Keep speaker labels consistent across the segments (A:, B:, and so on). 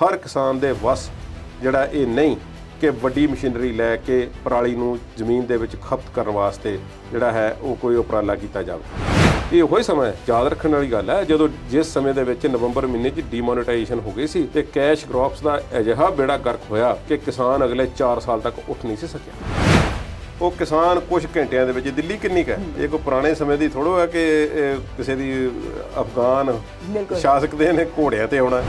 A: ਹਰ ਕਿਸਾਨ ਦੇ ਵਸ ਜਿਹੜਾ ਇਹ ਨਹੀਂ ਕਿ ਵੱਡੀ ਮਸ਼ੀਨਰੀ ਲੈ ਕੇ ਪਰਾਲੀ ਨੂੰ ਜ਼ਮੀਨ ਦੇ ਵਿੱਚ ਖਪਤ ਕਰਨ ਵਾਸਤੇ ਜਿਹੜਾ ਹੈ ਉਹ ਕੋਈ ਉਪਰਾਲਾ ਕੀਤਾ ਜਾਵੇ ਇਹ ਹੋਈ ਸਮਾਂ ਹੈ ਯਾਦ ਰੱਖਣ ਵਾਲੀ ਗੱਲ ਹੈ ਜਦੋਂ ਜਿਸ ਸਮੇਂ ਦੇ ਵਿੱਚ ਨਵੰਬਰ ਮਹੀਨੇ 'ਚ ਡੀਮੋਨਟਾਈਜੇਸ਼ਨ ਹੋ ਗਈ ਸੀ ਤੇ ਕੈਸ਼ ਕ੍ਰੌਪਸ ਦਾ ਅਜਿਹਾ ਬੇੜਾ ਗਰਕ ਹੋਇਆ ਕਿ ਕਿਸਾਨ ਅਗਲੇ 4 ਸਾਲ ਤੱਕ ਉੱਠ ਨਹੀਂ ਸੀ ਸਕਿਆ ਉਹ ਕਿਸਾਨ ਕੁਝ ਘੰਟਿਆਂ ਦੇ ਵਿੱਚ ਦਿੱਲੀ ਕਿੰਨੀ ਹੈ ਇਹ ਕੋ ਪੁਰਾਣੇ ਸਮੇਂ ਦੀ ਥੋੜੋ ਹੈ ਕਿ ਕਿਸੇ ਦੀ ਅਫਗਾਨ ਸ਼ਾਸਕ ਦੇ ਨੇ ਘੋੜਿਆਂ ਤੇ ਆਉਣਾ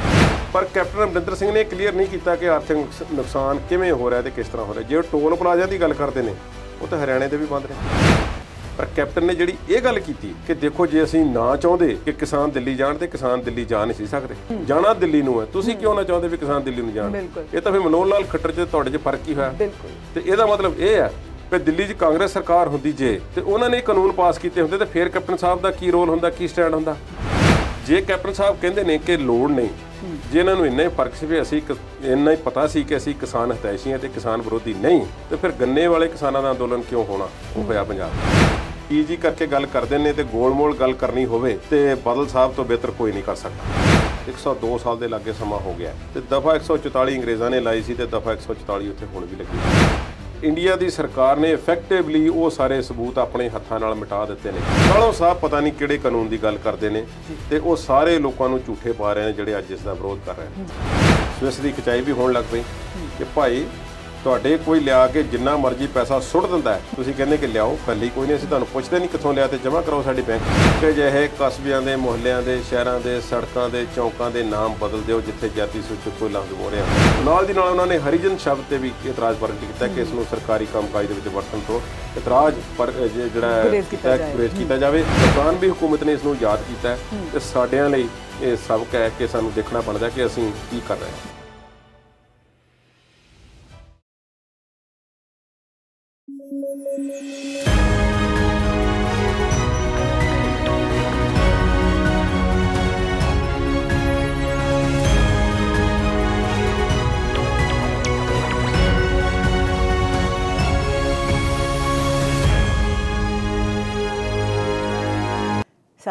A: ਪਰ ਕੈਪਟਨ ਅਮਰਿੰਦਰ ਸਿੰਘ ਨੇ ਕਲੀਅਰ ਨਹੀਂ ਕੀਤਾ ਕਿ ਆਰਥਿਕ ਨੁਕਸਾਨ ਕਿਵੇਂ ਹੋ ਰਿਹਾ ਤੇ ਕਿਸ ਤਰ੍ਹਾਂ ਹੋ ਰਿਹਾ ਜੇ ਟੋਲ ਪਲਾਜ਼ਾ ਦੀ ਗੱਲ ਕਰਦੇ ਨੇ ਉਹ ਤਾਂ ਹਰਿਆਣੇ ਦੇ ਵੀ ਬੰਦ ਨੇ ਪਰ ਕੈਪਟਨ ਨੇ ਜਿਹੜੀ ਇਹ ਗੱਲ ਕੀਤੀ ਕਿ ਦੇਖੋ ਜੇ ਅਸੀਂ ਨਾ ਚਾਹੁੰਦੇ ਕਿ ਕਿਸਾਨ ਦਿੱਲੀ ਜਾਣ ਤੇ ਕਿਸਾਨ ਦਿੱਲੀ ਜਾ ਨਹੀਂ ਸਕਦੇ ਜਾਣਾ ਦਿੱਲੀ ਨੂੰ ਹੈ ਤੁਸੀਂ ਕਿਉਂ ਨਾ ਚਾਹੁੰਦੇ ਵੀ ਕਿਸਾਨ ਦਿੱਲੀ ਨੂੰ ਜਾਣ ਇਹ ਤਾਂ ਫਿਰ ਮਨੋਹਰ ਲਾਲ ਖੱਟਰ 'ਚ ਤੁਹਾਡੇ 'ਚ ਫਰਕ ਕੀ ਹੋਇਆ ਤੇ ਇਹਦਾ ਮਤਲਬ ਇਹ ਹੈ ਕਿ ਦਿੱਲੀ 'ਚ ਕਾਂਗਰਸ ਸਰਕਾਰ ਹੁੰਦੀ ਜੇ ਤੇ ਉਹਨਾਂ ਨੇ ਕਾਨੂੰਨ ਪਾਸ ਕੀਤੇ ਹੁੰਦੇ ਤੇ ਫਿਰ ਕੈਪਟਨ ਸਾਹਿਬ ਦਾ ਕੀ ਰੋਲ ਹੁੰਦਾ ਕੀ ਸਟੈਂਡ ਹੁੰਦਾ ਜੇ ਕੈਪਟਨ ਸਾਹਿਬ ਕਹਿੰਦੇ ਨੇ ਕਿ ਲੋੜ ਨਹੀਂ ਜੇ ਇਹਨਾਂ ਨੂੰ ਇੰਨਾ ਹੀ ਫਰਕ ਸੀ ਵੀ ਅਸੀਂ ਇੰਨਾ ਹੀ ਪਤਾ ਸੀ ਕਿ ਅਸੀਂ ਕਿਸਾਨ ਹਤੈਸ਼ੀ ਹਾਂ ਤੇ ਕਿਸਾਨ ਵਿਰੋਧੀ ਨਹੀਂ ਤੇ ਫਿਰ ਗੰਨੇ ਵਾਲੇ ਕਿਸਾਨਾਂ ਦਾ ਅੰਦੋਲਨ ਕਿਉਂ ਹੋਣਾ ਉਹ ਹੋਇਆ ਪੰਜਾਬ ਈਜੀ ਕਰਕੇ ਗੱਲ ਕਰਦੇ ਨੇ ਤੇ ਗੋਲਮੋਲ ਗੱਲ ਕਰਨੀ ਹੋਵੇ ਤੇ ਬਦਲ ਸਾਹਿਬ ਤੋਂ ਬਿਹਤਰ ਕੋਈ ਨਹੀਂ ਕਰ ਸਕਦਾ 102 ਸਾਲ ਦੇ ਲਾਗੇ ਸਮਾਂ ਹੋ ਗਿਆ ਤੇ ਦਫਾ 144 ਅੰਗਰੇਜ਼ਾਂ ਨੇ ਲਾਈ ਸੀ ਤੇ ਦਫਾ 144 ਉੱਥੇ ਹੁਣ ਵੀ ਲੱਗੀ ਇੰਡੀਆ ਦੀ ਸਰਕਾਰ ਨੇ ਇਫੈਕਟਿਵਲੀ ਉਹ ਸਾਰੇ ਸਬੂਤ ਆਪਣੇ ਹੱਥਾਂ ਨਾਲ ਮਿਟਾ ਦਿੱਤੇ ਨੇ ਕਾਲੋ ਸਾਹਿਬ ਪਤਾ ਨਹੀਂ ਕਿਹੜੇ ਕਾਨੂੰਨ ਦੀ ਗੱਲ ਕਰਦੇ ਨੇ ਤੇ ਉਹ ਸਾਰੇ ਲੋਕਾਂ ਨੂੰ ਝੂਠੇ ਪਾ ਰਹੇ ਨੇ ਜਿਹੜੇ ਅੱਜ ਇਸ ਦਾ ਵਿਰੋਧ ਕਰ ਰਹੇ ਨੇ ਸਵਿਸ ਦੀ ਖਚਾਈ ਵੀ ਹੋਣ ਲੱਗ ਪਈ ਕਿ ਭਾਈ ਤੁਹਾਡੇ ਕੋਈ ਲਿਆ ਕੇ ਜਿੰਨਾ ਮਰਜ਼ੀ ਪੈਸਾ ਸੁੱਟ ਦਿੰਦਾ ਤੁਸੀਂ ਕਹਿੰਦੇ ਕਿ ਲਿਆਓ ਫੈਲੀ ਕੋਈ ਨਹੀਂ ਅਸੀਂ ਤੁਹਾਨੂੰ ਪੁੱਛਦੇ ਨਹੀਂ ਕਿੱਥੋਂ ਲਿਆ ਤੇ ਜਮ੍ਹਾਂ ਕਰਾਓ ਸਾਡੀ ਬੈਂਕ ਤੇ ਜਿਹੇ ਕਸਬਿਆਂ ਦੇ ਮੁਹੱਲਿਆਂ ਦੇ ਸ਼ਹਿਰਾਂ ਦੇ ਸੜਕਾਂ ਦੇ ਚੌਕਾਂ ਦੇ ਨਾਮ ਬਦਲ ਦਿਓ ਜਿੱਥੇ ਜਾਤੀ ਸੂਚਕ ਕੋਈ ਲਫ਼ਜ਼ ਹੋ ਰਿਹਾ ਨਾਲ ਦੀ ਨਾਲ ਉਹਨਾਂ ਨੇ ਹਰੀਜਨ ਸ਼ਬਦ ਤੇ ਵੀ ਇਤਰਾਜ਼ ਪ੍ਰਗਟ ਕੀਤਾ ਕਿ ਇਸ ਨੂੰ ਸਰਕਾਰੀ ਕੰਮਕਾਜ ਦੇ ਵਿੱਚ ਵਰਤਣ ਤੋਂ ਇਤਰਾਜ਼ ਪਰ ਜਿਹੜਾ ਗੁਰੇਜ਼ ਕੀਤਾ ਜਾਵੇ ਸਰਕਾਰ ਵੀ ਹਕੂਮਤ ਨੇ ਇਸ ਨੂੰ ਯਾਦ ਕੀਤਾ ਤੇ ਸਾਡਿਆਂ ਲਈ ਇਹ ਸਬਕ ਹੈ ਕਿ ਸਾਨੂੰ ਦੇਖਣਾ ਪੈਂਦਾ ਕਿ ਅਸੀਂ ਕੀ ਕਰ ਰਹੇ ਹਾਂ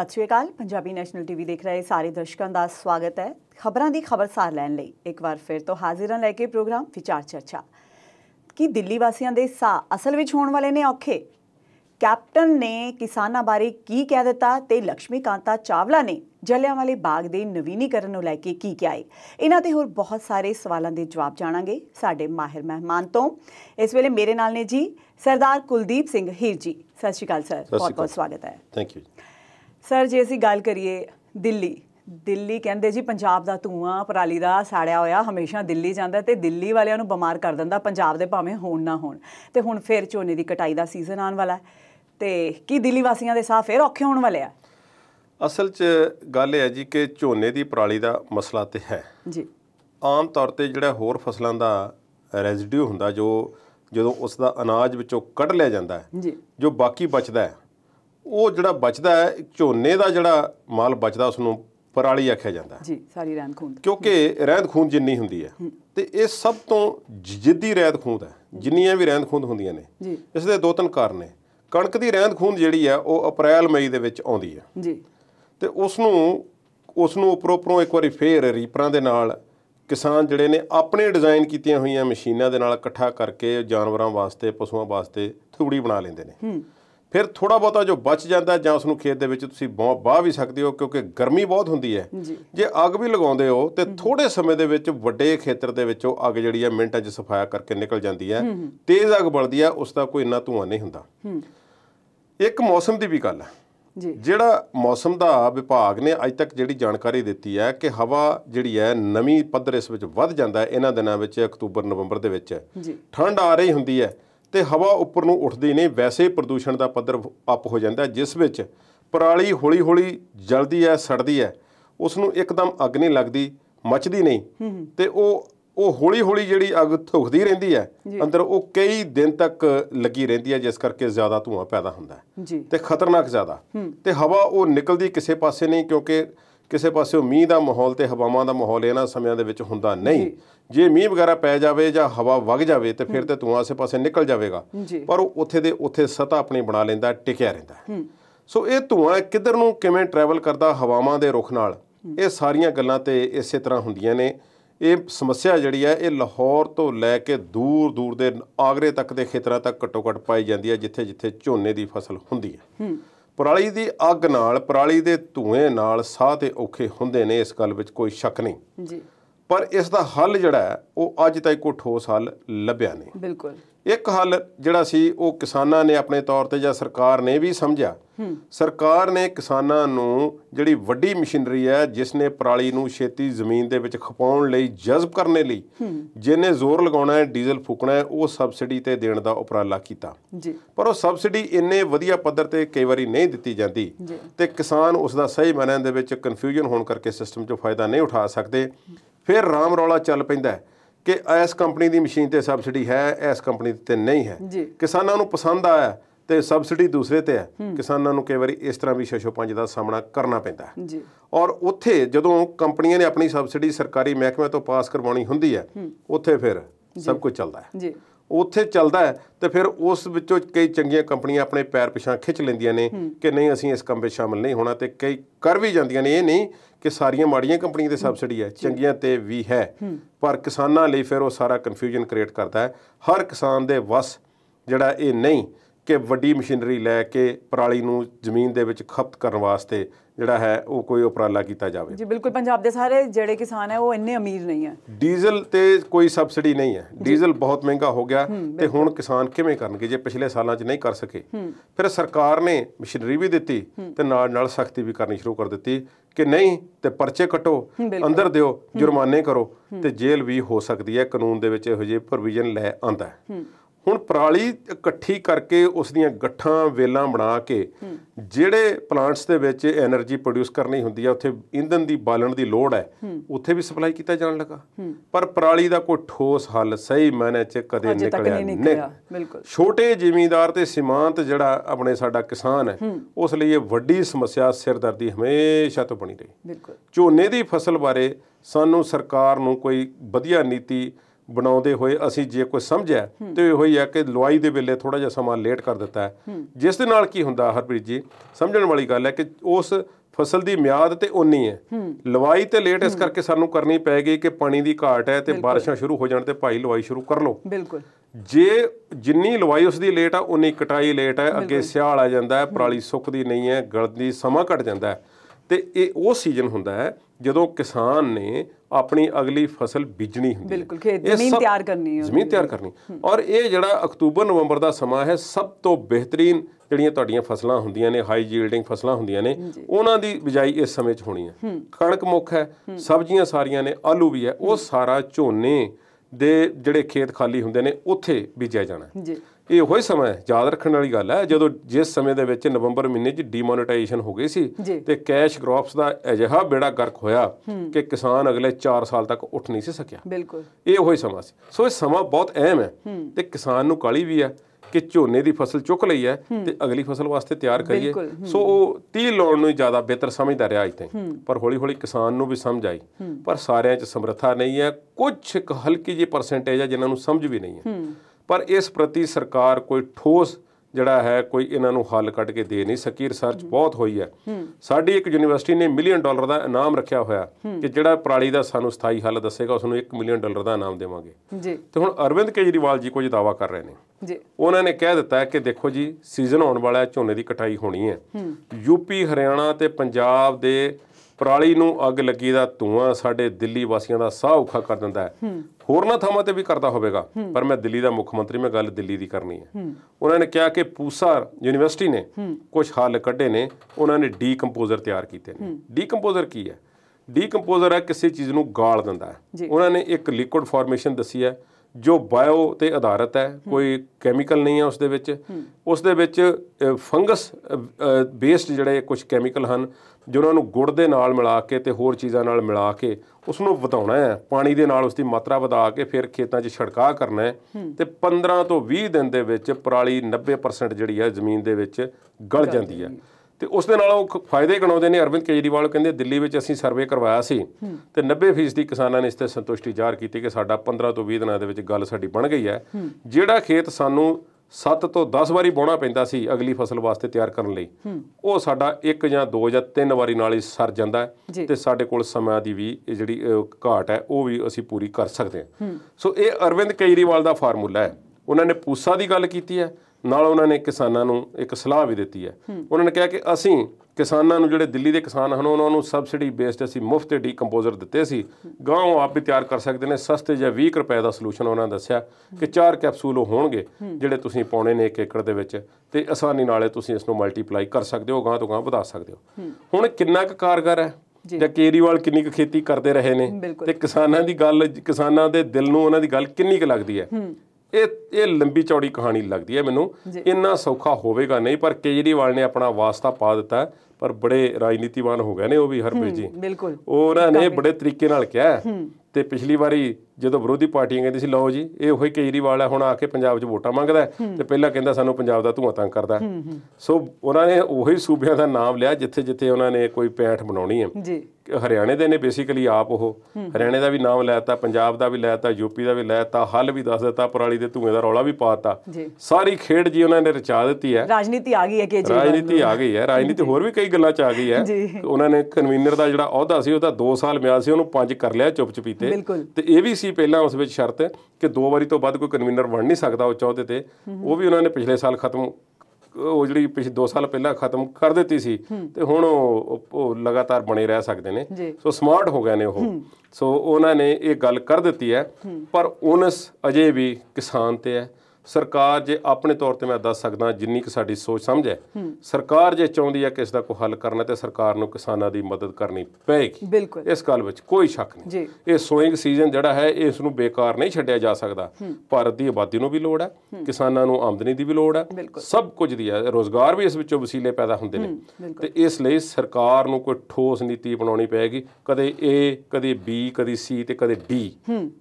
B: ਸਤਿ ਸ਼੍ਰੀ ਅਕਾਲ ਪੰਜਾਬੀ ਨੈਸ਼ਨਲ ਟੀਵੀ ਦੇਖ ਰਹੇ ਸਾਰੇ ਦਰਸ਼ਕਾਂ ਦਾ ਸਵਾਗਤ ਹੈ ਖਬਰਾਂ ਦੀ ਖਬਰਸਾਰ ਲੈਣ ਲਈ ਇੱਕ ਵਾਰ ਫਿਰ ਤੋਂ ਹਾਜ਼ਰ ਹਾਂ ਲੈ ਕੇ ਪ੍ਰੋਗਰਾਮ ਵਿਚਾਰ ਚਰਚਾ ਕੀ ਦਿੱਲੀ ਵਾਸੀਆਂ ਦੇ ਸਾ ਅਸਲ ਵਿੱਚ ਹੋਣ ਵਾਲੇ ਨੇ ਔਖੇ ਕੈਪਟਨ ਨੇ ਕਿਸਾਨਾਂ ਬਾਰੇ ਕੀ ਕਹਿ ਦਿੱਤਾ ਤੇ ਲక్ష్ਮੀ ਕਾਂਤਾ ਚਾਵਲਾ ਨੇ ਜਲਿਆਂਵਾਲੇ ਬਾਗ ਦੇ ਨਵੀਨੀਕਰਨ ਨੂੰ ਲੈ ਕੇ ਕੀ ਕਿਹਾ ਹੈ ਇਹਨਾਂ ਤੇ ਹੋਰ ਬਹੁਤ ਸਾਰੇ ਸਵਾਲਾਂ ਦੇ ਜਵਾਬ ਜਾਣਾਂਗੇ ਸਾਡੇ ਮਾਹਿਰ ਮਹਿਮਾਨ ਤੋਂ ਇਸ ਵੇਲੇ ਮੇਰੇ ਨਾਲ ਨੇ ਜੀ ਸਰਦਾਰ ਕੁਲਦੀਪ ਸਿੰਘ ਹੀਰ ਜੀ ਸਤਿ ਸ਼੍ਰੀ ਅਕਾਲ ਸਰ ਬਹੁਤ ਬਹੁਤ ਸਵਾਗਤ ਹੈ ਥੈਂਕ ਯੂ ਸਰ ਜੇ ਅਸੀਂ ਗੱਲ ਕਰੀਏ ਦਿੱਲੀ ਦਿੱਲੀ ਕਹਿੰਦੇ ਜੀ ਪੰਜਾਬ ਦਾ ਧੂਆਂ ਪਰਾਲੀ ਦਾ ਸਾੜਿਆ ਹੋਇਆ ਹਮੇਸ਼ਾ ਦਿੱਲੀ ਜਾਂਦਾ ਤੇ ਦਿੱਲੀ ਵਾਲਿਆਂ ਨੂੰ ਬਿਮਾਰ ਕਰ ਦਿੰਦਾ ਪੰਜਾਬ ਦੇ ਭਾਵੇਂ ਹੋਣ ਨਾ ਹੋਣ ਤੇ ਹੁਣ ਫੇਰ ਝੋਨੇ ਦੀ ਕਟਾਈ ਦਾ ਸੀਜ਼ਨ ਆਉਣ ਵਾਲਾ ਤੇ ਕੀ ਦਿੱਲੀ ਵਾਸੀਆਂ ਦੇ ਸਾਹ ਫੇਰ ਔਖੇ ਹੋਣ ਵਾਲੇ ਆ
A: ਅਸਲ 'ਚ ਗੱਲ ਇਹ ਹੈ ਜੀ ਕਿ ਝੋਨੇ ਦੀ ਪਰਾਲੀ ਦਾ ਮਸਲਾ ਤੇ ਹੈ ਜੀ ਆਮ ਤੌਰ ਤੇ ਜਿਹੜਾ ਹੋਰ ਫਸਲਾਂ ਦਾ ਰੈਜ਼ਿਡਿਊ ਹੁੰਦਾ ਜੋ ਜਦੋਂ ਉਸ ਦਾ ਅਨਾਜ ਵਿੱਚੋਂ ਕੱਢ ਲਿਆ ਜਾਂਦਾ ਹੈ ਜੀ ਜੋ ਬਾਕੀ ਬਚਦਾ ਹੈ ਉਹ ਜਿਹੜਾ ਬਚਦਾ ਹੈ ਝੋਨੇ ਦਾ ਜਿਹੜਾ ਮਾਲ ਬਚਦਾ ਉਸ ਨੂੰ ਪਰਾਲੀ ਆਖਿਆ ਜਾਂਦਾ
C: ਜੀ ਸਾਰੀ ਰਹਿਦ ਖੂੰਦ
A: ਕਿਉਂਕਿ ਰਹਿਦ ਖੂੰਦ ਜਿੰਨੀ ਹੁੰਦੀ ਹੈ ਤੇ ਇਹ ਸਭ ਤੋਂ ਜਿੱਦੀ ਰਹਿਦ ਖੂੰਦ ਹੈ ਜਿੰਨੀਆਂ ਵੀ ਰਹਿਦ ਖੂੰਦ ਹੁੰਦੀਆਂ ਨੇ ਇਸ ਦੇ ਦੋ ਤਿੰਨ ਕਾਰਨ ਨੇ ਕਣਕ ਦੀ ਰਹਿਦ ਖੂੰਦ ਜਿਹੜੀ ਹੈ ਉਹ ਅਪ੍ਰੈਲ ਮਈ ਦੇ ਵਿੱਚ ਆਉਂਦੀ ਹੈ ਜੀ ਤੇ ਉਸ ਨੂੰ ਉਸ ਨੂੰ ਉਪਰੋਂ ਇੱਕ ਵਾਰੀ ਫੇਰ ਰੀਪਰਾਂ ਦੇ ਨਾਲ ਕਿਸਾਨ ਜਿਹੜੇ ਨੇ ਆਪਣੇ ਡਿਜ਼ਾਈਨ ਕੀਤੀਆਂ ਹੋਈਆਂ ਮਸ਼ੀਨਾਂ ਦੇ ਨਾਲ ਇਕੱਠਾ ਕਰਕੇ ਜਾਨਵਰਾਂ ਵਾਸਤੇ ਪਸ਼ੂਆਂ ਵਾਸਤੇ ਥੂੜੀ ਬਣਾ ਲੈਂਦੇ ਨੇ ਹੂੰ ਫਿਰ ਥੋੜਾ ਬਹੁਤਾ ਜੋ ਬਚ ਜਾਂਦਾ ਜਾਂ ਉਸ ਨੂੰ ਖੇਤ ਦੇ ਵਿੱਚ ਤੁਸੀਂ ਬਾਹ ਵੀ ਸਕਦੇ ਹੋ ਕਿਉਂਕਿ ਗਰਮੀ ਬਹੁਤ ਹੁੰਦੀ ਹੈ ਜੇ ਅੱਗ ਵੀ ਲਗਾਉਂਦੇ ਹੋ ਤੇ ਥੋੜੇ ਸਮੇਂ ਦੇ ਵਿੱਚ ਵੱਡੇ ਖੇਤਰ ਦੇ ਵਿੱਚੋਂ ਅੱਗ ਜਿਹੜੀ ਹੈ ਮਿੰਟਾਂ 'ਚ ਸਫਾਇਆ ਕਰਕੇ ਨਿਕਲ ਜਾਂਦੀ ਹੈ ਤੇਜ਼ ਅੱਗ ਬਲਦੀ ਹੈ ਉਸ ਦਾ ਕੋਈ ਇੰਨਾ ਧੂਆਂ ਨਹੀਂ ਹੁੰਦਾ ਇੱਕ ਮੌਸਮ ਦੀ ਵੀ ਗੱਲ ਹੈ ਜਿਹੜਾ ਮੌਸਮ ਦਾ ਵਿਭਾਗ ਨੇ ਅੱਜ ਤੱਕ ਜਿਹੜੀ ਜਾਣਕਾਰੀ ਦਿੱਤੀ ਹੈ ਕਿ ਹਵਾ ਜਿਹੜੀ ਹੈ ਨਵੀਂ ਪੱਧਰ ਇਸ ਵਿੱਚ ਵੱਧ ਜਾਂਦਾ ਹੈ ਇਹਨਾਂ ਦਿਨਾਂ ਵਿੱਚ ਅਕਤੂਬਰ ਨਵੰਬਰ ਦੇ ਵਿੱਚ ਜੀ ਠੰਡ ਆ ਰਹੀ ਹੁੰਦੀ ਹੈ ਤੇ ਹਵਾ ਉੱਪਰ ਨੂੰ ਉੱਠਦੀ ਨਹੀਂ ਵੈਸੇ ਪ੍ਰਦੂਸ਼ਣ ਦਾ ਪੱਧਰ ਅਪ ਹੋ ਜਾਂਦਾ ਜਿਸ ਵਿੱਚ ਪਰਾਲੀ ਹੌਲੀ-ਹੌਲੀ ਜਲਦੀ ਹੈ ਸੜਦੀ ਹੈ ਉਸ ਨੂੰ ਇੱਕਦਮ ਅੱਗ ਨਹੀਂ ਲੱਗਦੀ ਮੱਚਦੀ ਨਹੀਂ ਤੇ ਉਹ ਉਹ ਹੌਲੀ-ਹੌਲੀ ਜਿਹੜੀ ਅੱਗ ਧੁਖਦੀ ਰਹਿੰਦੀ ਹੈ ਅੰਦਰ ਉਹ ਕਈ ਦਿਨ ਤੱਕ ਲੱਗੀ ਰਹਿੰਦੀ ਹੈ ਜਿਸ ਕਰਕੇ ਜ਼ਿਆਦਾ ਧੂਆਂ ਪੈਦਾ ਹੁੰਦਾ ਹੈ ਤੇ ਖਤਰਨਾਕ ਜ਼ਿਆਦਾ ਤੇ ਹਵਾ ਉਹ ਨਿਕਲਦੀ ਕਿਸੇ ਪਾਸੇ ਨਹੀਂ ਕਿਉਂਕਿ ਕਿਸੇ ਪਾਸੇ ਮੀਂਹ ਦਾ ਮਾਹੌਲ ਤੇ ਹਵਾਵਾਂ ਦਾ ਮਾਹੌਲ ਇਹਨਾਂ ਸਮਿਆਂ ਦੇ ਵਿੱਚ ਹੁੰਦਾ ਨਹੀਂ ਜੇ ਮੀਂਹ ਵਗੈਰਾ ਪੈ ਜਾਵੇ ਜਾਂ ਹਵਾ ਵਗ ਜਾਵੇ ਤੇ ਫਿਰ ਤੇ ਧੂਆਂ ਆਸੇ ਪਾਸੇ ਨਿਕਲ ਜਾਵੇਗਾ ਪਰ ਉਹ ਉੱਥੇ ਦੇ ਉੱਥੇ ਸਤਾ ਆਪਣੀ ਬਣਾ ਲੈਂਦਾ ਟਿਕਿਆ ਰਹਿੰਦਾ ਸੋ ਇਹ ਧੂਆਂ ਕਿੱਧਰ ਨੂੰ ਕਿਵੇਂ ਟਰੈਵਲ ਕਰਦਾ ਹਵਾਵਾਂ ਦੇ ਰੁਖ ਨਾਲ ਇਹ ਸਾਰੀਆਂ ਗੱਲਾਂ ਤੇ ਇਸੇ ਤਰ੍ਹਾਂ ਹੁੰਦੀਆਂ ਨੇ ਇਹ ਸਮੱਸਿਆ ਜਿਹੜੀ ਹੈ ਇਹ ਲਾਹੌਰ ਤੋਂ ਲੈ ਕੇ ਦੂਰ ਦੂਰ ਦੇ ਆਗਰੇ ਤੱਕ ਦੇ ਖੇਤਰਾਂ ਤੱਕ ਘਟੋ ਘਟ ਪਾਈ ਜਾਂਦੀ ਹੈ ਜਿੱਥੇ ਜਿੱਥੇ ਝੋਨੇ ਦੀ ਫਸਲ ਹੁੰਦੀ ਹੈ ਪਰਾਲੀ ਦੀ ਅੱਗ ਨਾਲ ਪਰਾਲੀ ਦੇ ਧੂਏ ਨਾਲ ਸਾਹ ਤੇ ਔਖੇ ਹੁੰਦੇ ਨੇ ਇਸ ਗੱਲ ਵਿੱਚ ਕੋਈ ਸ਼ੱਕ ਨਹੀਂ ਜੀ ਪਰ ਇਸ ਦਾ ਹੱਲ ਜਿਹੜਾ ਉਹ ਅੱਜ ਤੱਕ ਕੋਈ ਠੋਸ ਹੱਲ ਲੱਭਿਆ ਨਹੀਂ ਬਿਲਕੁਲ ਇੱਕ ਹੱਲ ਜਿਹੜਾ ਸੀ ਉਹ ਕਿਸਾਨਾਂ ਨੇ ਆਪਣੇ ਤੌਰ ਤੇ ਜਾਂ ਸਰਕਾਰ ਨੇ ਵੀ ਸਮਝਿਆ ਸਰਕਾਰ ਨੇ ਕਿਸਾਨਾਂ ਨੂੰ ਜਿਹੜੀ ਵੱਡੀ ਮਸ਼ੀਨਰੀ ਹੈ ਜਿਸ ਨੇ ਪਰਾਲੀ ਨੂੰ ਛੇਤੀ ਜ਼ਮੀਨ ਦੇ ਵਿੱਚ ਖਪਾਉਣ ਲਈ ਜਜ਼ਬ ਕਰਨੇ ਲਈ ਜਿਹਨੇ ਜ਼ੋਰ ਲਗਾਉਣਾ ਹੈ ਡੀਜ਼ਲ ਫੂਕਣਾ ਹੈ ਉਹ ਸਬਸਿਡੀ ਤੇ ਦੇਣ ਦਾ ਉਪਰਾਲਾ ਕੀਤਾ ਜੀ ਪਰ ਉਹ ਸਬਸਿਡੀ ਇੰਨੇ ਵਧੀਆ ਪੱਧਰ ਤੇ ਕਈ ਵਾਰੀ ਨਹੀਂ ਦਿੱਤੀ ਜਾਂਦੀ ਤੇ ਕਿਸਾਨ ਉਸ ਦਾ ਸਹੀ ਮਾਇਨਿਆਂ ਦੇ ਵਿੱਚ ਕਨਫਿਊਜ਼ਨ ਹੋਣ ਕਰਕੇ ਸਿਸਟਮ 'ਚੋਂ ਫਾਇਦਾ ਨਹੀਂ ਉਠਾ ਸਕਦੇ ਫਿਰ ਰਾਮ ਰੌਲਾ ਚੱਲ ਪੈਂਦਾ ਹੈ ਕਿ ਇਸ ਕੰਪਨੀ ਦੀ ਮਸ਼ੀਨ ਤੇ ਸਬਸਿਡੀ ਹੈ ਇਸ ਕੰਪਨੀ ਤੇ ਨਹੀਂ ਹੈ ਕਿਸਾਨਾਂ ਨੂੰ ਪਸੰਦ ਆਇਆ ਤੇ ਸਬਸਿਡੀ ਦੂਸਰੇ ਤੇ ਹੈ ਕਿਸਾਨਾਂ ਨੂੰ ਕਈ ਵਾਰੀ ਇਸ ਤਰ੍ਹਾਂ ਵੀ 605 ਦਾ ਸਾਹਮਣਾ ਕਰਨਾ ਪੈਂਦਾ ਹੈ ਜੀ ਔਰ ਉੱਥੇ ਜਦੋਂ ਕੰਪਨੀਆਂ ਨੇ ਆਪਣੀ ਸਬਸਿਡੀ ਸਰਕਾਰੀ ਮਹਿਕਮੇ ਤੋਂ ਪਾਸ ਕਰਵਾਉਣੀ ਹੁੰਦੀ ਹੈ ਉੱਥੇ ਫਿਰ ਸਭ ਕੁਝ ਚੱਲਦਾ ਹੈ ਜੀ ਉੱਥੇ ਚੱਲਦਾ ਤੇ ਫਿਰ ਉਸ ਵਿੱਚੋਂ ਕਈ ਚੰਗੀਆਂ ਕੰਪਨੀਆਂ ਆਪਣੇ ਪੈਰ ਪਿਛਾਂ ਖਿੱਚ ਲੈਂਦੀਆਂ ਨੇ ਕਿ ਨਹੀਂ ਅਸੀਂ ਇਸ ਕੰਮ ਵਿੱਚ ਸ਼ਾਮਲ ਨਹੀਂ ਹੋਣਾ ਤੇ ਕਈ ਕਰ ਵੀ ਜਾਂਦੀਆਂ ਨੇ ਇਹ ਨਹੀਂ ਕਿ ਸਾਰੀਆਂ ਮਾੜੀਆਂ ਕੰਪਨੀਆਂ ਤੇ ਸਬਸਿਡੀ ਹੈ ਚੰਗੀਆਂ ਤੇ ਵੀ ਹੈ ਪਰ ਕਿਸਾਨਾਂ ਲਈ ਫਿਰ ਉਹ ਸਾਰਾ ਕਨਫਿਊਜ਼ਨ ਕ੍ਰੀਏਟ ਕਰਦਾ ਹੈ ਹਰ ਕਿਸਾਨ ਦੇ ਵਸ ਜਿਹੜਾ ਇਹ ਨਹੀਂ ਕਿ ਵੱਡੀ ਮਸ਼ੀਨਰੀ ਲੈ ਕੇ ਪਰਾਲੀ ਨੂੰ ਜ਼ਮੀਨ ਦੇ ਵਿੱਚ ਖਪਤ ਕਰਨ ਵਾਸਤੇ ਜਿਹੜਾ ਹੈ ਉਹ ਕੋਈ ਉਪਰਾਲਾ ਕੀਤਾ ਜਾਵੇ ਜੀ
B: ਬਿਲਕੁਲ ਪੰਜਾਬ ਦੇ ਸਾਰੇ ਜਿਹੜੇ ਕਿਸਾਨ ਹੈ ਉਹ ਇੰਨੇ ਅਮੀਰ ਨਹੀਂ ਹੈ
A: ਡੀਜ਼ਲ ਤੇ ਕੋਈ ਸਬਸਿਡੀ ਨਹੀਂ ਹੈ ਡੀਜ਼ਲ ਬਹੁਤ ਮਹਿੰਗਾ ਹੋ ਗਿਆ ਤੇ ਹੁਣ ਕਿਸਾਨ ਕਿਵੇਂ ਕਰਨਗੇ ਜੇ ਪਿਛਲੇ ਸਾਲਾਂ 'ਚ ਨਹੀਂ ਕਰ ਸਕੇ ਫਿਰ ਸਰਕਾਰ ਨੇ ਮਸ਼ੀਨਰੀ ਵੀ ਦਿੱਤੀ ਤੇ ਨਾਲ ਨਾਲ ਸਖਤੀ ਵੀ ਕਰਨੀ ਸ਼ੁਰੂ ਕਰ ਦਿੱਤੀ ਕਿ ਨਹੀਂ ਤੇ ਪਰਚੇ ਕਟੋ ਅੰਦਰ ਦਿਓ ਜੁਰਮਾਨੇ ਕਰੋ ਤੇ ਜੇਲ੍ਹ ਵੀ ਹੋ ਸਕਦੀ ਹੈ ਕਾਨੂੰਨ ਦੇ ਵਿੱਚ ਇਹੋ ਜਿਹੇ ਪ੍ਰੋਵੀਜ਼ਨ ਲੈ ਆਂਦਾ ਹੈ ਹੁਣ ਪਰਾਲੀ ਇਕੱਠੀ ਕਰਕੇ ਉਸ ਦੀਆਂ ਗੱਠਾਂ ਵੇਲਾਂ ਬਣਾ ਕੇ ਜਿਹੜੇ ਪਲਾਂਟਸ ਦੇ ਵਿੱਚ એનર્ਜੀ ਪ੍ਰੋਡਿਊਸ ਕਰਨੀ ਹੁੰਦੀ ਆ ਉੱਥੇ ਇੰਧਨ ਦੀ ਬਾਲਣ ਦੀ ਲੋੜ ਹੈ ਉੱਥੇ ਵੀ ਸਪਲਾਈ ਕੀਤਾ ਜਾਣ ਲੱਗਾ ਪਰ ਪਰਾਲੀ ਦਾ ਕੋਈ ਠੋਸ ਹੱਲ ਸਹੀ ਮਾਇਨੇ 'ਚ ਕਦੇ ਨਿਕਲਿਆ ਨਹੀਂ ਬਿਲਕੁਲ ਛੋਟੇ ਜ਼ਿਮੀਂਦਾਰ ਤੇ ਸੀਮਾਂਤ ਜਿਹੜਾ ਆਪਣੇ ਸਾਡਾ ਕਿਸਾਨ ਹੈ ਉਸ ਲਈ ਇਹ ਵੱਡੀ ਸਮੱਸਿਆ ਸਿਰਦਰਦੀ ਹਮੇਸ਼ਾ ਤੋਂ ਬਣੀ ਰਹੀ ਬਿਲਕੁਲ ਝੋਨੇ ਦੀ ਫਸਲ ਬਾਰੇ ਸਾਨੂੰ ਸਰਕਾਰ ਨੂੰ ਕੋਈ ਵਧੀਆ ਨੀਤੀ ਬਣਾਉਂਦੇ ਹੋਏ ਅਸੀਂ ਜੇ ਕੋਈ ਸਮਝਿਆ ਤੇ ਇਹੋ ਹੀ ਆ ਕਿ ਲੁਆਈ ਦੇ ਵੇਲੇ ਥੋੜਾ ਜਿਹਾ ਸਮਾਂ ਲੇਟ ਕਰ ਦਿੱਤਾ ਹੈ ਜਿਸ ਦੇ ਨਾਲ ਕੀ ਹੁੰਦਾ ਹਰਪ੍ਰੀਤ ਜੀ ਸਮਝਣ ਵਾਲੀ ਗੱਲ ਹੈ ਕਿ ਉਸ ਫਸਲ ਦੀ ਮਿਆਦ ਤੇ ਉਨੀ ਹੈ ਲਵਾਈ ਤੇ ਲੇਟ ਇਸ ਕਰਕੇ ਸਾਨੂੰ ਕਰਨੀ ਪੈ ਗਈ ਕਿ ਪਾਣੀ ਦੀ ਘਾਟ ਹੈ ਤੇ ਬਾਰਿਸ਼ਾਂ ਸ਼ੁਰੂ ਹੋ ਜਾਣ ਤੇ ਭਾਈ ਲਵਾਈ ਸ਼ੁਰੂ ਕਰ ਲਓ ਬਿਲਕੁਲ ਜੇ ਜਿੰਨੀ ਲਵਾਈ ਉਸ ਦੀ ਲੇਟ ਆ ਉਨੀ ਕਟਾਈ ਲੇਟ ਹੈ ਅੱਗੇ ਸਿਆਲ ਆ ਜਾਂਦਾ ਹੈ ਪਰਾਲੀ ਸੁੱਕਦੀ ਨਹੀਂ ਹੈ ਗਲਦੀ ਸਮਾਂ ਘਟ ਜਾਂਦਾ ਹੈ ਤੇ ਇਹ ਉਹ ਸੀਜ਼ਨ ਹੁੰਦਾ ਹੈ ਜਦੋਂ ਕਿਸਾਨ ਨੇ ਆਪਣੀ ਅਗਲੀ ਫਸਲ ਬੀਜਣੀ ਹੁੰਦੀ ਹੈ ਬਿਲਕੁਲ
C: ਖੇਤ ਜ਼ਮੀਨ ਤਿਆਰ ਕਰਨੀ ਹੈ ਜ਼ਮੀਨ ਤਿਆਰ
A: ਕਰਨੀ ਔਰ ਇਹ ਜਿਹੜਾ ਅਕਤੂਬਰ ਨਵੰਬਰ ਦਾ ਸਮਾਂ ਹੈ ਸਭ ਤੋਂ ਬਿਹਤਰੀਨ ਜਿਹੜੀਆਂ ਤੁਹਾਡੀਆਂ ਫਸਲਾਂ ਹੁੰਦੀਆਂ ਨੇ ਹਾਈ ਯੀਲਡਿੰਗ ਫਸਲਾਂ ਹੁੰਦੀਆਂ ਨੇ ਉਹਨਾਂ ਦੀ ਬਿਜਾਈ ਇਸ ਸਮੇਂ 'ਚ ਹੋਣੀ ਹੈ ਕਣਕ ਮੁੱਖ ਹੈ ਸਬਜ਼ੀਆਂ ਸਾਰੀਆਂ ਨੇ ਆਲੂ ਵੀ ਹੈ ਉਹ ਸਾਰਾ ਝੋਨੇ ਦੇ ਜਿਹੜੇ ਖੇਤ ਖਾਲੀ ਹੁੰਦੇ ਨੇ ਉੱਥੇ ਬੀਜਿਆ ਜਾਣਾ ਜੀ ਇਹ ਹੀ ਸਮਾਂ ਹੈ ਯਾਦ ਰੱਖਣ ਵਾਲੀ ਗੱਲ ਹੈ ਜਦੋਂ ਜਿਸ ਸਮੇਂ ਦੇ ਵਿੱਚ ਨਵੰਬਰ ਮਹੀਨੇ 'ਚ ਡੀਮੋਨਟਾਈਜੇਸ਼ਨ ਹੋ ਗਈ ਸੀ ਤੇ ਕੈਸ਼ ਕ੍ਰੌਪਸ ਦਾ ਅਜਿਹਾ ਬੇੜਾ ਗਰਕ ਹੋਇਆ ਕਿ ਕਿਸਾਨ ਅਗਲੇ 4 ਸਾਲ ਤੱਕ ਉੱਠ ਨਹੀਂ ਸੀ ਸਕਿਆ ਬਿਲਕੁਲ ਇਹ ਹੀ ਸਮਾਂ ਸੀ ਸੋ ਇਹ ਸਮਾਂ ਬਹੁਤ ਅਹਿਮ ਹੈ ਤੇ ਕਿਸਾਨ ਨੂੰ ਕਾਲੀ ਵੀ ਹੈ ਕਿ ਝੋਨੇ ਦੀ ਫਸਲ ਚੁੱਕ ਲਈ ਹੈ ਤੇ ਅਗਲੀ ਫਸਲ ਵਾਸਤੇ ਤਿਆਰ ਕਰੀਏ ਸੋ ਉਹ 30 ਲਾਉਣ ਨੂੰ ਜ਼ਿਆਦਾ ਬਿਹਤਰ ਸਮਝਦਾ ਰਿਹਾ ਅਜ ਤੱਕ ਪਰ ਹੌਲੀ ਹੌਲੀ ਕਿਸਾਨ ਨੂੰ ਵੀ ਸਮਝ ਆਈ ਪਰ ਸਾਰਿਆਂ 'ਚ ਸਮਰੱਥਾ ਨਹੀਂ ਹੈ ਕੁਝ ਇੱਕ ਹਲਕੀ ਜਿਹੀ ਪਰਸੈਂਟੇਜ ਹੈ ਜਿਨ੍ਹਾਂ ਨੂੰ ਸਮਝ ਵੀ ਨਹੀਂ ਹੈ ਪਰ ਇਸ ਪ੍ਰਤੀ ਸਰਕਾਰ ਕੋਈ ਠੋਸ ਜਿਹੜਾ ਹੈ ਕੋਈ ਇਹਨਾਂ ਨੂੰ ਹੱਲ ਕੱਢ ਕੇ ਦੇ ਨਹੀਂ ਸਕੀ ਰਿਸਰਚ ਬਹੁਤ ਹੋਈ ਹੈ ਸਾਡੀ ਇੱਕ ਯੂਨੀਵਰਸਿਟੀ ਨੇ ਮਿਲੀਅਨ ਡਾਲਰ ਦਾ ਇਨਾਮ ਰੱਖਿਆ ਹੋਇਆ ਕਿ ਜਿਹੜਾ ਪ੍ਰਾਲੀ ਦਾ ਸਾਨੂੰ ਸਥਾਈ ਹੱਲ ਦੱਸੇਗਾ ਉਸ ਨੂੰ 1 ਮਿਲੀਅਨ ਡਾਲਰ ਦਾ ਇਨਾਮ ਦੇਵਾਂਗੇ ਜੀ ਤੇ ਹੁਣ ਅਰਵਿੰਦ ਕੇਜਰੀਵਾਲ ਜੀ ਕੁਝ ਦਾਵਾ ਕਰ ਰਹੇ ਨੇ ਜੀ ਉਹਨਾਂ ਨੇ ਕਹਿ ਦਿੱਤਾ ਹੈ ਕਿ ਦੇਖੋ ਜੀ ਸੀਜ਼ਨ ਆਉਣ ਵਾਲਾ ਹੈ ਝੋਨੇ ਦੀ ਕਟਾਈ ਹੋਣੀ ਹੈ ਯੂਪੀ ਹਰਿਆਣਾ ਤੇ ਪੰਜਾਬ ਦੇ ਪਰਾਲੀ ਨੂੰ ਅੱਗ ਲੱਗੀ ਦਾ ਧੂਆਂ ਸਾਡੇ ਦਿੱਲੀ ਵਾਸੀਆਂ ਦਾ ਸਾਹ ਔਖਾ ਕਰ ਦਿੰਦਾ ਹੈ ਹੋਰਨਾਂ ਥਾਵਾਂ ਤੇ ਵੀ ਕਰਦਾ ਹੋਵੇਗਾ ਪਰ ਮੈਂ ਦਿੱਲੀ ਦਾ ਮੁੱਖ ਮੰਤਰੀ ਮੈਂ ਗੱਲ ਦਿੱਲੀ ਦੀ ਕਰਨੀ ਹੈ ਉਹਨਾਂ ਨੇ ਕਿਹਾ ਕਿ ਪੂਸਾ ਯੂਨੀਵਰਸਿਟੀ ਨੇ ਕੁਝ ਹੱਲ ਕੱਢੇ ਨੇ ਉਹਨਾਂ ਨੇ ਡੀਕੰਪੋਜ਼ਰ ਤਿਆਰ ਕੀਤੇ ਨੇ ਡੀਕੰਪੋਜ਼ਰ ਕੀ ਹੈ ਡੀਕੰਪੋਜ਼ਰ ਹੈ ਕਿਸੇ ਚੀਜ਼ ਨੂੰ ਗਾਲ ਦਿੰਦਾ ਹੈ ਉਹਨਾਂ ਨੇ ਇੱਕ ਲਿਕੁਇਡ ਫਾਰਮੇਸ਼ਨ ਦੱਸੀ ਹੈ ਜੋ ਬਾਇਓ ਤੇ ਆਧਾਰਿਤ ਹੈ ਕੋਈ ਕੈਮੀਕਲ ਨਹੀਂ ਹੈ ਉਸ ਦੇ ਵਿੱਚ ਉਸ ਦੇ ਵਿੱਚ ਫੰਗਸ ਬੇਸਡ ਜਿਹੜੇ ਕੁਝ ਕੈਮੀਕਲ ਹਨ ਜੇ ਉਹਨਾਂ ਨੂੰ ਗੁੜ ਦੇ ਨਾਲ ਮਿਲਾ ਕੇ ਤੇ ਹੋਰ ਚੀਜ਼ਾਂ ਨਾਲ ਮਿਲਾ ਕੇ ਉਸ ਨੂੰ ਵਧਾਉਣਾ ਹੈ ਪਾਣੀ ਦੇ ਨਾਲ ਉਸ ਦੀ ਮਾਤਰਾ ਵਧਾ ਕੇ ਫਿਰ ਖੇਤਾਂ 'ਚ ਛੜਕਾ ਕਰਨਾ ਹੈ ਤੇ 15 ਤੋਂ 20 ਦਿਨ ਦੇ ਵਿੱਚ ਪਰਾਲੀ 90% ਜਿਹੜੀ ਹੈ ਜ਼ਮੀਨ ਦੇ ਵਿੱਚ ਗਲ ਜਾਂਦੀ ਹੈ ਤੇ ਉਸ ਦੇ ਨਾਲ ਉਹ ਫਾਇਦੇ ਗਣਾਉਂਦੇ ਨੇ ਅਰਵਿੰਦ ਕੇਜਰੀਵਾਲ ਕਹਿੰਦੇ ਦਿੱਲੀ ਵਿੱਚ ਅਸੀਂ ਸਰਵੇ ਕਰਵਾਇਆ ਸੀ ਤੇ 90% ਦੀ ਕਿਸਾਨਾਂ ਨੇ ਇਸ ਤੇ ਸੰਤੁਸ਼ਟੀ ਜ਼ਾਹਰ ਕੀਤੀ ਕਿ ਸਾਡਾ 15 ਤੋਂ 20 ਦਿਨਾਂ ਦੇ ਵਿੱਚ ਗੱਲ ਸਾਡੀ ਬਣ ਗਈ ਹੈ ਜਿਹੜਾ ਖੇਤ ਸਾਨੂੰ 7 ਤੋਂ 10 ਵਾਰੀ ਬੋਣਾ ਪੈਂਦਾ ਸੀ ਅਗਲੀ ਫਸਲ ਵਾਸਤੇ ਤਿਆਰ ਕਰਨ ਲਈ ਉਹ ਸਾਡਾ ਇੱਕ ਜਾਂ ਦੋ ਜਾਂ ਤਿੰਨ ਵਾਰੀ ਨਾਲ ਹੀ ਸਰ ਜਾਂਦਾ ਤੇ ਸਾਡੇ ਕੋਲ ਸਮਾਂ ਦੀ ਵੀ ਜਿਹੜੀ ਘਾਟ ਹੈ ਉਹ ਵੀ ਅਸੀਂ ਪੂਰੀ ਕਰ ਸਕਦੇ ਹਾਂ ਸੋ ਇਹ ਅਰਵਿੰਦ ਕੇਜਰੀਵਾਲ ਦਾ ਫਾਰਮੂਲਾ ਹੈ ਉਹਨਾਂ ਨੇ ਪੂਸਾ ਦੀ ਗੱਲ ਕੀਤੀ ਹੈ ਨਾਲ ਉਹਨਾਂ ਨੇ ਕਿਸਾਨਾਂ ਨੂੰ ਇੱਕ ਸਲਾਹ ਵੀ ਦਿੱਤੀ ਹੈ ਉਹਨਾਂ ਨੇ ਕਿਹਾ ਕਿ ਅਸੀਂ ਕਿਸਾਨਾਂ ਨੂੰ ਜਿਹੜੇ ਦਿੱਲੀ ਦੇ ਕਿਸਾਨ ਹਨ ਉਹਨਾਂ ਨੂੰ ਸਬਸਿਡੀ ਬੇਸਡ ਅਸੀਂ ਮੁਫਤ ਡੀਕੰਪੋਜ਼ਰ ਦਿੱਤੇ ਸੀ ਗਾਂਵ ਆਪ ਵੀ ਤਿਆਰ ਕਰ ਸਕਦੇ ਨੇ ਸਸਤੇ ਜਾਂ 20 ਰੁਪਏ ਦਾ ਸੋਲੂਸ਼ਨ ਉਹਨਾਂ ਦੱਸਿਆ ਕਿ ਚਾਰ ਕੈਪਸੂਲ ਉਹ ਹੋਣਗੇ ਜਿਹੜੇ ਤੁਸੀਂ ਪਾਉਣੇ ਨੇ 1 ਏਕੜ ਦੇ ਵਿੱਚ ਤੇ ਆਸਾਨੀ ਨਾਲੇ ਤੁਸੀਂ ਇਸ ਨੂੰ ਮਲਟੀਪਲਾਈ ਕਰ ਸਕਦੇ ਹੋ ਗਾਂ ਤੋਂ ਗਾਂ ਵਧਾ ਸਕਦੇ ਹੋ ਹੁਣ ਕਿੰਨਾ ਕੁ ਕਾਰਗਰ ਹੈ ਜਾਂ ਕੇਰੀਵਾਲ ਕਿੰਨੀ ਕੁ ਖੇਤੀ ਕਰਦੇ ਰਹੇ ਨੇ ਤੇ ਕਿਸਾਨਾਂ ਦੀ ਗੱਲ ਕਿਸਾਨਾਂ ਦੇ ਦਿਲ ਨੂੰ ਉਹਨਾਂ ਦੀ ਗੱਲ ਕਿੰਨੀ ਕੁ ਲੱਗਦੀ ਹੈ ਇਹ ਇਹ ਲੰਬੀ ਚੌੜੀ ਕਹਾਣੀ ਲੱਗਦੀ ਹੈ ਮੈਨੂੰ ਇੰਨਾ ਸੌਖਾ ਹੋਵੇਗਾ ਨਹੀਂ ਪਰ ਕੇਜਰੀਵਾਲ ਨੇ ਆਪਣਾ ਵਾਸਤਾ ਪਾ ਦਿੱਤਾ ਪਰ ਬੜੇ ਰਾਜਨੀਤੀਵਾਨ ਹੋ ਗਏ ਨੇ ਉਹ ਵੀ ਹਰਪ੍ਰੀਤ ਜੀ ਬਿਲਕੁਲ ਉਹਨਾਂ ਨੇ ਬੜੇ ਤਰੀਕੇ ਨਾਲ ਕਿਹਾ ਤੇ ਪਿਛਲੀ ਵਾਰੀ ਜਦੋਂ ਵਿਰੋਧੀ ਪਾਰਟੀਆਂ ਕਹਿੰਦੀ ਸੀ ਲਓ ਜੀ ਇਹ ਹੀ ਕੇਜਰੀਵਾਲ ਹੈ ਹੁਣ ਆ ਕੇ ਪੰਜਾਬ 'ਚ ਵੋਟਾਂ ਮੰਗਦਾ ਤੇ ਪਹਿਲਾਂ ਕਹਿੰਦਾ ਸਾਨੂੰ ਪੰਜਾਬ ਦਾ ਧੂਆਂ ਤੰਗ ਕਰਦਾ ਸੋ ਉਹਨਾਂ ਨੇ ਉਹੀ ਸੂਬਿਆਂ ਦਾ ਨਾਮ ਲਿਆ ਜਿੱਥੇ ਜਿੱਥੇ ਉਹਨਾਂ ਨੇ ਕੋਈ ਪੈਂਠ ਬਣਾਉਣੀ ਹੈ ਜੀ ਹਰਿਆਣੇ ਦੇ ਨੇ ਬੇਸਿਕਲੀ ਆਪ ਉਹ ਹਰਿਆਣੇ ਦਾ ਵੀ ਨਾਮ ਲੈਤਾ ਪੰਜਾਬ ਦਾ ਵੀ ਲੈਤਾ ਯੂਪੀ ਦਾ ਵੀ ਲੈਤਾ ਹੱਲ ਵੀ ਦੱਸ ਦਿੱਤਾ ਪਰਾਲੀ ਦੇ ਧੂਏ ਦਾ ਰੌਲਾ ਵੀ ਪਾਤਾ ਸਾਰੀ ਖੇਡ ਜੀ ਉਹਨਾਂ ਨੇ ਰਚਾ ਦਿੱਤੀ ਹੈ
B: ਰਾਜਨੀਤੀ ਆ ਗਈ ਹੈ ਜੀ ਰਾਜਨੀਤੀ
A: ਆ ਗਈ ਹੈ ਰਾਜਨੀਤੀ ਹੋਰ ਵੀ ਕਈ ਗੱਲਾਂ ਚ ਆ ਗਈ ਹੈ ਉਹਨਾਂ ਨੇ ਕਨਵੀਨਰ ਦਾ ਜਿਹੜਾ ਅਹੁਦਾ ਸੀ ਉਹ ਤਾਂ 2 ਸਾਲ ਮਿਆਦ ਸੀ ਉਹਨੂੰ 5 ਕਰ ਲਿਆ ਚੁੱਪ ਚਪੀਤੇ ਤੇ ਇਹ ਵੀ ਸੀ ਪਹਿਲਾਂ ਉਸ ਵਿੱਚ ਸ਼ਰਤ ਕਿ ਦੋ ਵਾਰੀ ਤੋਂ ਵੱਧ ਕੋਈ ਕਨਵੀਨਰ ਬਣ ਨਹੀਂ ਸਕਦਾ ਉਹ ਚਾਹਦੇ ਤੇ ਉਹ ਵੀ ਉਹਨਾਂ ਨੇ ਪਿਛਲੇ ਸਾਲ ਖਤਮ ਉਹ ਜਿਹੜੀ ਪਿਛਲੇ 2 ਸਾਲ ਪਹਿਲਾਂ ਖਤਮ ਕਰ ਦਿੱਤੀ ਸੀ ਤੇ ਹੁਣ ਉਹ ਲਗਾਤਾਰ ਬਣੇ ਰਹਿ ਸਕਦੇ ਨੇ ਸੋ ਸਮਾਰਟ ਹੋ ਗਏ ਨੇ ਉਹ ਸੋ ਉਹਨਾਂ ਨੇ ਇਹ ਗੱਲ ਕਰ ਦਿੱਤੀ ਹੈ ਪਰ ਉਹਨਸ ਅਜੇ ਵੀ ਕਿਸਾਨ ਤੇ ਹੈ ਸਰਕਾਰ ਜੇ ਆਪਣੇ ਤੌਰ ਤੇ ਮੈਂ ਦੱਸ ਸਕਦਾ ਜਿੰਨੀ ਕਿ ਸਾਡੀ ਸੋਚ ਸਮਝ ਹੈ ਸਰਕਾਰ ਜੇ ਚਾਹੁੰਦੀ ਹੈ ਕਿ ਇਸ ਦਾ ਕੋਈ ਹੱਲ ਕਰਨਾ ਤੇ ਸਰਕਾਰ ਨੂੰ ਕਿਸਾਨਾਂ ਦੀ ਮਦਦ ਕਰਨੀ ਪਏਗੀ ਇਸ ਗੱਲ ਵਿੱਚ ਕੋਈ ਸ਼ੱਕ ਨਹੀਂ ਇਹ ਸੋਇੰਗ ਸੀਜ਼ਨ ਜਿਹੜਾ ਹੈ ਇਸ ਨੂੰ ਬੇਕਾਰ ਨਹੀਂ ਛੱਡਿਆ ਜਾ ਸਕਦਾ ਭਾਰਤ ਦੀ ਆਬਾਦੀ ਨੂੰ ਵੀ ਲੋੜ ਹੈ ਕਿਸਾਨਾਂ ਨੂੰ ਆਮਦਨੀ ਦੀ ਵੀ ਲੋੜ ਹੈ ਸਭ ਕੁਝ ਦੀ ਹੈ ਰੋਜ਼ਗਾਰ ਵੀ ਇਸ ਵਿੱਚੋਂ ਵਸੀਲੇ ਪੈਦਾ ਹੁੰਦੇ ਨੇ ਤੇ ਇਸ ਲਈ ਸਰਕਾਰ ਨੂੰ ਕੋਈ ਠੋਸ ਨੀਤੀ ਬਣਾਉਣੀ ਪਏਗੀ ਕਦੇ ਏ ਕਦੇ ਬੀ ਕਦੇ ਸੀ ਤੇ ਕਦੇ ਡੀ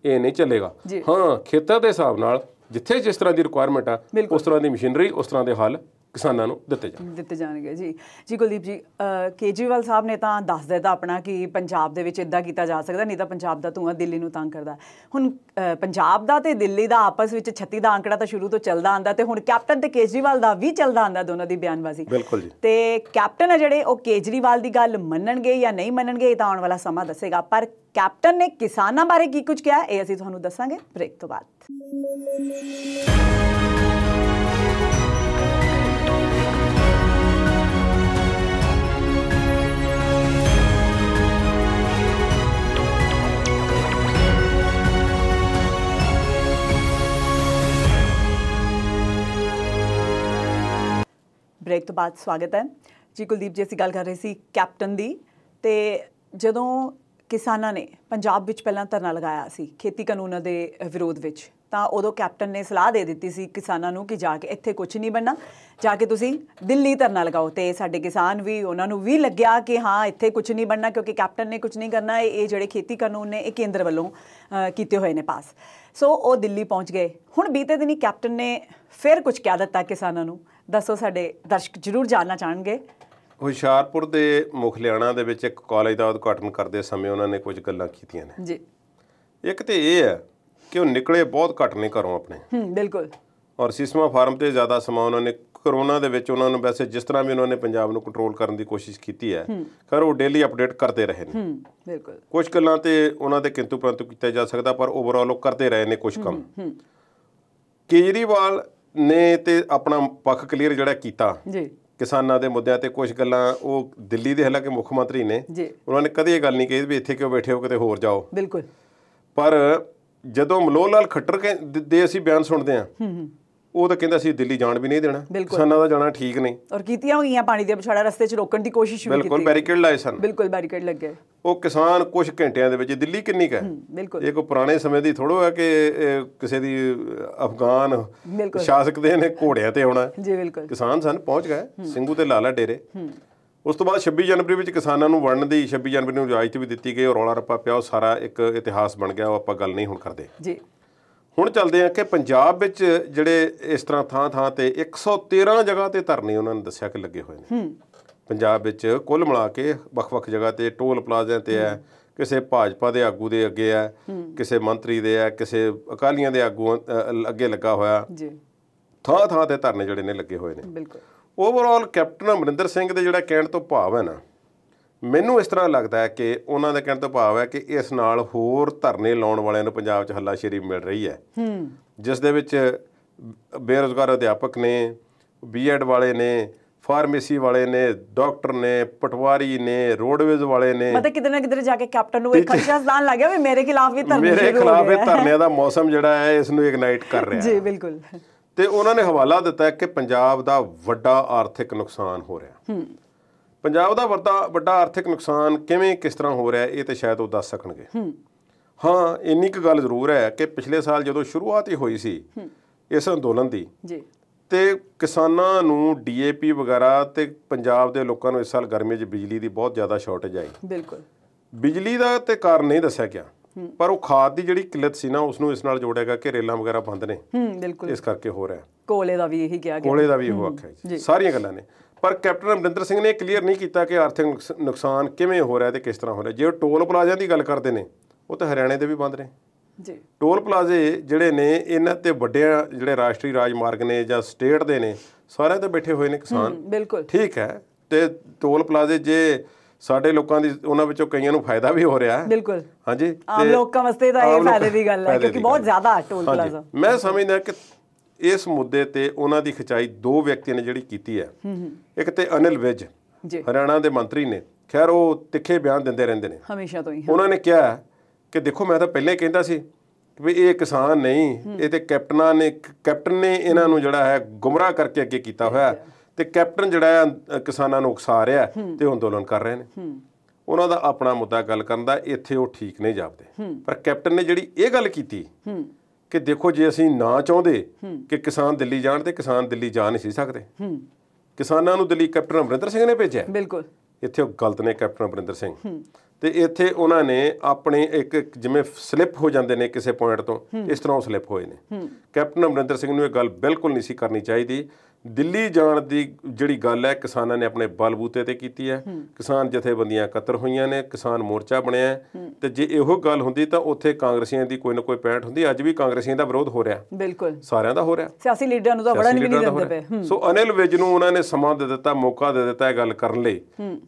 A: ਇਹ ਨਹੀਂ ਚੱਲੇਗਾ ਹਾਂ ਖੇਤਰ ਦੇ ਹਿਸਾਬ ਨਾਲ ਜਿੱਥੇ ਜਿਸ ਤਰ੍ਹਾਂ ਦੀ ਰਿਕੁਆਇਰਮੈਂਟ ਆ ਉਸ ਤਰ੍ਹਾਂ ਦੀ ਮਸ਼ੀਨਰੀ ਉਸ ਤਰ੍ਹਾਂ ਦੇ ਹੱਲ ਕਿਸਾਨਾਂ ਨੂੰ ਦਿੱਤੇ ਜਾਣ
B: ਦਿੱਤੇ ਜਾਣਗੇ ਜੀ ਜੀ ਕੁਲਦੀਪ ਜੀ ਕੇਜੀਵਾਲ ਸਾਹਿਬ ਨੇ ਤਾਂ ਦੱਸ ਦਿੱਤਾ ਆਪਣਾ ਕਿ ਪੰਜਾਬ ਦੇ ਵਿੱਚ ਇਦਾਂ ਕੀਤਾ ਜਾ ਸਕਦਾ ਨਹੀਂ ਤਾਂ ਪੰਜਾਬ ਦਾ ਧੂਆ ਦਿੱਲੀ ਨੂੰ ਤੰਗ ਕਰਦਾ ਹੁਣ ਪੰਜਾਬ ਦਾ ਤੇ ਦਿੱਲੀ ਦਾ ਆਪਸ ਵਿੱਚ ਛੱਤੀ ਦਾ ਅੰਕੜਾ ਤਾਂ ਸ਼ੁਰੂ ਤੋਂ ਚੱਲਦਾ ਆਂਦਾ ਤੇ ਹੁਣ ਕੈਪਟਨ ਤੇ ਕੇਜਰੀਵਾਲ ਦਾ ਵੀ ਚੱਲਦਾ ਆਂਦਾ ਦੋਨਾਂ ਦੀ ਬਿਆਨਬਾਜ਼ੀ ਬਿਲਕੁਲ ਜੀ ਤੇ ਕੈਪਟਨ ਹੈ ਜਿਹੜੇ ਉਹ ਕੇਜਰੀਵਾਲ ਦੀ ਗੱਲ ਮੰਨਣਗੇ ਜਾਂ ਨਹੀਂ ਮੰਨਣਗੇ ਇਹ ਤਾਂ ਆਉਣ ਵਾਲਾ ਸਮਾਂ ਦੱਸੇਗਾ ਪਰ ਕੈਪਟਨ ਨੇ ਕਿਸਾਨਾਂ ਬਾਰੇ ਕੀ ਕੁਝ ਕਿਹਾ ਇਹ ਅਸੀਂ ਤੁਹਾਨੂੰ ਦੱਸਾਂਗੇ ਬ੍ਰੇਕ ਤੋਂ ਬਾਅਦ ਬ੍ਰੇਕ ਤੋਂ ਬਾਅਦ ਸਵਾਗਤ ਹੈ ਜੀ ਕੁਲਦੀਪ ਜੀ ਅਸੀਂ ਗੱਲ ਕਰ ਰਹੇ ਸੀ ਕੈਪਟਨ ਦੀ ਤੇ ਜਦੋਂ ਕਿਸਾਨਾਂ ਨੇ ਪੰਜਾਬ ਵਿੱਚ ਪਹਿਲਾਂ ਧਰਨਾ ਲਗਾਇਆ ਸੀ ਖੇਤੀ ਕਾਨੂੰਨਾਂ ਦੇ ਵਿਰੋਧ ਵਿੱਚ ਤਾਂ ਉਦੋਂ ਕੈਪਟਨ ਨੇ ਸਲਾਹ ਦੇ ਦਿੱਤੀ ਸੀ ਕਿਸਾਨਾਂ ਨੂੰ ਕਿ ਜਾ ਕੇ ਇੱਥੇ ਕੁਝ ਨਹੀਂ ਬਣਨਾ ਜਾ ਕੇ ਤੁਸੀਂ ਦਿੱਲੀ ਧਰਨਾ ਲਗਾਓ ਤੇ ਸਾਡੇ ਕਿਸਾਨ ਵੀ ਉਹਨਾਂ ਨੂੰ ਵੀ ਲੱਗਿਆ ਕਿ ਹਾਂ ਇੱਥੇ ਕੁਝ ਨਹੀਂ ਬਣਨਾ ਕਿਉਂਕਿ ਕੈਪਟਨ ਨੇ ਕੁਝ ਨਹੀਂ ਕਰਨਾ ਇਹ ਜਿਹੜੇ ਖੇਤੀ ਕਾਨੂੰਨ ਨੇ ਇਹ ਕੇਂਦਰ ਵੱਲੋਂ ਕੀਤੇ ਹੋਏ ਨੇ ਪਾਸ ਸੋ ਉਹ ਦਿੱਲੀ ਪਹੁੰਚ ਗਏ ਹੁਣ ਬੀਤੇ ਦਿਨੀ ਕੈਪਟਨ ਨੇ ਫਿਰ ਕੁਝ ਕਹਿ ਦਿੱਤਾ ਕਿਸਾਨਾਂ ਨੂੰ ਦੱਸੋ ਸਾਡੇ ਦਰਸ਼ਕ ਜ਼ਰੂਰ ਜਾਣਨਾ ਚਾਹਣਗੇ
A: ਹੁਸ਼ਿਆਰਪੁਰ ਦੇ ਮੁਖਲਿਆਣਾ ਦੇ ਵਿੱਚ ਇੱਕ ਕਾਲਜ ਦਾ ਉਦਘਾਟਨ ਕਰਦੇ ਸਮੇਂ ਉਹਨਾਂ ਨੇ ਕੁਝ ਗੱਲਾਂ ਕੀਤੀਆਂ ਨੇ ਜੀ ਇੱਕ ਤੇ ਇਹ ਹੈ ਕਿ ਉਹ ਨਿਕਲੇ ਬਹੁਤ ਘੱਟ ਨੇ ਘਰੋਂ ਆਪਣੇ ਹੂੰ ਬਿਲਕੁਲ ਔਰ ਸਿਸਮਾ ਫਾਰਮ ਤੇ ਜ਼ਿਆਦਾ ਸਮਾਂ ਉਹਨਾਂ ਨੇ ਕਰੋਨਾ ਦੇ ਵਿੱਚ ਉਹਨਾਂ ਨੂੰ ਵੈਸੇ ਜਿਸ ਤਰ੍ਹਾਂ ਵੀ ਉਹਨਾਂ ਨੇ ਪੰਜਾਬ ਨੂੰ ਕੰਟਰੋਲ ਕਰਨ ਦੀ ਕੋਸ਼ਿਸ਼ ਕੀਤੀ ਹੈ ਪਰ ਉਹ ਡੇਲੀ ਅਪਡੇਟ ਕਰਦੇ ਰਹੇ ਨੇ
D: ਹੂੰ ਬਿਲਕੁਲ
A: ਕੁਝ ਗੱਲਾਂ ਤੇ ਉਹਨਾਂ ਦੇ ਕਿੰਤੂ ਪ੍ਰੰਤੂ ਕੀਤਾ ਜਾ ਸਕਦਾ ਪਰ ਓਵਰਆਲ ਉਹ ਕਰਦੇ ਰਹੇ ਨੇ ਕੁਝ ਕੰਮ ਹੂੰ ਕੇਜਰੀਵਾਲ ਨੇ ਤੇ ਆਪਣਾ ਪੱਖ ਕਲੀਅਰ ਜਿਹੜਾ ਕੀਤਾ ਜੀ ਕਿਸਾਨਾਂ ਦੇ ਮੁੱਦਿਆਂ ਤੇ ਕੁਝ ਗੱਲਾਂ ਉਹ ਦਿੱਲੀ ਦੇ ਹਾਲਾਂਕਿ ਮੁੱਖ ਮੰਤਰੀ ਨੇ ਉਹਨਾਂ ਨੇ ਕਦੇ ਇਹ ਗੱਲ ਨਹੀਂ ਕਹੀ ਵੀ ਇੱਥੇ ਕਿਉਂ ਬੈਠੇ ਹੋ ਕਿਤੇ ਹੋਰ ਜਾਓ ਬਿਲਕੁਲ ਪਰ ਜਦੋਂ ਮਲੋਹ ਲਾਲ ਖੱਟਰ ਦੇ ਅਸੀਂ ਬਿਆਨ ਸੁਣਦੇ ਆ ਉਹ ਤਾਂ ਕਹਿੰਦਾ ਸੀ ਦਿੱਲੀ ਜਾਣ ਵੀ ਨਹੀਂ ਦੇਣਾ ਕਿਸਾਨਾਂ ਦਾ ਜਾਣਾ ਠੀਕ ਨਹੀਂ
B: ਔਰ ਕੀਤੀਆਂ ਹੋਈਆਂ ਪਾਣੀ ਦੇ ਪਿਛਾੜਾ ਰਸਤੇ 'ਚ ਰੋਕਣ ਦੀ ਕੋਸ਼ਿਸ਼ ਵੀ ਕੀਤੀ ਬਿਲਕੁਲ
A: ਬੈਰੀਕੇਡ ਲਾਏ ਸਨ
B: ਬਿਲਕੁਲ ਬੈਰੀਕੇਡ ਲੱਗੇ
A: ਉਹ ਕਿਸਾਨ ਕੁਝ ਘੰਟਿਆਂ ਦੇ ਵਿੱਚ ਦਿੱਲੀ ਕਿੰਨੀ ਹੈ ਇਹ ਕੋ ਪੁਰਾਣੇ ਸਮੇਂ ਦੀ ਥੋੜੋ ਹੈ ਕਿ ਕਿਸੇ ਦੀ ਅਫਗਾਨ ਸ਼ਾਸਕ ਦੇ ਨੇ ਘੋੜਿਆਂ ਤੇ ਆਉਣਾ ਜੀ ਬਿਲਕੁਲ ਕਿਸਾਨ ਸਨ ਪਹੁੰਚ ਗਏ ਸਿੰਘੂ ਤੇ ਲਾਲਾ ਡੇਰੇ ਉਸ ਤੋਂ ਬਾਅਦ 26 ਜਨਵਰੀ ਵਿੱਚ ਕਿਸਾਨਾਂ ਨੂੰ ਵੜਨ ਦੀ 26 ਜਨਵਰੀ ਨੂੰ ਇਜਾਜ਼ਤ ਵੀ ਦਿੱਤੀ ਗਈ ਔਰ ਰੌਲਾ ਰੱਪਾ ਪਿਆ ਉਹ ਸਾਰਾ ਇੱਕ ਇਤਿਹਾਸ ਬਣ ਗਿਆ ਉਹ ਆਪਾਂ ਗੱਲ ਨਹੀਂ ਹੁਣ ਕਰਦੇ ਜੀ ਹੁਣ ਚੱਲਦੇ ਆ ਕਿ ਪੰਜਾਬ ਵਿੱਚ ਜਿਹੜੇ ਇਸ ਤਰ੍ਹਾਂ ਥਾਂ-ਥਾਂ ਤੇ 113 ਜਗ੍ਹਾ ਤੇ ਧਰਨੇ ਉਹਨਾਂ ਨੇ ਦੱਸਿਆ ਕਿ ਲੱਗੇ ਹੋਏ ਨੇ ਪੰਜਾਬ ਵਿੱਚ ਕੁੱਲ ਮਿਲਾ ਕੇ ਵੱਖ-ਵੱਖ ਜਗ੍ਹਾ ਤੇ ਟੋਲ ਪਲਾਜ਼ਿਆਂ ਤੇ ਆ ਕਿਸੇ ਭਾਜਪਾ ਦੇ ਆਗੂ ਦੇ ਅੱਗੇ ਆ ਕਿਸੇ ਮੰਤਰੀ ਦੇ ਆ ਕਿਸੇ ਅਕਾਲੀਆਂ ਦੇ ਆਗੂ ਅੱਗੇ ਲੱਗਾ ਹੋਇਆ ਜੀ ਥਾਂ-ਥਾਂ ਤੇ ਧਰਨੇ ਜਿਹੜੇ ਨੇ ਲੱਗੇ ਹੋਏ ਨੇ ਬਿਲਕੁਲ ਓਵਰਆਲ ਕੈਪਟਨ ਅਮਰਿੰਦਰ ਸਿੰਘ ਦੇ ਜਿਹੜਾ ਕਹਿਣ ਤੋਂ ਭਾਵ ਹੈ ਨਾ ਮੈਨੂੰ ਇਸ ਤਰ੍ਹਾਂ ਲੱਗਦਾ ਹੈ ਕਿ ਉਹਨਾਂ ਦੇ ਕਹਿਣ ਤੋਂ ਭਾਵ ਹੈ ਕਿ ਇਸ ਨਾਲ ਹੋਰ ਧਰਨੇ ਲਾਉਣ ਵਾਲਿਆਂ ਨੂੰ ਪੰਜਾਬ 'ਚ ਹੱਲਾਸ਼ੇਰੀ ਮਿਲ ਰਹੀ ਹੈ ਹੂੰ ਜਿਸ ਦੇ ਵਿੱਚ ਬੇਰੋਜ਼ਗਾਰ ਅਧਿਆਪਕ ਨੇ ਬੀਐਡ ਵਾਲੇ ਨੇ ਫਾਰਮੇਸੀ ਵਾਲੇ ਨੇ ਡਾਕਟਰ ਨੇ ਪਟਵਾਰੀ ਨੇ ਰੋਡਵੇਜ਼ ਵਾਲੇ ਨੇ ਮਤਲਬ
B: ਕਿਤੇ ਨਾ ਕਿਤੇ ਜਾ ਕੇ ਕੈਪਟਨ ਨੂੰ ਇੱਕ ਖਰਚਾ ਦਾਨ ਲੱਗਿਆ ਵੀ ਮੇਰੇ ਖਿਲਾਫ ਵੀ ਧਰਨੇ ਮੇਰੇ ਖਿਲਾਫ ਵੀ
A: ਧਰਨੇ ਦਾ ਮੌਸਮ ਜਿਹੜਾ ਹੈ ਇਸ ਨੂੰ ਇਗਨਾਈਟ ਕਰ ਰਿਹਾ ਜੀ ਬਿਲਕੁਲ ਤੇ ਉਹਨਾਂ ਨੇ ਹਵਾਲਾ ਦਿੱਤਾ ਕਿ ਪੰਜਾਬ ਦਾ ਵੱਡਾ ਆਰਥਿਕ ਨੁਕਸਾਨ ਹੋ ਰਿਹਾ ਹੂੰ ਪੰਜਾਬ ਦਾ ਵਰਤਾ ਵੱਡਾ ਆਰਥਿਕ ਨੁਕਸਾਨ ਕਿਵੇਂ ਕਿਸ ਤਰ੍ਹਾਂ ਹੋ ਰਿਹਾ ਇਹ ਤੇ ਸ਼ਾਇਦ ਉਹ ਦੱਸ ਸਕਣਗੇ ਹਾਂ ਇੰਨੀ ਕੁ ਗੱਲ ਜ਼ਰੂਰ ਹੈ ਕਿ ਪਿਛਲੇ ਸਾਲ ਜਦੋਂ ਸ਼ੁਰੂਆਤ ਹੀ ਹੋਈ ਸੀ ਇਸ ਅੰਦੋਲਨ ਦੀ ਜੀ ਤੇ ਕਿਸਾਨਾਂ ਨੂੰ ਡੀਏਪੀ ਵਗੈਰਾ ਤੇ ਪੰਜਾਬ ਦੇ ਲੋਕਾਂ ਨੂੰ ਇਸ ਸਾਲ ਗਰਮੀ 'ਚ ਬਿਜਲੀ ਦੀ ਬਹੁਤ ਜ਼ਿਆਦਾ ਸ਼ਾਰਟੇਜ ਆਈ ਬਿਲਕੁਲ ਬਿਜਲੀ ਦਾ ਤੇ ਕਾਰਨ ਨਹੀਂ ਦੱਸਿਆ ਗਿਆ ਪਰ ਉਹ ਖਾਦ ਦੀ ਜਿਹੜੀ ਕਿੱਲਤ ਸੀ ਨਾ ਉਸ ਨੂੰ ਇਸ ਨਾਲ ਜੋੜੇਗਾ ਕਿ ਰੇਲਾਂ ਵਗੈਰਾ ਬੰਦ ਨੇ
B: ਹੂੰ ਬਿਲਕੁਲ ਇਸ ਕਰਕੇ ਹੋ ਰਿਹਾ ਕੋਲੇ ਦਾ ਵੀ ਇਹੀ ਕਿਹਾ ਗਿਆ ਕੋਲੇ ਦਾ ਵੀ ਉਹ
A: ਆਖਿਆ ਜੀ ਸਾਰੀਆਂ ਗੱਲਾਂ ਨੇ ਪਰ ਕੈਪਟਨ ਅਮਰਿੰਦਰ ਸਿੰਘ ਨੇ ਕਲੀਅਰ ਨਹੀਂ ਕੀਤਾ ਕਿ ਆਰਥਿਕ ਨੁਕਸਾਨ ਕਿਵੇਂ ਹੋ ਰਿਹਾ ਤੇ ਕਿਸ ਤਰ੍ਹਾਂ ਹੋ ਰਿਹਾ ਜੇ ਟੋਲ ਪਲਾਜ਼ਿਆਂ ਦੀ ਗੱਲ ਕਰਦੇ ਨੇ ਉਹ ਤਾਂ ਹਰਿਆਣੇ ਦੇ ਵੀ ਬੰਦ ਨੇ ਜੀ ਟੋਲ ਪਲਾਜ਼ੇ ਜਿਹੜੇ ਨੇ ਇਹਨਾਂ ਤੇ ਵੱਡੇ ਜਿਹੜੇ ਰਾਸ਼ਟਰੀ ਰਾਜਮਾਰਗ ਨੇ ਜਾਂ ਸਟੇਟ ਦੇ ਨੇ ਸਾਰੇ ਤੇ ਬੈਠੇ ਹੋਏ ਨੇ ਕਿਸਾਨ ਬਿਲਕੁਲ ਠੀਕ ਹੈ ਤੇ ਟੋਲ ਪਲਾਜ਼ੇ ਜੇ ਸਾਡੇ ਲੋਕਾਂ ਦੀ ਉਹਨਾਂ ਵਿੱਚੋਂ ਕਈਆਂ ਨੂੰ ਫਾਇਦਾ ਵੀ ਹੋ ਰਿਹਾ ਹੈ ਬਿਲਕੁਲ ਹਾਂਜੀ ਆਮ ਲੋਕਾਂ
B: ਵਾਸਤੇ ਤਾਂ ਇਹ ਫਾਇਦੇ ਦੀ ਗੱਲ
A: ਹੈ ਕਿਉਂਕਿ ਬਹੁਤ ਜ਼ਿਆਦਾ ਟੋਲ ਪਲਾਜ਼ਾ ਮੈਂ ਸਮਝਦਾ ਕਿ ਇਸ ਮੁੱਦੇ ਤੇ ਉਹਨਾਂ ਦੀ ਖਚਾਈ ਦੋ ਵਿਅਕਤੀਆਂ ਨੇ ਜਿਹੜੀ ਕੀਤੀ ਹੈ ਇੱਕ ਤੇ ਅਨਿਲ ਵਿਜ ਹਰਿਆਣਾ ਦੇ ਮੰਤਰੀ ਨੇ ਖੈਰ ਉਹ ਤਿੱਖੇ ਬਿਆਨ ਦਿੰਦੇ ਰਹਿੰਦੇ ਨੇ
C: ਹਮੇਸ਼ਾ ਤੋਂ ਹੀ ਉਹਨਾਂ
A: ਨੇ ਕਿਹਾ ਕਿ ਦੇਖੋ ਮੈਂ ਤਾਂ ਪਹਿਲੇ ਕਹਿੰਦਾ ਸੀ ਵੀ ਇਹ ਕਿਸਾਨ ਨਹੀਂ ਇਹ ਤੇ ਕੈਪਟਨਾਂ ਨੇ ਕੈਪਟਨ ਨੇ ਇਹਨਾਂ ਨੂੰ ਜਿਹੜਾ ਹੈ ਗੁੰਮਰਾਹ ਕਰਕੇ ਅੱਗੇ ਕੀਤਾ ਹੋਇਆ ਤੇ ਕੈਪਟਨ ਜਿਹੜਾ ਹੈ ਕਿਸਾਨਾਂ ਨੂੰ ਉਕਸਾ ਰਿਹਾ ਤੇ ਅੰਦੋਲਨ ਕਰ ਰਹੇ ਨੇ ਉਹਨਾਂ ਦਾ ਆਪਣਾ ਮੁੱਦਾ ਗੱਲ ਕਰਨ ਦਾ ਇੱਥੇ ਉਹ ਠੀਕ ਨਹੀਂ ਜਾਪਦੇ ਪਰ ਕੈਪਟਨ ਨੇ ਜਿਹੜੀ ਇਹ ਗੱਲ ਕੀਤੀ ਕਿ ਦੇਖੋ ਜੇ ਅਸੀਂ ਨਾ ਚਾਹੁੰਦੇ ਕਿ ਕਿਸਾਨ ਦਿੱਲੀ ਜਾਣ ਤੇ ਕਿਸਾਨ ਦਿੱਲੀ ਜਾ ਨਹੀਂ ਸੀ ਸਕਦੇ ਕਿਸਾਨਾਂ ਨੂੰ ਦਿੱਲੀ ਕੈਪਟਨ ਅਮਰਿੰਦਰ ਸਿੰਘ ਨੇ ਭੇਜਿਆ ਬਿਲਕੁਲ ਇੱਥੇ ਉਹ ਗਲਤ ਨੇ ਕੈਪਟਨ ਅਮਰਿੰਦਰ ਸਿੰਘ ਤੇ ਇੱਥੇ ਉਹਨਾਂ ਨੇ ਆਪਣੇ ਇੱਕ ਜਿਵੇਂ ਸਲਿਪ ਹੋ ਜਾਂਦੇ ਨੇ ਕਿਸੇ ਪੁਆਇੰਟ ਤੋਂ ਇਸ ਤਰ੍ਹਾਂ ਉਹ ਸਲਿਪ ਹੋਏ ਨੇ ਕੈਪਟਨ ਅਮਰਿੰਦਰ ਸਿੰਘ ਨੂੰ ਇਹ ਗੱਲ ਬਿਲਕੁਲ ਨਹੀਂ ਸੀ ਕਰਨੀ ਚਾਹੀਦੀ ਦਿੱਲੀ ਜਾਣ ਦੀ ਜਿਹੜੀ ਗੱਲ ਹੈ ਕਿਸਾਨਾਂ ਨੇ ਆਪਣੇ ਬਲਬੂਤੇ ਤੇ ਕੀਤੀ ਹੈ ਕਿਸਾਨ ਜਥੇਬੰਦੀਆਂ ਇਕੱਤਰ ਹੋਈਆਂ ਨੇ ਕਿਸਾਨ ਮੋਰਚਾ ਬਣਿਆ ਤੇ ਜੇ ਇਹੋ ਗੱਲ ਹੁੰਦੀ ਤਾਂ ਉੱਥੇ ਕਾਂਗਰਸੀਆਂ ਦੀ ਕੋਈ ਨਾ ਕੋਈ ਪੈਂਟ ਹੁੰਦੀ ਅੱਜ ਵੀ ਕਾਂਗਰਸੀਆਂ ਦਾ ਵਿਰੋਧ ਹੋ ਰਿਹਾ ਬਿਲਕੁਲ ਸਾਰਿਆਂ ਦਾ ਹੋ ਰਿਹਾ
B: ਸਿਆਸੀ ਲੀਡਰਾਂ ਨੂੰ ਤਾਂ ਬੜਾ ਨਹੀਂ ਦਿੰਦੇ ਪਏ
A: ਸੋ ਅਨਿਲ ਵਿਜ ਨੂੰ ਉਹਨਾਂ ਨੇ ਸਮਾਂ ਦੇ ਦਿੱਤਾ ਮੌਕਾ ਦੇ ਦਿੱਤਾ ਇਹ ਗੱਲ ਕਰਨ ਲਈ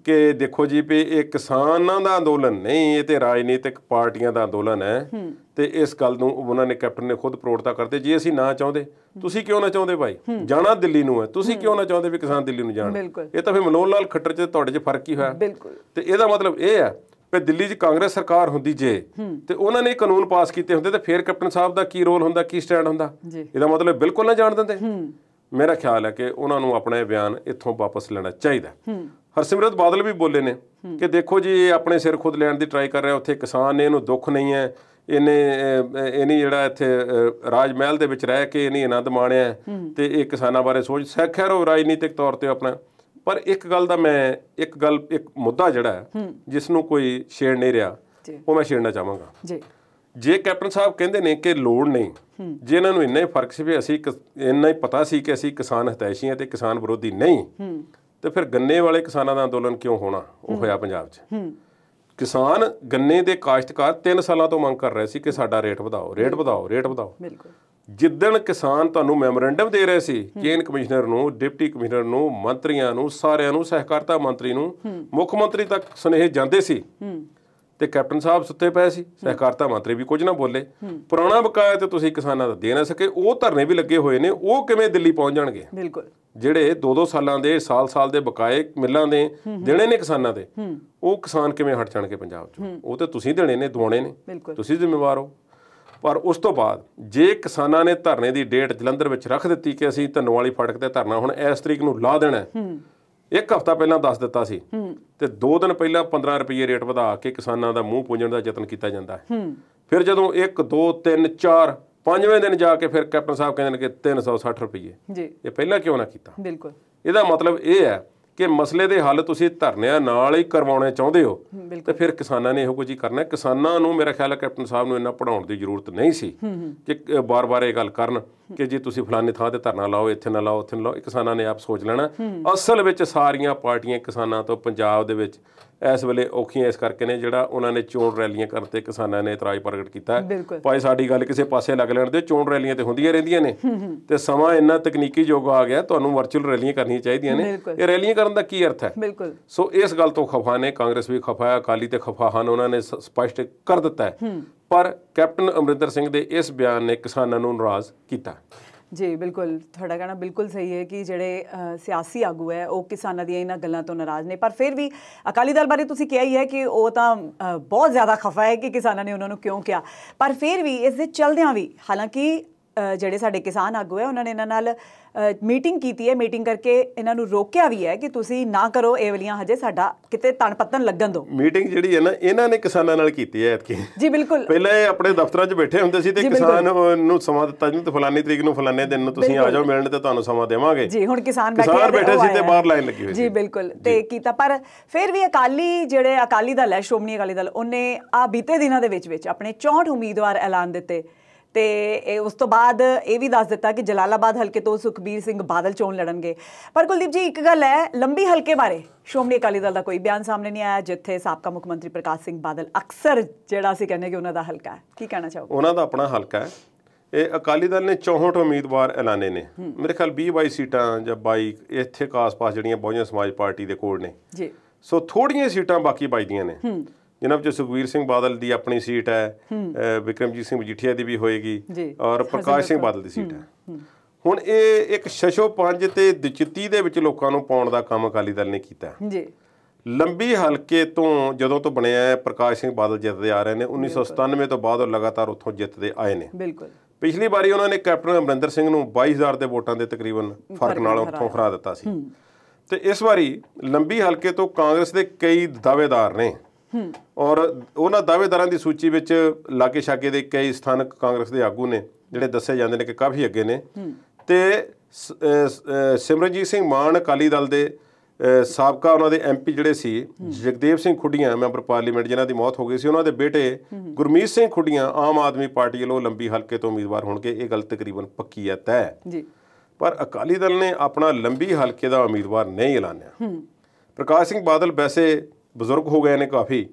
A: ਕਿ ਦੇਖੋ ਜੀ ਵੀ ਇਹ ਕਿਸਾਨਾਂ ਦਾ ਅੰਦੋਲਨ ਨਹੀਂ ਇਹ ਤੇ ਰਾਜਨੀਤਿਕ ਪਾਰਟੀਆਂ ਦਾ ਅੰਦੋਲਨ ਹੈ ਤੇ ਇਸ ਗੱਲ ਨੂੰ ਉਹਨਾਂ ਨੇ ਕੈਪਟਨ ਨੇ ਖੁਦ ਪ੍ਰੋੜਤਾ ਕਰਦੇ ਜੇ ਅਸੀਂ ਨਾ ਚਾਹੁੰਦੇ ਤੁਸੀਂ ਕਿਉਂ ਨਾ ਚਾਹੁੰਦੇ ਭਾਈ ਜਾਣਾ ਦਿੱਲੀ ਨੂੰ ਹੈ ਤੁਸੀਂ ਕਿਉਂ ਨਾ ਚਾਹੁੰਦੇ ਵੀ ਕਿਸਾਨ ਦਿੱਲੀ ਨੂੰ ਜਾਣ ਇਹ ਤਾਂ ਫਿਰ ਮਨੋਹਰ ਲਾਲ ਖੱਟਰ 'ਚ ਤੁਹਾਡੇ 'ਚ ਫਰਕ ਕੀ ਹੋਇਆ ਤੇ ਇਹਦਾ ਮਤਲਬ ਇਹ ਹੈ ਕਿ ਦਿੱਲੀ 'ਚ ਕਾਂਗਰਸ ਸਰਕਾਰ ਹੁੰਦੀ ਜੇ ਤੇ ਉਹਨਾਂ ਨੇ ਕਾਨੂੰਨ ਪਾਸ ਕੀਤੇ ਹੁੰਦੇ ਤੇ ਫਿਰ ਕੈਪਟਨ ਸਾਹਿਬ ਦਾ ਕੀ ਰੋਲ ਹੁੰਦਾ ਕੀ ਸਟੈਂਡ ਹੁੰਦਾ ਇਹਦਾ ਮਤਲਬ ਬਿਲਕੁਲ ਨਾ ਜਾਣ ਦਿੰਦੇ ਮੇਰਾ ਖਿਆਲ ਹੈ ਕਿ ਉਹਨਾਂ ਨੂੰ ਆਪਣਾ ਬਿਆਨ ਇੱਥੋਂ ਵਾਪਸ ਲੈਣਾ ਚਾਹੀਦਾ ਹਰਸਿਮਰਤ ਬਾਦਲ ਵੀ ਬੋਲੇ ਨੇ ਕਿ ਦੇਖੋ ਜੀ ਇਹ ਆਪਣੇ ਸਿਰ ਖੁਦ ਲੈਣ ਦੀ ਟਰਾਈ ਕਰ ਰਿਹਾ ਉੱਥੇ ਕਿਸਾਨ ਨੇ ਇਹਨੂੰ ਦੁੱਖ ਨਹੀਂ ਹੈ ਇਹਨੇ ਇਹਨੇ ਜਿਹੜਾ ਇੱਥੇ ਰਾਜ ਮਹਿਲ ਦੇ ਵਿੱਚ ਰਹਿ ਕੇ ਇਹਨੇ ਆਨੰਦ ਮਾਣਿਆ ਤੇ ਇਹ ਕਿਸਾਨਾਂ ਬਾਰੇ ਸੋਚ ਖੈਰ ਉਹ ਰਾਜਨੀਤਿਕ ਤੌਰ ਤੇ ਆਪਣਾ ਪਰ ਇੱਕ ਗੱਲ ਦਾ ਮੈਂ ਇੱਕ ਗੱਲ ਇੱਕ ਮੁੱਦਾ ਜਿਹੜਾ ਜਿਸ ਨੂੰ ਕੋਈ ਛੇੜ ਨਹੀਂ ਰਿਹਾ ਉਹ ਮੈਂ ਛੇੜਨਾ ਚਾਹਾਂਗਾ ਜੀ ਜੇ ਕੈਪਟਨ ਸਾਹਿਬ ਕਹਿੰਦੇ ਨੇ ਕਿ ਲੋੜ ਨਹੀਂ ਜੇ ਇਹਨਾਂ ਨੂੰ ਇੰਨਾ ਹੀ ਫਰਕ ਸੀ ਵੀ ਅਸੀਂ ਇੰਨਾ ਹੀ ਪਤਾ ਸੀ ਕਿ ਅਸੀਂ ਕਿਸਾਨ ਹਤੈਸ਼ੀ ਹਾਂ ਤੇ ਕਿਸਾਨ ਵਿਰੋਧੀ ਨਹੀਂ ਤੇ ਫਿਰ ਗੰਨੇ ਵਾਲੇ ਕਿਸਾਨਾਂ ਦਾ ਅੰਦੋਲਨ ਕਿਉਂ ਹੋਣਾ ਉਹ ਹੋਇਆ ਪੰਜਾਬ 'ਚ ਕਿਸਾਨ ਗੰਨੇ ਦੇ ਕਾਸ਼ਤਕਾਰ 3 ਸਾਲਾਂ ਤੋਂ ਮੰਗ ਕਰ ਰਹੇ ਸੀ ਕਿ ਸਾਡਾ ਰੇਟ ਵਧਾਓ ਰੇਟ ਵਧਾਓ ਰੇਟ ਵਧਾਓ ਬਿਲਕੁਲ ਜਿੱਦਣ ਕਿਸਾਨ ਤੁਹਾਨੂੰ ਮੈਮੋਰੈਂਡਮ ਦੇ ਰਹੇ ਸੀ ਕੇਨ ਕਮਿਸ਼ਨਰ ਨੂੰ ਡਿਪਟੀ ਕਮਿਸ਼ਨਰ ਨੂੰ ਮੰਤਰੀਆਂ ਨੂੰ ਸਾਰਿਆਂ ਨੂੰ ਸਹਿਕਾਰਤਾ ਮੰਤਰੀ ਨੂੰ ਮੁੱਖ ਮੰਤਰੀ ਤੱਕ ਸੁਨੇਹੇ ਜਾਂਦੇ ਸੀ ਤੇ ਕੈਪਟਨ ਸਾਹਿਬ ਸੁੱਤੇ ਪਏ ਸੀ ਸਹਿਕਾਰਤਾ ਮੰਤਰੀ ਵੀ ਕੁਝ ਨਾ ਬੋਲੇ ਪੁਰਾਣਾ ਬਕਾਇਆ ਤੇ ਤੁਸੀਂ ਕਿਸਾਨਾਂ ਦਾ ਦੇ ਨਾ ਸਕੇ ਉਹ ਧਰਨੇ ਵੀ ਲੱਗੇ ਹੋਏ ਨੇ ਉਹ ਕਿਵੇਂ ਦਿੱਲੀ ਪਹੁੰਚ ਜਾਣਗੇ ਬਿਲਕੁਲ ਜਿਹੜੇ 2-2 ਸਾਲਾਂ ਦੇ ਸਾਲ-ਸਾਲ ਦੇ ਬਕਾਏ ਮਿਲਾਂ ਦੇ ਦੇਣੇ ਨੇ ਕਿਸਾਨਾਂ ਦੇ ਉਹ ਕਿਸਾਨ ਕਿਵੇਂ ਹਟ ਜਾਣਗੇ ਪੰਜਾਬ 'ਚ ਉਹ ਤੇ ਤੁਸੀਂ ਦੇਣੇ ਨੇ ਦਵਾਉਣੇ ਨੇ ਤੁਸੀਂ ਜ਼ਿੰਮੇਵਾਰ ਹੋ ਪਰ ਉਸ ਤੋਂ ਬਾਅਦ ਜੇ ਕਿਸਾਨਾਂ ਨੇ ਧਰਨੇ ਦੀ ਡੇਟ ਜਲੰਧਰ ਵਿੱਚ ਰੱਖ ਦਿੱਤੀ ਕਿ ਅਸੀਂ ਧੰਨਵਾਲੀ ਫੜਕ ਤੇ ਧਰਨਾ ਹੁਣ ਇਸ ਤਰੀਕ ਨੂੰ ਲਾ ਦੇਣਾ ਹੈ ਇੱਕ ਹਫ਼ਤਾ ਪਹਿਲਾਂ ਦੱਸ ਦਿੱਤਾ ਸੀ ਤੇ 2 ਦਿਨ ਪਹਿਲਾਂ 15 ਰੁਪਏ ਰੇਟ ਵਧਾ ਕੇ ਕਿਸਾਨਾਂ ਦਾ ਮੂੰਹ ਪੂੰਝਣ ਦਾ ਯਤਨ ਕੀਤਾ ਜਾਂਦਾ ਹੈ ਫਿਰ ਜਦੋਂ 1 2 3 4 ਪੰਜਵੇਂ ਦਿਨ ਜਾ ਕੇ ਫਿਰ ਕੈਪਟਨ ਸਾਹਿਬ ਕਹਿੰਦੇ ਨੇ ਕਿ 360 ਰੁਪਏ ਜੀ ਇਹ ਪਹਿਲਾਂ ਕਿਉਂ ਨਾ ਕੀਤਾ ਬਿਲਕੁਲ ਇਹਦਾ ਮਤਲਬ ਇਹ ਹੈ ਕਿ ਮਸਲੇ ਦੇ ਹੱਲ ਤੁਸੀਂ ਧਰਨਿਆਂ ਨਾਲ ਹੀ ਕਰਵਾਉਣੇ ਚਾਹੁੰਦੇ ਹੋ ਤੇ ਫਿਰ ਕਿਸਾਨਾਂ ਨੇ ਇਹੋ ਕੁਝ ਹੀ ਕਰਨਾ ਕਿਸਾਨਾਂ ਨੂੰ ਮੇਰਾ ਖਿਆਲ ਹੈ ਕੈਪਟਨ ਸਾਹਿਬ ਨੂੰ ਇੰਨਾ ਪੜਾਉਣ ਦੀ ਜ਼ਰੂਰਤ ਨਹੀਂ ਸੀ ਕਿ ਬਾਰ-ਬਾਰ ਇਹ ਗੱਲ ਕਰਨ ਕਿ ਜੇ ਤੁਸੀਂ ਫਲਾਣੇ ਥਾਂ ਤੇ ਧਰਨਾ ਲਾਓ ਇੱਥੇ ਨਾ ਲਾਓ ਉੱਥੇ ਨਾ ਲਾਓ ਕਿਸਾਨਾਂ ਨੇ ਆਪ ਸੋਚ ਲੈਣਾ ਅਸਲ ਵਿੱਚ ਸਾਰੀਆਂ ਪਾਰਟੀਆਂ ਕਿਸਾਨਾਂ ਤੋਂ ਪੰਜਾਬ ਦੇ ਵਿੱਚ ਇਸ ਵੇਲੇ ਔਖੀਆਂ ਇਸ ਕਰਕੇ ਨੇ ਜਿਹੜਾ ਉਹਨਾਂ ਨੇ ਚੋਣ ਰੈਲੀਆਂ ਕਰਨ ਤੇ ਕਿਸਾਨਾਂ ਨੇ ਇਤਰਾਜ਼ ਪ੍ਰਗਟ ਕੀਤਾ ਭਾਵੇਂ ਸਾਡੀ ਗੱਲ ਕਿਸੇ ਪਾਸੇ ਲੱਗ ਲੈਣ ਦੇ ਚੋਣ ਰੈਲੀਆਂ ਤੇ ਹੁੰਦੀਆਂ ਰਹਿੰਦੀਆਂ ਨੇ ਤੇ ਸਮਾਂ ਇੰਨਾ ਤਕਨੀਕੀ ਯੁੱਗ ਆ ਗਿਆ ਤੁਹਾਨੂੰ ਵਰਚੁਅਲ ਰੈਲੀਆਂ ਕਰਨੀਆਂ ਚਾਹੀਦੀਆਂ ਨੇ ਇਹ ਰੈਲੀਆਂ ਕਰਨ ਦਾ ਕੀ ਅਰਥ ਹੈ ਸੋ ਇਸ ਗੱਲ ਤੋਂ ਖਫਾ ਨੇ ਕਾਂਗਰਸ ਵੀ ਖਫਾ ਹੈ ਅਕਾਲੀ ਤੇ ਖਫਾ ਹਨ ਉਹਨਾਂ ਨੇ ਸਪਸ਼ਟ ਕਰ ਦਿੱਤਾ ਪਰ ਕੈਪਟਨ ਅਮਰਿੰਦਰ ਸਿੰਘ ਦੇ ਇਸ ਬਿਆਨ ਨੇ ਕਿਸਾਨਾਂ ਨੂੰ ਨਾਰਾਜ਼ ਕੀਤਾ
B: ਜੀ ਬਿਲਕੁਲ ਤੁਹਾਡਾ ਕਹਿਣਾ ਬਿਲਕੁਲ ਸਹੀ ਹੈ ਕਿ ਜਿਹੜੇ ਸਿਆਸੀ ਆਗੂ ਹੈ ਉਹ ਕਿਸਾਨਾਂ ਦੀਆਂ ਇਹਨਾਂ ਗੱਲਾਂ ਤੋਂ ਨਾਰਾਜ਼ ਨੇ ਪਰ ਫਿਰ ਵੀ ਅਕਾਲੀ ਦਲ ਬਾਰੇ ਤੁਸੀਂ ਕਿਹਾ ਹੀ ਹੈ ਕਿ ਉਹ ਤਾਂ ਬਹੁਤ ਜ਼ਿਆਦਾ ਖਫਾ ਹੈ ਕਿ ਕਿਸਾਨਾਂ ਨੇ ਉਹਨਾਂ ਨੂੰ ਕਿਉਂ ਕਿਹਾ ਪਰ ਫਿਰ ਵੀ ਇਸ ਦੇ ਚਲਦਿਆਂ ਵੀ ਹਾਲਾਂਕਿ ਜਿਹੜੇ ਸਾਡੇ ਕਿਸਾਨ ਆਗੂ ਹੈ ਉਹਨਾਂ ਨੇ ਇਹਨਾਂ ਨਾਲ ਮੀਟਿੰਗ ਕੀਤੀ ਹੈ ਮੀਟਿੰਗ ਕਰਕੇ ਇਹਨਾਂ ਨੂੰ ਰੋਕਿਆ ਵੀ ਹੈ ਕਿ ਤੁਸੀਂ ਨਾ ਕਰੋ ਇਹ ਵਾਲੀਆਂ ਹਜੇ ਸਾਡਾ ਕਿਤੇ ਤਣ ਪੱਤਨ ਲੱਗਣ
A: ਦੋ ਮੀਟਿੰਗ ਜਿਹੜੀ ਹੈ ਨਾ ਇਹਨਾਂ ਨੇ ਕਿਸਾਨਾਂ ਨਾਲ ਕੀਤੀ ਹੈ ਐਤਕੀ ਜੀ ਬਿਲਕੁਲ ਪਹਿਲਾਂ ਆਪਣੇ ਦਫ਼ਤਰਾਂ 'ਚ ਬੈਠੇ ਹੁੰਦੇ ਸੀ ਤੇ ਕਿਸਾਨ ਨੂੰ ਸਮਾਂ ਦਿੱਤਾ ਜੀ ਤੇ ਫਲਾਨੀ ਤਰੀਕ ਨੂੰ ਫਲਾਨੇ ਦਿਨ ਨੂੰ ਤੁਸੀਂ ਆ ਜਾਓ ਮਿਲਣ ਤੇ ਤੁਹਾਨੂੰ ਸਮਾਂ ਦੇਵਾਂਗੇ ਜੀ ਹੁਣ
B: ਕਿਸਾਨ ਬੈਠੇ ਸੀ ਤੇ ਬਾਹਰ ਲਾਈਨ ਲੱਗੀ ਹੋਈ ਸੀ ਜੀ ਬਿਲਕੁਲ ਤੇ ਕੀਤਾ ਪਰ ਫਿਰ ਵੀ ਅਕਾਲੀ ਜਿਹੜੇ ਅਕਾਲੀ ਦਲ ਹੈ ਸ਼੍ਰੋਮਣੀ ਅਕਾਲੀ ਦਲ ਉਹਨੇ ਆ ਬੀਤੇ ਦਿਨਾਂ ਦੇ ਵਿੱਚ ਵਿੱਚ ਆਪਣੇ 64 ਉਮੀਦਵਾਰ ਐਲਾਨ ਦਿੱਤੇ ਤੇ ਉਸ ਤੋਂ ਬਾਅਦ ਇਹ ਵੀ ਦੱਸ ਦਿੱਤਾ ਕਿ ਜਲਾਲਾਬਾਦ ਹਲਕੇ ਤੋਂ ਸੁਖਬੀਰ ਸਿੰਘ ਬਾਦਲ ਚੋਣ ਲੜਨਗੇ ਪਰ ਕੁਲਦੀਪ ਜੀ ਇੱਕ ਗੱਲ ਹੈ ਲੰਬੀ ਹਲਕੇ ਬਾਰੇ ਸ਼੍ਰੋਮਣੀ ਅਕਾਲੀ ਦਲ ਦਾ ਕੋਈ ਬਿਆਨ ਸਾਹਮਣੇ ਨਹੀਂ ਆਇਆ ਜਿੱਥੇ ਸਾਬਕਾ ਮੁੱਖ ਮੰਤਰੀ ਪ੍ਰਕਾਸ਼ ਸਿੰਘ ਬਾਦਲ ਅਕਸਰ ਜਿਹੜਾ ਸੀ ਕਹਿੰਦੇ ਕਿ ਉਹਨਾਂ ਦਾ ਹਲਕਾ ਹੈ ਕੀ ਕਹਿਣਾ ਚਾਹੋਗੇ ਉਹਨਾਂ
A: ਦਾ ਆਪਣਾ ਹਲਕਾ ਹੈ ਇਹ ਅਕਾਲੀ ਦਲ ਨੇ 64 ਉਮੀਦਵਾਰ ਐਲਾਨੇ ਨੇ ਮੇਰੇ ਖਿਆਲ 20 22 ਸੀਟਾਂ ਜਾਂ 22 ਇੱਥੇ ਕਾਸ-ਪਾਸ ਜਿਹੜੀਆਂ ਬਹੁਜਨ ਸਮਾਜ ਪਾਰਟੀ ਦੇ ਕੋਲ ਨੇ ਜੀ ਸੋ ਥੋੜੀਆਂ ਸੀਟਾਂ ਬਾਕੀ ਬਚਦੀਆਂ ਨੇ ਜਿਨ੍ਹਾਂ ਵਿੱਚ ਸੁਖਵੀਰ ਸਿੰਘ ਬਾਦਲ ਦੀ ਆਪਣੀ ਸੀਟ ਹੈ ਵਿਕਰਮਜੀਤ ਸਿੰਘ ਮਜੀਠੀਆ ਦੀ ਵੀ ਹੋਏਗੀ ਔਰ ਪ੍ਰਕਾਸ਼ ਸਿੰਘ ਬਾਦਲ ਦੀ ਸੀਟ ਹੈ ਹੁਣ ਇਹ ਇੱਕ ਸ਼ਸ਼ੋ ਪੰਜ ਤੇ ਦਿਚਿੱਤੀ ਦੇ ਵਿੱਚ ਲੋਕਾਂ ਨੂੰ ਪਾਉਣ ਦਾ ਕੰਮ ਅਕਾਲੀ ਦਲ ਨੇ ਕੀਤਾ ਜੀ ਲੰਬੀ ਹਲਕੇ ਤੋਂ ਜਦੋਂ ਤੋਂ ਬਣਿਆ ਹੈ ਪ੍ਰਕਾਸ਼ ਸਿੰਘ ਬਾਦਲ ਜਿੱਤਦੇ ਆ ਰਹੇ ਨੇ 1997 ਤੋਂ ਬਾਅਦ ਉਹ ਲਗਾਤਾਰ ਉੱਥੋਂ ਜਿੱਤਦੇ ਆਏ ਨੇ ਬਿਲਕੁਲ ਪਿਛਲੀ ਵਾਰੀ ਉਹਨਾਂ ਨੇ ਕੈਪਟਨ ਅਮਰਿੰਦਰ ਸਿੰਘ ਨੂੰ 22000 ਦੇ ਵੋਟਾਂ ਦੇ ਤਕਰੀਬਨ ਫਰਕ ਨਾਲ ਉੱਥੋਂ ਹਰਾ ਦਿੱਤਾ ਸੀ ਤੇ ਇਸ ਵਾਰੀ ਲੰਬੀ ਹਲਕੇ ਤੋਂ ਕਾਂਗਰਸ ਦੇ ਕਈ ਦਾਅਵੇਦਾਰ ਨੇ ਔਰ ਉਹਨਾਂ ਦਾਅਵੇਦਾਰਾਂ ਦੀ ਸੂਚੀ ਵਿੱਚ ਲਾਗੇ ਸ਼ਾਕੇ ਦੇ ਕਈ ਸਥਾਨਕ ਕਾਂਗਰਸ ਦੇ ਆਗੂ ਨੇ ਜਿਹੜੇ ਦੱਸੇ ਜਾਂਦੇ ਨੇ ਕਿ ਕਾਫੀ ਅੱਗੇ ਨੇ ਤੇ ਸਿਮਰਨਜੀਤ ਸਿੰਘ ਮਾਨ ਅਕਾਲੀ ਦਲ ਦੇ ਸਾਬਕਾ ਉਹਨਾਂ ਦੇ ਐਮਪੀ ਜਿਹੜੇ ਸੀ ਜਗਦੇਵ ਸਿੰਘ ਖੁੱਡੀਆਂ ਮੈਂਬਰ ਪਾਰਲੀਮੈਂਟ ਜਿਨ੍ਹਾਂ ਦੀ ਮੌਤ ਹੋ ਗਈ ਸੀ ਉਹਨਾਂ ਦੇ ਬੇਟੇ ਗੁਰਮੀਤ ਸਿੰਘ ਖੁੱਡੀਆਂ ਆਮ ਆਦਮੀ ਪਾਰਟੀ ਵੱਲੋਂ ਲੰਬੀ ਹਲਕੇ ਤੋਂ ਉਮੀਦਵਾਰ ਹੋਣਗੇ ਇਹ ਗੱਲ ਤਕਰੀਬਨ ਪੱਕੀ ਹੈ ਤੈ ਜੀ ਪਰ ਅਕਾਲੀ ਦਲ ਨੇ ਆਪਣਾ ਲੰਬੀ ਹਲਕੇ ਦਾ ਉਮੀਦਵਾਰ ਨਹੀਂ ਐਲਾਨਿਆ ਪ੍ਰਕਾਸ਼ ਸਿੰਘ ਬਾਦਲ ਵੈਸੇ ਬਜ਼ੁਰਗ ਹੋ ਗਏ ਨੇ ਕਾਫੀ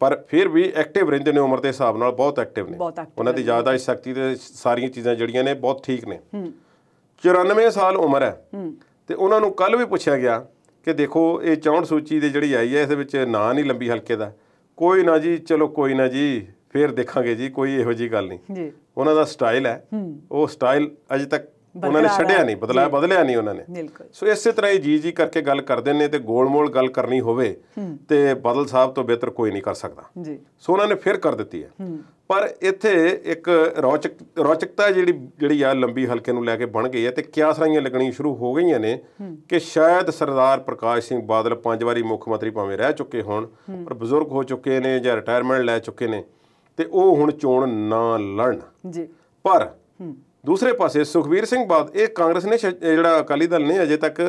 A: ਪਰ ਫਿਰ ਵੀ ਐਕਟਿਵ ਰਹਿੰਦੇ ਨੇ ਉਮਰ ਦੇ ਹਿਸਾਬ ਨਾਲ ਬਹੁਤ ਐਕਟਿਵ ਨੇ ਉਹਨਾਂ ਦੀ ਜ਼ਿਆਦਾ ਸ਼ਕਤੀ ਤੇ ਸਾਰੀਆਂ ਚੀਜ਼ਾਂ ਜਿਹੜੀਆਂ ਨੇ ਬਹੁਤ ਠੀਕ ਨੇ 94 ਸਾਲ ਉਮਰ ਹੈ ਤੇ ਉਹਨਾਂ ਨੂੰ ਕੱਲ ਵੀ ਪੁੱਛਿਆ ਗਿਆ ਕਿ ਦੇਖੋ ਇਹ ਚੌਂਡ ਸੂਚੀ ਦੇ ਜਿਹੜੀ ਆਈ ਹੈ ਇਸ ਵਿੱਚ ਨਾਂ ਨਹੀਂ ਲੰਬੀ ਹਲਕੇ ਦਾ ਕੋਈ ਨਾ ਜੀ ਚਲੋ ਕੋਈ ਨਾ ਜੀ ਫੇਰ ਦੇਖਾਂਗੇ ਜੀ ਕੋਈ ਇਹੋ ਜੀ ਗੱਲ ਨਹੀਂ ਜੀ ਉਹਨਾਂ ਦਾ ਸਟਾਈਲ ਹੈ ਉਹ ਸਟਾਈਲ ਅਜੇ ਤੱਕ ਉਹਨਾਂ ਨੇ ਛੱਡਿਆ ਨਹੀਂ ਬਦਲਾਇਆ ਬਦਲਿਆ ਨਹੀਂ ਉਹਨਾਂ ਨੇ ਬਿਲਕੁਲ ਸੋ ਇਸੇ ਤਰ੍ਹਾਂ ਹੀ ਜੀ ਜੀ ਕਰਕੇ ਗੱਲ ਕਰਦੇ ਨੇ ਤੇ ਗੋਲਮੋਲ ਗੱਲ ਕਰਨੀ ਹੋਵੇ ਤੇ ਬਦਲ ਸਾਹਿਬ ਤੋਂ ਬਿਹਤਰ ਕੋਈ ਨਹੀਂ ਕਰ ਸਕਦਾ ਜੀ ਸੋ ਉਹਨਾਂ ਨੇ ਫਿਰ ਕਰ ਦਿੱਤੀ ਹੈ ਪਰ ਇੱਥੇ ਇੱਕ ਰੌਚਕ ਰੌਚਕਤਾ ਜਿਹੜੀ ਜਿਹੜੀ ਆ ਲੰਬੀ ਹਲਕੇ ਨੂੰ ਲੈ ਕੇ ਬਣ ਗਈ ਹੈ ਤੇ ਕਿਆ ਸਰਾਈਆਂ ਲੱਗਣੀ ਸ਼ੁਰੂ ਹੋ ਗਈਆਂ ਨੇ ਕਿ ਸ਼ਾਇਦ ਸਰਦਾਰ ਪ੍ਰਕਾਸ਼ ਸਿੰਘ ਬਾਦਲ ਪੰਜ ਵਾਰੀ ਮੁੱਖ ਮੰਤਰੀ ਭਾਵੇਂ ਰਹਿ ਚੁੱਕੇ ਹੋਣ ਪਰ ਬਜ਼ੁਰਗ ਹੋ ਚੁੱਕੇ ਨੇ ਜਾਂ ਰਿਟਾਇਰਮੈਂਟ ਲੈ ਚੁੱਕੇ ਨੇ ਤੇ ਉਹ ਹੁਣ ਚੋਣ ਨਾ ਲੜਨ ਜੀ ਪਰ ਦੂਸਰੇ ਪਾਸੇ ਸੁਖਵੀਰ ਸਿੰਘ ਬਾਦ ਇਹ ਕਾਂਗਰਸ ਨੇ ਜਿਹੜਾ ਅਕਾਲੀ ਦਲ ਨੇ ਅਜੇ ਤੱਕ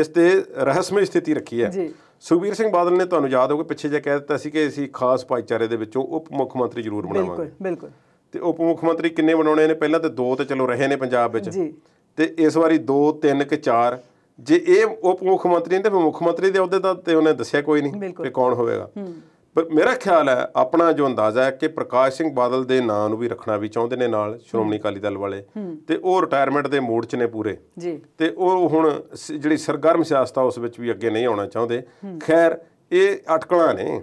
A: ਇਸ ਤੇ ਰਹੱਸਮਈ ਸਥਿਤੀ ਰੱਖੀ ਹੈ ਜੀ ਸੁਖਵੀਰ ਸਿੰਘ ਬਾਦਲ ਨੇ ਤੁਹਾਨੂੰ ਯਾਦ ਹੋਊਗਾ ਪਿੱਛੇ ਜੇ ਕਹਿ ਦਿੱਤਾ ਸੀ ਕਿ ਅਸੀਂ ਖਾਸ ਪਾਈਚਾਰੇ ਦੇ ਵਿੱਚੋਂ ਉਪ ਮੁੱਖ ਮੰਤਰੀ ਜ਼ਰੂਰ ਬਣਾਵਾਂਗੇ ਬਿਲਕੁਲ ਬਿਲਕੁਲ ਤੇ ਉਪ ਮੁੱਖ ਮੰਤਰੀ ਕਿੰਨੇ ਬਣਾਉਣੇ ਨੇ ਪਹਿਲਾਂ ਤੇ ਦੋ ਤੇ ਚਲੋ ਰਹੇ ਨੇ ਪੰਜਾਬ ਵਿੱਚ ਜੀ ਤੇ ਇਸ ਵਾਰੀ 2 3 ਕਿ 4 ਜੇ ਇਹ ਉਪ ਮੁੱਖ ਮੰਤਰੀ ਨੇ ਤੇ ਮੁੱਖ ਮੰਤਰੀ ਦੇ ਅਹੁਦੇ ਦਾ ਤੇ ਉਹਨੇ ਦੱਸਿਆ ਕੋਈ ਨਹੀਂ ਕਿ ਕੌਣ ਹੋਵੇਗਾ ਹੂੰ ਪਰ ਮੇਰਾ ਖਿਆਲ ਹੈ ਆਪਣਾ ਜੋ ਅੰਦਾਜ਼ਾ ਹੈ ਕਿ ਪ੍ਰਕਾਸ਼ ਸਿੰਘ ਬਾਦਲ ਦੇ ਨਾਂ ਨੂੰ ਵੀ ਰੱਖਣਾ ਵੀ ਚਾਹੁੰਦੇ ਨੇ ਨਾਲ ਸ਼੍ਰੋਮਣੀ ਅਕਾਲੀ ਦਲ ਵਾਲੇ ਤੇ ਉਹ ਰਿਟਾਇਰਮੈਂਟ ਦੇ ਮੋੜ 'ਚ ਨੇ ਪੂਰੇ ਜੀ ਤੇ ਉਹ ਹੁਣ ਜਿਹੜੀ ਸਰਗਰਮ ਸਿਆਸਤ ਆ ਉਸ ਵਿੱਚ ਵੀ ਅੱਗੇ ਨਹੀਂ ਆਉਣਾ ਚਾਹੁੰਦੇ ਖੈਰ ਇਹ ਅਟਕਲਾਂ ਨੇ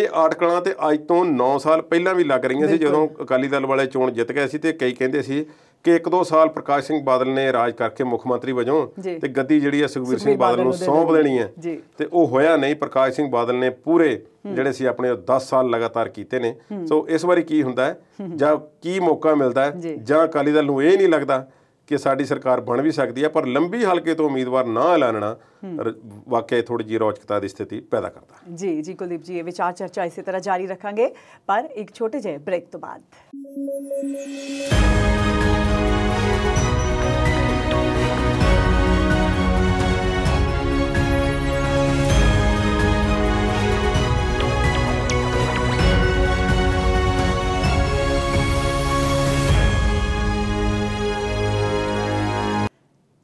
A: ਇਹ ਅਟਕਲਾਂ ਤੇ ਅੱਜ ਤੋਂ 9 ਸਾਲ ਪਹਿਲਾਂ ਵੀ ਲੱਗ ਰਹੀਆਂ ਸੀ ਜਦੋਂ ਅਕਾਲੀ ਦਲ ਵਾਲੇ ਚੋਣ ਜਿੱਤ ਗਏ ਸੀ ਤੇ ਕਈ ਕਹਿੰਦੇ ਸੀ ਕਿ ਇੱਕ ਦੋ ਸਾਲ ਪ੍ਰਕਾਸ਼ ਸਿੰਘ ਬਾਦਲ ਨੇ ਰਾਜ ਕਰਕੇ ਮੁੱਖ ਮੰਤਰੀ ਵਜੋਂ ਤੇ ਗੱਦੀ ਜਿਹੜੀ ਹੈ ਸੁਖਬੀਰ ਸਿੰਘ ਬਾਦਲ ਨੂੰ ਸੌਂਪ ਦੇਣੀ ਹੈ ਤੇ ਉਹ ਹੋਇਆ ਨਹੀਂ ਪ੍ਰਕਾਸ਼ ਸਿੰਘ ਬਾਦਲ ਨੇ ਪੂਰੇ ਜਿਹੜੇ ਸੀ ਆਪਣੇ 10 ਸਾਲ ਲਗਾਤਾਰ ਕੀਤੇ ਨੇ ਸੋ ਇਸ ਵਾਰੀ ਕੀ ਹੁੰਦਾ ਹੈ ਜਾਂ ਕੀ ਮੌਕਾ ਮਿਲਦਾ ਹੈ ਜਾਂ ਅਕਾਲੀ ਦਲ ਨੂੰ ਇਹ ਨਹੀਂ ਲੱਗਦਾ ਕਿ ਸਾਡੀ ਸਰਕਾਰ ਬਣ ਵੀ ਸਕਦੀ ਹੈ ਪਰ ਲੰਬੀ ਹਲਕੇ ਤੋਂ ਉਮੀਦਵਾਰ ਨਾ ਐਲਾਨਣਾ ਵਾਕਿਆ ਥੋੜੀ ਜੀ ਰੌਚਕਤਾ ਦੀ ਸਥਿਤੀ ਪੈਦਾ
C: ਕਰਦਾ ਜੀ ਜੀ ਕੁਲਦੀਪ ਜੀ
B: ਇਹ ਵਿਚਾਰ ਚਰਚਾ ਇਸੇ ਤਰ੍ਹਾਂ ਜਾਰੀ ਰੱਖਾਂਗੇ ਪਰ ਇੱਕ ਛੋਟੇ ਜਿਹੇ ਬ੍ਰੇਕ ਤੋਂ ਬਾਅਦ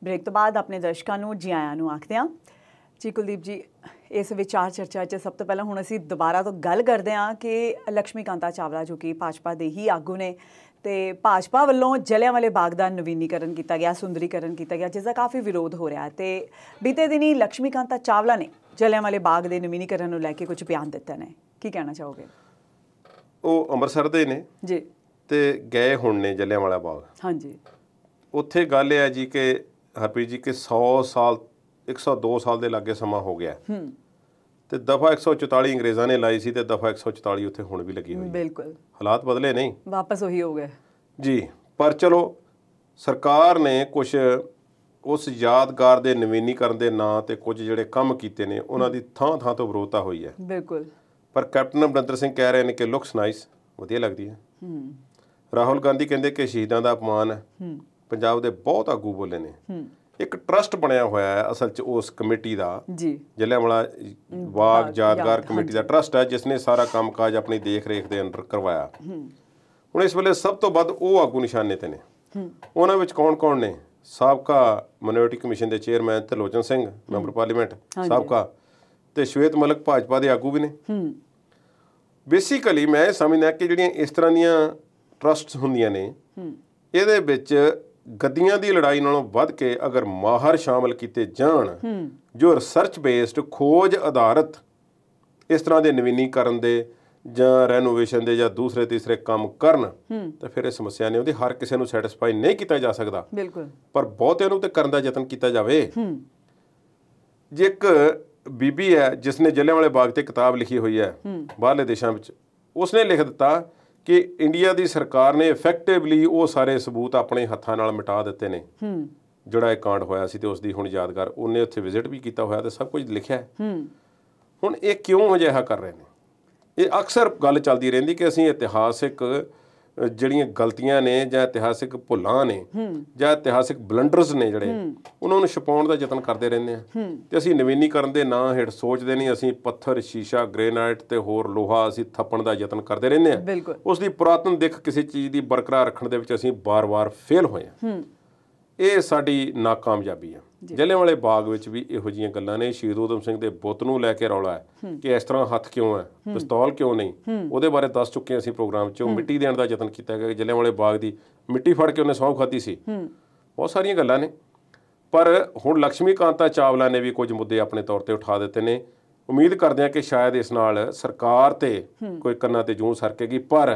B: ਬ੍ਰੇਕ ਤੋਂ ਬਾਅਦ ਆਪਣੇ ਦਰਸ਼ਕਾਂ ਨੂੰ ਜੀ ਆਇਆਂ ਨੂੰ ਆਖਦੇ ਹਾਂ ਜੀ ਕੁਲਦੀਪ ਜੀ ਇਸ ਵਿਚਾਰ ਚਰਚਾ 'ਚ ਸਭ ਤੋਂ ਪਹਿਲਾਂ ਹੁਣ ਅਸੀਂ ਦੁਬਾਰਾ ਤੋਂ ਗੱਲ ਕਰਦੇ ਹਾਂ ਕਿ ਲక్ష్ਮੀ ਕਾਂਤਾ ਚਾਵਲਾ ਜੋ ਕਿ ਭਾਜਪਾ ਦੇ ਹੀ ਆਗੂ ਨੇ ਤੇ ਭਾਜਪਾ ਵੱਲੋਂ ਜਲਿਆਂਵਾਲੇ ਬਾਗ ਦਾ ਨਵੀਨੀਕਰਨ ਕੀਤਾ ਗਿਆ ਸੁੰਦਰੀਕਰਨ ਕੀਤਾ ਗਿਆ ਜਿਸ ਦਾ ਕਾਫੀ ਵਿਰੋਧ ਹੋ ਰਿਹਾ ਤੇ ਬੀਤੇ ਦਿਨੀ ਲక్ష్ਮੀ ਕਾਂਤਾ ਚਾਵਲਾ ਨੇ ਜਲਿਆਂਵਾਲੇ ਬਾਗ ਦੇ ਨਵੀਨੀਕਰਨ ਨੂੰ ਲੈ ਕੇ ਕੁਝ ਬਿਆਨ ਦਿੱਤੇ ਨੇ ਕੀ ਕਹਿਣਾ ਚਾਹੋਗੇ
A: ਉਹ ਅੰਮ੍ਰਿਤਸਰ ਦੇ ਨੇ ਜੀ ਤੇ ਗਏ ਹੁਣ ਨੇ ਜਲਿਆਂਵਾਲਾ ਬਾਗ ਹਾਂਜੀ ਉੱਥੇ ਗੱਲ ਇਹ ਹੈ ਜੀ ਕਿ ਹਰਪ੍ਰੀਤ ਜੀ ਕਿ 100 ਸਾਲ 102 ਸਾਲ ਦੇ ਲਾਗੇ ਸਮਾਂ ਹੋ ਗਿਆ ਹੂੰ ਤੇ ਦਫਾ 144 ਅੰਗਰੇਜ਼ਾਂ ਨੇ ਲਾਈ ਸੀ ਤੇ ਦਫਾ 144 ਉੱਥੇ ਹੁਣ ਵੀ ਲੱਗੀ ਹੋਈ ਹੈ ਬਿਲਕੁਲ ਹਾਲਾਤ ਬਦਲੇ ਨਹੀਂ
B: ਵਾਪਸ ਉਹੀ ਹੋ ਗਏ
A: ਜੀ ਪਰ ਚਲੋ ਸਰਕਾਰ ਨੇ ਕੁਝ ਉਸ ਯਾਦਗਾਰ ਦੇ ਨਵੀਨੀਕਰਨ ਦੇ ਨਾਂ ਤੇ ਕੁਝ ਜਿਹੜੇ ਕੰਮ ਕੀਤੇ ਨੇ ਉਹਨਾਂ ਦੀ ਥਾਂ ਥਾਂ ਤੋਂ ਵਿਰੋਧਤਾ ਹੋਈ ਹੈ ਬਿਲਕੁਲ ਪਰ ਕੈਪਟਨ ਅਮਰਿੰਦਰ ਸਿੰਘ ਕਹਿ ਰਹੇ ਨੇ ਕਿ ਲੁਕਸ ਨਾਈਸ ਵਧੀਆ ਲੱਗਦੀ ਹੈ ਹੂੰ ਰਾਹੁਲ ਗਾਂਧੀ ਕਹਿੰਦੇ ਕਿ ਸ਼ਹੀਦਾਂ ਦਾ ਅਪਮਾਨ ਹੈ ਹੂੰ ਪੰਜਾਬ ਦੇ ਬਹੁਤ ਆਗੂ ਬੋਲੇ ਨੇ ਇੱਕ ਟਰਸਟ ਬਣਿਆ ਹੋਇਆ ਹੈ ਅਸਲ 'ਚ ਉਸ ਕਮੇਟੀ ਦਾ ਜੀ ਜਲਿਆਂਵਾਲਾ ਬਾਗ ਯਾਦਗਾਰ ਕਮੇਟੀ ਦਾ ਟਰਸਟ ਹੈ ਜਿਸ ਨੇ ਸਾਰਾ ਕੰਮਕਾਜ ਆਪਣੀ ਦੇਖ-ਰੇਖ ਦੇ ਅੰਡਰ ਕਰਵਾਇਆ ਹੁਣ ਇਸ ਵੇਲੇ ਸਭ ਤੋਂ ਵੱਧ ਉਹ ਆਗੂ ਨਿਸ਼ਾਨੇ ਤੇ ਨੇ ਉਹਨਾਂ ਵਿੱਚ ਕੌਣ-ਕੌਣ ਨੇ ਸਾਬਕਾ ਮਨੋਰਟੀ ਕਮਿਸ਼ਨ ਦੇ chairman Lochan Singh member parliament ਸਾਬਕਾ ਤੇ ਸ਼ਵੇਤ ਮਲਕ ਭਾਜਪਾ ਦੇ ਆਗੂ ਵੀ ਨੇ ਬੇਸਿਕਲੀ ਮੈਂ ਸਮਝਦਾ ਕਿ ਜਿਹੜੀਆਂ ਇਸ ਤਰ੍ਹਾਂ ਦੀਆਂ ਟਰਸਟਸ ਹੁੰਦੀਆਂ ਨੇ ਇਹਦੇ ਵਿੱਚ ਗੱਦੀਆਂ ਦੀ ਲੜਾਈ ਨਾਲੋਂ ਵੱਧ ਕੇ ਅਗਰ ਮਾਹਰ ਸ਼ਾਮਲ ਕੀਤੇ ਜਾਣ ਜੋ ਰਿਸਰਚ ਬੇਸਡ ਖੋਜ ਆਧਾਰਿਤ ਇਸ ਤਰ੍ਹਾਂ ਦੇ ਨਵੀਨੀਕਰਨ ਦੇ ਜਾਂ ਰੈਨੋਵੇਸ਼ਨ ਦੇ ਜਾਂ ਦੂਸਰੇ ਤੀਸਰੇ ਕੰਮ ਕਰਨ ਤਾਂ ਫਿਰ ਇਹ ਸਮੱਸਿਆ ਨਹੀਂ ਉਹਦੀ ਹਰ ਕਿਸੇ ਨੂੰ ਸੈਟੀਸਫਾਈ ਨਹੀਂ ਕੀਤਾ ਜਾ ਸਕਦਾ ਬਿਲਕੁਲ ਪਰ ਬਹੁਤਿਆਂ ਨੂੰ ਤੇ ਕਰਨ ਦਾ ਯਤਨ ਕੀਤਾ ਜਾਵੇ ਜੇ ਇੱਕ ਬੀਬੀ ਹੈ ਜਿਸ ਨੇ ਜਲਿਆਂਵਾਲੇ ਬਾਗ ਤੇ ਕਿਤਾਬ ਲਿਖੀ ਹੋਈ ਹੈ ਬਾਹਰਲੇ ਦੇਸ਼ਾਂ ਵਿੱਚ ਉਸਨੇ ਲਿਖ ਦਿੱਤਾ ਕਿ ਇੰਡੀਆ ਦੀ ਸਰਕਾਰ ਨੇ ਇਫੈਕਟਿਵਲੀ ਉਹ ਸਾਰੇ ਸਬੂਤ ਆਪਣੇ ਹੱਥਾਂ ਨਾਲ ਮਿਟਾ ਦਿੱਤੇ ਨੇ ਹੂੰ ਜਿਹੜਾ ਇਹ ਕਾਂਡ ਹੋਇਆ ਸੀ ਤੇ ਉਸ ਦੀ ਹੁਣ ਯਾਦਗਾਰ ਉਹਨੇ ਉੱਥੇ ਵਿਜ਼ਿਟ ਵੀ ਕੀਤਾ ਹੋਇਆ ਤੇ ਸਭ ਕੁਝ ਲਿਖਿਆ ਹੈ ਹੂੰ ਹੁਣ ਇਹ ਕਿਉਂ ਅਜਿਹਾ ਕਰ ਰਹੇ ਨੇ ਇਹ ਅਕਸਰ ਗੱਲ ਚੱਲਦੀ ਰਹਿੰਦੀ ਕਿ ਅਸੀਂ ਇਤਿਹਾਸਿਕ ਜਿਹੜੀਆਂ ਗਲਤੀਆਂ ਨੇ ਜਾਂ ਇਤਿਹਾਸਿਕ ਭੁੱਲਾਂ ਨੇ ਜਾਂ ਇਤਿਹਾਸਿਕ ਬਲੰਡਰਸ ਨੇ ਜਿਹੜੇ ਉਹਨਾਂ ਨੂੰ ਛਪਾਉਣ ਦਾ ਯਤਨ ਕਰਦੇ ਰਹਿੰਦੇ ਆ ਤੇ ਅਸੀਂ ਨਵੀਨੀਕਰਨ ਦੇ ਨਾਂ ਹੇਠ ਸੋਚਦੇ ਨਹੀਂ ਅਸੀਂ ਪੱਥਰ ਸ਼ੀਸ਼ਾ ਗ੍ਰੇਨਾਈਟ ਤੇ ਹੋਰ ਲੋਹਾ ਅਸੀਂ ਥੱਪਣ ਦਾ ਯਤਨ ਕਰਦੇ ਰਹਿੰਦੇ ਆ ਉਸ ਦੀ ਪੁਰਾਤਨ ਦਿੱਖ ਕਿਸੇ ਚੀਜ਼ ਦੀ ਬਰਕਰਾਰ ਰੱਖਣ ਦੇ ਵਿੱਚ ਅਸੀਂ ਬਾਰ-ਬਾਰ ਫੇਲ ਹੋਏ ਆ ਇਹ ਸਾਡੀ ناکਾਮਯਾਬੀ ਆ ਵਾਲੇ ਬਾਗ ਵਿੱਚ ਵੀ ਇਹੋ ਜੀਆਂ ਗੱਲਾਂ ਨੇ ਸ਼ਹੀਦ ਉਦਮ ਸਿੰਘ ਦੇ ਬੁੱਤ ਨੂੰ ਲੈ ਕੇ ਰੌਲਾ ਹੈ ਕਿ ਇਸ ਤਰ੍ਹਾਂ ਹੱਥ ਕਿਉਂ ਹੈ ਪਿਸਤੌਲ ਕਿਉਂ ਨਹੀਂ ਉਹਦੇ ਬਾਰੇ ਦੱਸ ਚੁੱਕੇ ਅਸੀਂ ਪ੍ਰੋਗਰਾਮ 'ਚ ਉਹ ਮਿੱਟੀ ਦੇਣ ਦਾ ਯਤਨ ਕੀਤਾ ਗਿਆ ਕਿ ਵਾਲੇ ਬਾਗ ਦੀ ਮਿੱਟੀ ਫੜ ਕੇ ਉਹਨੇ ਸੌਂ ਖਾਤੀ ਸੀ
D: ਬਹੁਤ
A: ਸਾਰੀਆਂ ਗੱਲਾਂ ਨੇ ਪਰ ਹੁਣ ਲక్ష్ਮੀ ਕਾਂਤਾ ਚਾਵਲਾ ਨੇ ਵੀ ਕੁਝ ਮੁੱਦੇ ਆਪਣੇ ਤੌਰ ਤੇ ਉਠਾ ਦਿੱਤੇ ਨੇ ਉਮੀਦ ਕਰਦੇ ਆ ਕਿ ਸ਼ਾਇਦ ਇਸ ਨਾਲ ਸਰਕਾਰ ਤੇ ਕੋਈ ਕੰਨਾਂ ਤੇ ਜੂੰ ਸਰਕੇਗੀ ਪਰ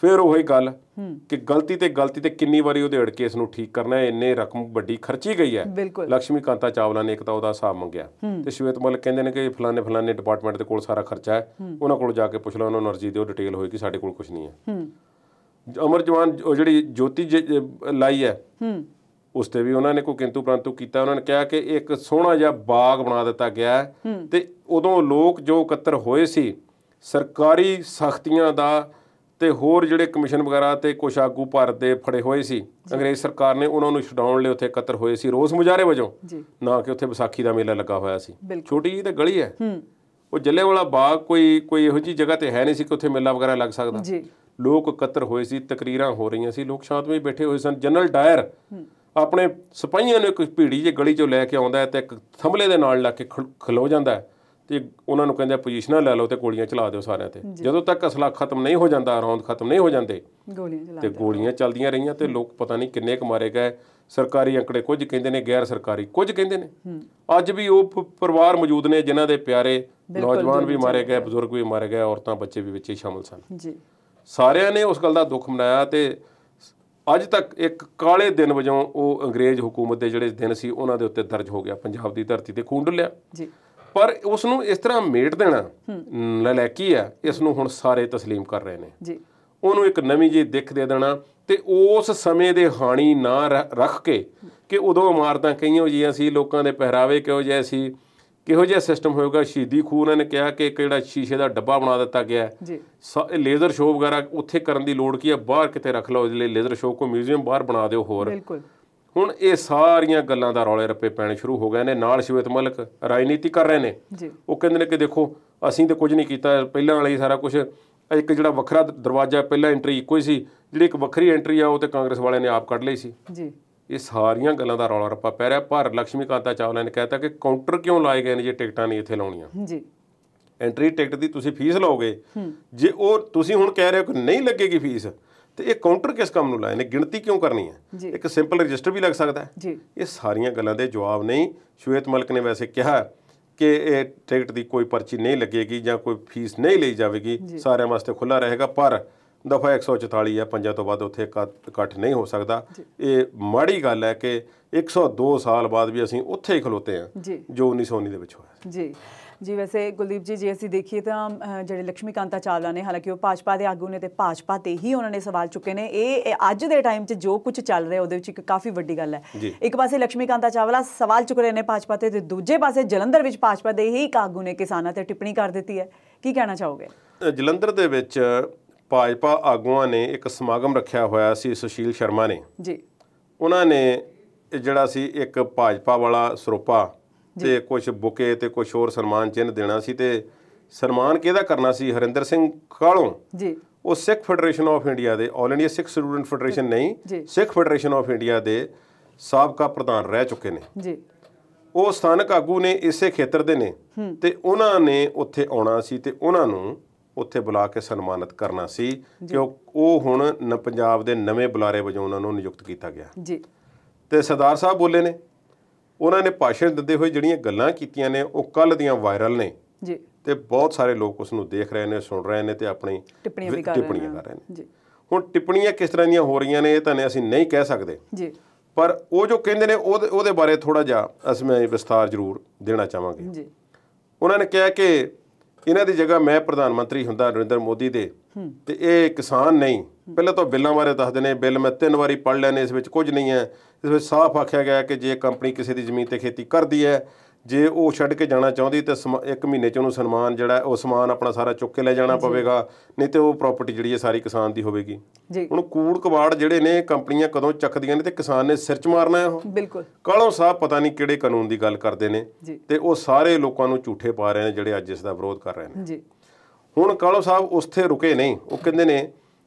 A: ਫਿਰ ਉਹੀ ਗੱਲ ਕਿ ਗਲਤੀ ਤੇ ਗਲਤੀ ਤੇ ਕਿੰਨੀ ਵਾਰੀ ਉਹਦੇ ਕੇ ਇਸ ਨੂੰ ਠੀਕ ਕਰਨਾ ਹੈ ਇੰਨੇ ਰਕਮ ਵੱਡੀ ਖਰਚੀ ਗਈ ਹੈ ਲక్ష్ਮੀ ਕਾਂਤਾ ਚਾਵਲਾ ਨੇ ਇੱਕ ਤਾਂ ਉਹਦਾ ਹਿਸਾਬ ਮੰਗਿਆ ਤੇ ਸ਼ਵੇਤ ਮਲ ਕਹਿੰਦੇ ਨੇ ਕਿ ਫਲਾਣੇ ਫਲਾਣੇ ਡਿਪਾਰਟਮੈਂਟ ਦੇ ਕੋਲ ਸਾਰਾ ਖਰਚਾ ਹੈ ਉਹਨਾਂ ਕੋਲ ਜਾ ਕੇ ਪੁੱਛ ਲਓ ਉਹਨਾਂ ਨੂੰ ਅਰਜੀ ਦਿਓ ਡਿਟੇਲ ਹੋਏਗੀ ਸਾਡੇ ਕੋਲ ਕੁਝ ਨਹੀਂ ਹੈ ਅਮਰ ਜਵਾਨ ਜਿਹੜੀ ਜੋਤੀ ਲਾਈ ਹੈ ਉਸ ਤੇ ਵੀ ਉਹਨਾਂ ਨੇ ਕੋਈ ਕਿੰਤੂ ਪ੍ਰੰਤੂ ਕੀਤਾ ਉਹਨਾਂ ਨੇ ਕਿਹਾ ਕਿ ਇੱਕ ਸੋਹਣਾ ਜਿਹਾ ਬਾਗ ਬਣਾ ਦਿੱਤਾ ਗਿਆ ਤੇ ਉਦੋਂ ਲੋਕ ਜੋ ਇਕੱਤਰ ਹੋਏ ਸੀ ਸਰਕਾਰੀ ਸਖਤੀਆਂ ਦਾ ਤੇ ਹੋਰ ਜਿਹੜੇ ਕਮਿਸ਼ਨ ਵਗੈਰਾ ਤੇ ਕੁਝ ਆਗੂ ਭਾਰਤ ਦੇ ਫੜੇ ਹੋਏ ਸੀ ਅੰਗਰੇਜ਼ ਸਰਕਾਰ ਨੇ ਉਹਨਾਂ ਨੂੰ ਛਡਾਉਣ ਲਈ ਉੱਥੇ ਇਕੱਤਰ ਹੋਏ ਸੀ ਰੋਸ ਮੁਜ਼ਾਹਰੇ ਵਜੋਂ ਨਾ ਕਿ ਉੱਥੇ ਵਿਸਾਖੀ ਦਾ ਮੇਲਾ ਲੱਗਾ ਹੋਇਆ ਸੀ ਛੋਟੀ ਜਿਹੀ ਤੇ ਗਲੀ ਹੈ ਉਹ ਵਾਲਾ ਬਾਗ ਕੋਈ ਕੋਈ ਇਹੋ ਜੀ ਜਗ੍ਹਾ ਤੇ ਹੈ ਨਹੀਂ ਸੀ ਕਿ ਉੱਥੇ ਮੇਲਾ ਵਗੈਰਾ ਲੱਗ ਸਕਦਾ ਜੀ ਲੋਕ ਇਕੱਤਰ ਹੋਏ ਸੀ ਤਕਰੀਰਾਂ ਹੋ ਰਹੀਆਂ ਸੀ ਲੋਕ ਵਿੱਚ ਬੈਠੇ ਹੋਏ ਸਨ ਜਨਰਲ ਡਾਇਰ ਆਪਣੇ ਸਿਪਾਹੀਆਂ ਨੂੰ ਇੱਕ ਭੀੜੀ ਜੇ ਗਲੀ ਚੋਂ ਲੈ ਕੇ ਆਉਂਦਾ ਤੇ ਇੱਕ ਥੰਬਲੇ ਦੇ ਨਾਲ ਲਾ ਕੇ ਖਲੋ ਜਾਂਦਾ ਤੇ ਉਹਨਾਂ ਨੂੰ ਕਹਿੰਦੇ ਪੋਜੀਸ਼ਨਾਂ ਲੈ ਲਓ ਤੇ ਗੋਲੀਆਂ ਚਲਾ ਦਿਓ ਸਾਰਿਆਂ ਤੇ ਜਦੋਂ ਤੱਕ ਅਸਲਾ ਖਤਮ ਨਹੀਂ ਹੋ ਜਾਂਦਾ ਰੌਂਦ ਖਤਮ ਨਹੀਂ ਹੋ ਜਾਂਦੇ ਗੋਲੀਆਂ ਚਲਾ ਤੇ ਗੋਲੀਆਂ ਚੱਲਦੀਆਂ ਰਹੀਆਂ ਤੇ ਲੋਕ ਪਤਾ ਨਹੀਂ ਕਿੰਨੇ ਕੁ ਮਾਰੇ ਗਏ ਸਰਕਾਰੀ ਅੰਕੜੇ ਕੁਝ ਕਹਿੰਦੇ ਨੇ ਗੈਰ ਸਰਕਾਰੀ ਕੁਝ ਕਹਿੰਦੇ ਨੇ ਅੱਜ ਵੀ ਉਹ ਪਰਿਵਾਰ ਮੌਜੂਦ ਨੇ ਜਿਨ੍ਹਾਂ ਦੇ ਪਿਆਰੇ ਨੌਜਵਾਨ ਵੀ ਮਾਰੇ ਗਏ ਬਜ਼ੁਰਗ ਵੀ ਮਾਰੇ ਗਏ ਔਰਤਾਂ ਬੱਚੇ ਵੀ ਵਿੱਚ ਸ਼ਾਮਲ ਸਨ ਜੀ ਸਾਰਿਆਂ ਨੇ ਉਸ ਗੱਲ ਦਾ ਦੁੱਖ ਮਨਾਇਆ ਤੇ ਅੱਜ ਤੱਕ ਇੱਕ ਕਾਲੇ ਦਿਨ ਵਜੋਂ ਉਹ ਅੰਗਰੇਜ਼ ਹਕੂਮਤ ਦੇ ਜਿਹੜੇ ਦਿਨ ਸੀ ਉਹਨਾਂ ਦੇ ਉੱਤੇ ਦਰਜ ਹੋ ਗਿਆ ਪੰਜਾਬ ਦੀ ਧਰਤੀ ਤੇ ਖੂਨ ਲਿਆ ਜੀ ਪਰ ਉਸ ਨੂੰ ਇਸ ਤਰ੍ਹਾਂ ਮੇਟ ਦੇਣਾ ਲਲੈਕੀ ਆ ਇਸ ਨੂੰ ਹੁਣ ਸਾਰੇ تسلیم ਕਰ ਰਹੇ ਨੇ ਜੀ ਉਹਨੂੰ ਇੱਕ ਨਵੀਂ ਜੀ ਦਿੱਖ ਦੇ ਦੇਣਾ ਤੇ ਉਸ ਸਮੇਂ ਦੇ ਹਾਣੀ ਨਾ ਰੱਖ ਕੇ ਕਿ ਉਦੋਂ ਇਮਾਰਤਾਂ ਕਈਆਂ ਜੀਆਂ ਸੀ ਲੋਕਾਂ ਦੇ ਪਹਿਰਾਵੇ ਕਿਉਂ ਜਿਹੇ ਸੀ ਕਿਹੋ ਜਿਹਾ ਸਿਸਟਮ ਹੋਏਗਾ ਸ਼ਹੀਦੀ ਖੂਹ ਉਹਨਾਂ ਨੇ ਕਿਹਾ ਕਿ ਕਿਹੜਾ ਸ਼ੀਸ਼ੇ ਦਾ ਡੱਬਾ ਬਣਾ ਦਿੱਤਾ ਗਿਆ ਜੀ ਲੇਜ਼ਰ ਸ਼ੋਅ ਵਗੈਰਾ ਉੱਥੇ ਕਰਨ ਦੀ ਲੋੜ ਕੀ ਹੈ ਬਾਹਰ ਕਿਤੇ ਰੱਖ ਲਓ ਇਸ ਲਈ ਲੇਜ਼ਰ ਸ਼ੋਅ ਕੋ ਮਿਊਜ਼ੀਅਮ ਬਾਹਰ ਬਣਾ ਦਿਓ ਹੋਰ ਬਿਲਕੁਲ ਹੁਣ ਇਹ ਸਾਰੀਆਂ ਗੱਲਾਂ ਦਾ ਰੌਲੇ ਰੱਪੇ ਪੈਣ ਸ਼ੁਰੂ ਹੋ ਗਏ ਨੇ ਨਾਲ ਸ਼ਵੇਤ ਮਲਕ ਰਾਜਨੀਤੀ ਕਰ ਰਹੇ ਨੇ ਉਹ ਕਹਿੰਦੇ ਨੇ ਕਿ ਦੇਖੋ ਅਸੀਂ ਤੇ ਕੁਝ ਨਹੀਂ ਕੀਤਾ ਪਹਿਲਾਂ ਵਾਲੀ ਸਾਰਾ ਕੁਝ ਇੱਕ ਜਿਹੜਾ ਵੱਖਰਾ ਦਰਵਾਜ਼ਾ ਪਹਿਲਾਂ ਐਂਟਰੀ ਇੱਕੋ ਹੀ ਸੀ ਜਿਹੜੀ ਇੱਕ ਵੱਖਰੀ ਐਂਟਰੀ ਆ ਉਹ ਤੇ ਕਾਂਗਰਸ ਵਾਲਿਆਂ ਨੇ ਆਪ ਕੱਢ ਲਈ ਸੀ ਜੀ ਇਹ ਸਾਰੀਆਂ ਗੱਲਾਂ ਦਾ ਰੌਲਾ ਰੱਪਾ ਪੈ ਰਿਹਾ ਪਰ ਲక్ష్ਮੀ ਕਾਂਤਾ ਚਾਵਲਾ ਨੇ ਕਹਿਤਾ ਕਿ ਕਾਊਂਟਰ ਕਿਉਂ ਲਾਏ ਗਏ ਨੇ ਜੇ ਟਿਕਟਾਂ ਨਹੀਂ ਇੱਥੇ ਲਾਉਣੀਆਂ ਜੀ ਐਂਟਰੀ ਟਿਕਟ ਦੀ ਤੁਸੀਂ ਫੀਸ ਲਓਗੇ ਜੇ ਉਹ ਤੁਸੀਂ ਹੁਣ ਕਹਿ ਰਹੇ ਹੋ ਕਿ ਨਹੀਂ ਲੱਗੇਗੀ ਫੀਸ ਤੇ ਇਹ ਕਾਊਂਟਰ ਕਿਸ ਕੰਮ ਨੂੰ ਲਾਏ ਨੇ ਗਿਣਤੀ ਕਿਉਂ ਕਰਨੀ ਹੈ ਇੱਕ ਸਿੰਪਲ ਰਜਿਸਟਰ ਵੀ ਲੱਗ ਸਕਦਾ ਹੈ ਇਹ ਸਾਰੀਆਂ ਗੱਲਾਂ ਦੇ ਜਵਾਬ ਨਹੀਂ ਸ਼ਵੇਤ ਮਲਕ ਨੇ ਵੈਸੇ ਕਿਹਾ ਕਿ ਇਹ ਟਿਕਟ ਦੀ ਕੋਈ ਪਰਚੀ ਨਹੀਂ ਲੱਗੇਗੀ ਜਾਂ ਕੋਈ ਫੀਸ ਨਹੀਂ ਲਈ ਜਾਵੇਗੀ ਸਾਰਿਆਂ ਵਾਸਤੇ ਖੁੱਲਾ ਰਹੇਗਾ ਪਰ ਦਫਾ 144 ਹੈ ਪੰਜਾਂ ਤੋਂ ਬਾਅਦ ਉੱਥੇ ਇਕੱਠ ਨਹੀਂ ਹੋ ਸਕਦਾ ਇਹ ਮਾੜੀ ਗੱਲ ਹੈ ਕਿ 102 ਸਾਲ ਬਾਅਦ ਵੀ ਅਸੀਂ ਉੱਥੇ ਹੀ ਖਲੋਤੇ ਆ ਜੋ 1919 ਦੇ ਵਿੱਚ ਹੋਇਆ
B: ਜੀ ਜੀ ਵੈਸੇ ਗੁਲਦੀਪ ਜੀ ਜੇ ਅਸੀਂ ਦੇਖੀਏ ਤਾਂ ਜਿਹੜੇ ਲక్ష్ਮੀ ਕਾਂਤਾ ਚਾਵਲਾ ਨੇ ਹਾਲਾਂਕਿ ਉਹ ਭਾਜਪਾ ਦੇ ਆਗੂ ਨੇ ਤੇ ਭਾਜਪਾ ਤੇ ਹੀ ਉਹਨਾਂ ਨੇ ਸਵਾਲ ਚੁੱਕੇ ਨੇ ਇਹ ਅੱਜ ਦੇ ਟਾਈਮ 'ਚ ਜੋ ਕੁਝ ਚੱਲ ਰਿਹਾ ਉਹਦੇ ਵਿੱਚ ਇੱਕ ਕਾਫੀ ਵੱਡੀ ਗੱਲ ਹੈ ਇੱਕ ਪਾਸੇ ਲక్ష్ਮੀ ਕਾਂਤਾ ਚਾਵਲਾ ਸਵਾਲ ਚੁੱਕ ਰਹੇ ਨੇ ਭਾਜਪਾ ਤੇ ਤੇ ਦੂਜੇ ਪਾਸੇ ਜਲੰਧਰ ਵਿੱਚ ਭਾਜਪਾ ਦੇ ਹੀ ਇੱਕ ਆਗੂ ਨੇ ਕਿਸਾਨਾਂ ਤੇ ਟਿੱਪਣੀ ਕਰ ਦਿੱਤੀ ਹੈ ਕੀ ਕਹਿਣਾ ਚਾਹੋਗੇ
A: ਜਲੰਧਰ ਦੇ ਵਿੱਚ ਭਾਜਪਾ ਆਗੂਆਂ ਨੇ ਇੱਕ ਸਮਾਗਮ ਰੱਖਿਆ ਹੋਇਆ ਸੀ ਸੁਸ਼ੀਲ ਸ਼ਰਮਾ ਨੇ ਜੀ ਉਹਨਾਂ ਨੇ ਜਿਹੜਾ ਸੀ ਇੱਕ ਭਾਜਪਾ ਵਾਲਾ ਸਰੋਪਾ ਤੇ ਕੁਝ ਬੁਕੇ ਤੇ ਕੁਝ ਹੋਰ ਸਨਮਾਨ ਚਿੰਨ ਦੇਣਾ ਸੀ ਤੇ ਸਨਮਾਨ ਕਿਹਦਾ ਕਰਨਾ ਸੀ ਹਰਿੰਦਰ ਸਿੰਘ ਕਾਲੋਂ ਜੀ ਉਹ ਸਿੱਖ ਫੈਡਰੇਸ਼ਨ ਆਫ ਇੰਡੀਆ ਦੇ all India Sikh student federation ਨਹੀਂ ਸਿੱਖ ਫੈਡਰੇਸ਼ਨ ਆਫ ਇੰਡੀਆ ਦੇ ਸਾਬਕਾ ਪ੍ਰਧਾਨ ਰਹਿ ਚੁੱਕੇ ਨੇ ਜੀ ਉਹ ਸਥਾਨਕ ਆਗੂ ਨੇ ਇਸੇ ਖੇਤਰ ਦੇ ਨੇ ਤੇ ਉਹਨਾਂ ਨੇ ਉੱਥੇ ਆਉਣਾ ਸੀ ਤੇ ਉਹਨਾਂ ਨੂੰ ਉੱਥੇ ਬੁਲਾ ਕੇ ਸਨਮਾਨਿਤ ਕਰਨਾ ਸੀ ਕਿ ਉਹ ਹੁਣ ਪੰਜਾਬ ਦੇ ਨਵੇਂ ਬੁਲਾਰੇ ਵਜੋਂ ਉਹਨਾਂ ਨੂੰ ਨਿਯੁਕਤ ਕੀਤਾ ਗਿਆ ਜੀ ਤੇ ਸਰਦਾਰ ਸਾਹਿਬ ਬੋਲੇ ਨੇ ਉਹਨਾਂ ਨੇ ਭਾਸ਼ਣ ਦਿੰਦੇ ਹੋਏ ਜਿਹੜੀਆਂ ਗੱਲਾਂ ਕੀਤੀਆਂ ਨੇ ਉਹ ਕੱਲ ਦੀਆਂ ਵਾਇਰਲ ਨੇ ਜੀ ਤੇ ਬਹੁਤ ਸਾਰੇ ਲੋਕ ਉਸ ਨੂੰ ਦੇਖ ਰਹੇ ਨੇ ਸੁਣ ਰਹੇ ਨੇ ਤੇ ਆਪਣੀ ਟਿੱਪਣੀਆਂ ਵੀ ਕਰ ਰਹੇ ਨੇ ਜੀ ਹੁਣ ਟਿੱਪਣੀਆਂ ਕਿਸ ਤਰ੍ਹਾਂ ਦੀਆਂ ਹੋ ਰਹੀਆਂ ਨੇ ਇਹ ਤਾਂ ਅਸੀਂ ਨਹੀਂ ਕਹਿ ਸਕਦੇ ਜੀ ਪਰ ਉਹ ਜੋ ਕਹਿੰਦੇ ਨੇ ਉਹਦੇ ਬਾਰੇ ਥੋੜਾ ਜਿਹਾ ਅਸੀਂ ਮੈਂ ਵਿਸਥਾਰ ਜ਼ਰੂਰ ਦੇਣਾ ਚਾਹਾਂਗੇ ਜੀ ਉਹਨਾਂ ਨੇ ਕਿਹਾ ਕਿ ਇਹਨਾਂ ਦੀ ਜਗ੍ਹਾ ਮੈਂ ਪ੍ਰਧਾਨ ਮੰਤਰੀ ਹੁੰਦਾ ਨਰਿੰਦਰ ਮੋਦੀ ਦੇ ਤੇ ਇਹ ਕਿਸਾਨ ਨਹੀਂ ਪਹਿਲਾਂ ਤਾਂ ਬਿੱਲਾਂ ਬਾਰੇ ਦੱਸਦੇ ਨੇ ਬਿੱਲ ਮੈਂ ਤਿੰਨ ਵਾਰੀ ਪੜ੍ਹ ਲੈਨੇ ਇਸ ਵਿੱਚ ਕੁਝ ਨਹੀਂ ਹੈ ਇਸ ਵਿੱਚ ਸਾਫ਼ ਆਖਿਆ ਗਿਆ ਕਿ ਜੇ ਕੰਪਨੀ ਕਿਸੇ ਦੀ ਜ਼ਮੀਨ ਤੇ ਖੇਤੀ ਕਰਦੀ ਹੈ ਜੇ ਉਹ ਛੱਡ ਕੇ ਜਾਣਾ ਚਾਹੁੰਦੀ ਤੇ ਇੱਕ ਮਹੀਨੇ ਚ ਉਹਨੂੰ ਸਨਮਾਨ ਜਿਹੜਾ ਉਹ ਸਮਾਨ ਆਪਣਾ ਸਾਰਾ ਚੁੱਕ ਕੇ ਲੈ ਜਾਣਾ ਪਵੇਗਾ ਨਹੀਂ ਤੇ ਉਹ ਪ੍ਰਾਪਰਟੀ ਜਿਹੜੀ ਹੈ ਸਾਰੀ ਕਿਸਾਨ ਦੀ ਹੋਵੇਗੀ ਹੁਣ ਕੂੜ ਕਬਾੜ ਜਿਹੜੇ ਨੇ ਕੰਪਨੀਆਂ ਕਦੋਂ ਚੱਕਦੀਆਂ ਨੇ ਤੇ ਕਿਸਾਨ ਨੇ ਸਿਰ ਚ ਮਾਰਨਾ ਹੈ ਉਹ ਬਿਲਕੁਲ ਕਾਲੋਂ ਸਾਹਿਬ ਪਤਾ ਨਹੀਂ ਕਿਹੜੇ ਕਾਨੂੰਨ ਦੀ ਗੱਲ ਕਰਦੇ ਨੇ ਤੇ ਉਹ ਸਾਰੇ ਲੋਕਾਂ ਨੂੰ ਝੂਠੇ ਪਾ ਰਹੇ ਨੇ ਜਿਹੜੇ ਅੱਜ ਇਸ ਦਾ ਵਿਰੋਧ ਕਰ ਰਹੇ ਨੇ ਜੀ ਹੁਣ ਕਾਲੋ ਸਾਹਿਬ ਉਸਥੇ ਰੁਕੇ ਨਹੀਂ ਉਹ ਕਹਿੰਦੇ ਨੇ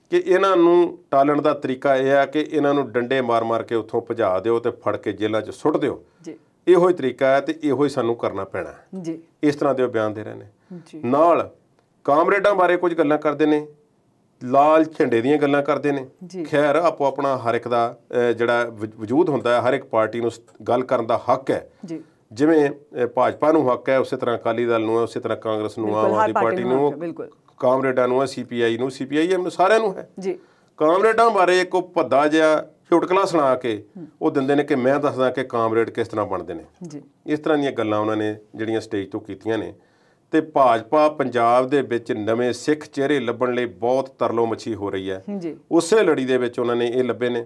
A: ਕਿ ਇਹਨਾਂ ਨੂੰ ਟਾਲਣ ਦਾ ਤਰੀਕਾ ਇਹ ਆ ਕਿ ਇਹਨਾਂ ਨੂੰ ਡੰਡੇ ਮਾਰ-ਮਾਰ ਕੇ ਉੱਥੋਂ ਭਜਾ ਦਿਓ ਤੇ ਫੜ ਕੇ ਜੇਲ੍ਹਾਂ 'ਚ ਸੁੱਟ ਦਿਓ ਜੀ ਇਹੋ ਹੀ ਤਰੀਕਾ ਹੈ ਤੇ ਇਹੋ ਹੀ ਸਾਨੂੰ ਕਰਨਾ ਪੈਣਾ ਜੀ ਇਸ ਤਰ੍ਹਾਂ ਦੇ ਉਹ ਬਿਆਨ ਦੇ ਰਹੇ ਨੇ ਜੀ ਨਾਲ ਕਾਮਰੇਡਾਂ ਬਾਰੇ ਕੁਝ ਗੱਲਾਂ ਕਰਦੇ ਨੇ ਲਾਲ ਝੰਡੇ ਦੀਆਂ ਗੱਲਾਂ ਕਰਦੇ ਨੇ ਖੈਰ ਆਪੋ ਆਪਣਾ ਹਰ ਇੱਕ ਦਾ ਜਿਹੜਾ ਵਜੂਦ ਹੁੰਦਾ ਹੈ ਹਰ ਇੱਕ ਪਾਰਟੀ ਨੂੰ ਗੱਲ ਕਰਨ ਦਾ ਹੱਕ ਹੈ ਜੀ ਜਿਵੇਂ ਭਾਜਪਾ ਨੂੰ ਹੱਕ ਹੈ ਉਸੇ ਤਰ੍ਹਾਂ ਅਕਾਲੀ ਦਲ ਨੂੰ ਹੈ ਉਸੇ ਤਰ੍ਹਾਂ ਕਾਂਗਰਸ ਨੂੰ ਆਮ ਆਦਮੀ ਪਾਰਟੀ ਨੂੰ ਕਾਮਰੇਡਾਂ ਨੂੰ ਹੈ ਸੀਪੀਆਈ ਨੂੰ ਸੀਪੀਆਈਐਮ ਨੂੰ ਸਾਰਿਆਂ ਨੂੰ ਹੈ ਜੀ ਕਾਮਰੇਡਾਂ ਬਾਰੇ ਇੱਕ ਉਹ ਭੱਦਾ ਜਿਹਾ ਚੁਟਕਲਾ ਸੁਣਾ ਕੇ ਉਹ ਦਿੰਦੇ ਨੇ ਕਿ ਮੈਂ ਦੱਸਦਾ ਕਿ ਕਾਮਰੇਡ ਕਿਸ ਤਰ੍ਹਾਂ ਬਣਦੇ ਨੇ ਜੀ ਇਸ ਤਰ੍ਹਾਂ ਦੀਆਂ ਗੱਲਾਂ ਉਹਨਾਂ ਨੇ ਜਿਹੜੀਆਂ ਸਟੇਜ ਤੋਂ ਕੀਤੀਆਂ ਨੇ ਤੇ ਭਾਜਪਾ ਪੰਜਾਬ ਦੇ ਵਿੱਚ ਨਵੇਂ ਸਿੱਖ ਚਿਹਰੇ ਲੱਭਣ ਲਈ ਬਹੁਤ ਤਰਲੋ ਮੱਛੀ ਹੋ ਰਹੀ ਹੈ ਜੀ ਉਸੇ ਲੜੀ ਦੇ ਵਿੱਚ ਉਹਨਾਂ ਨੇ ਇਹ ਲੱਭੇ ਨੇ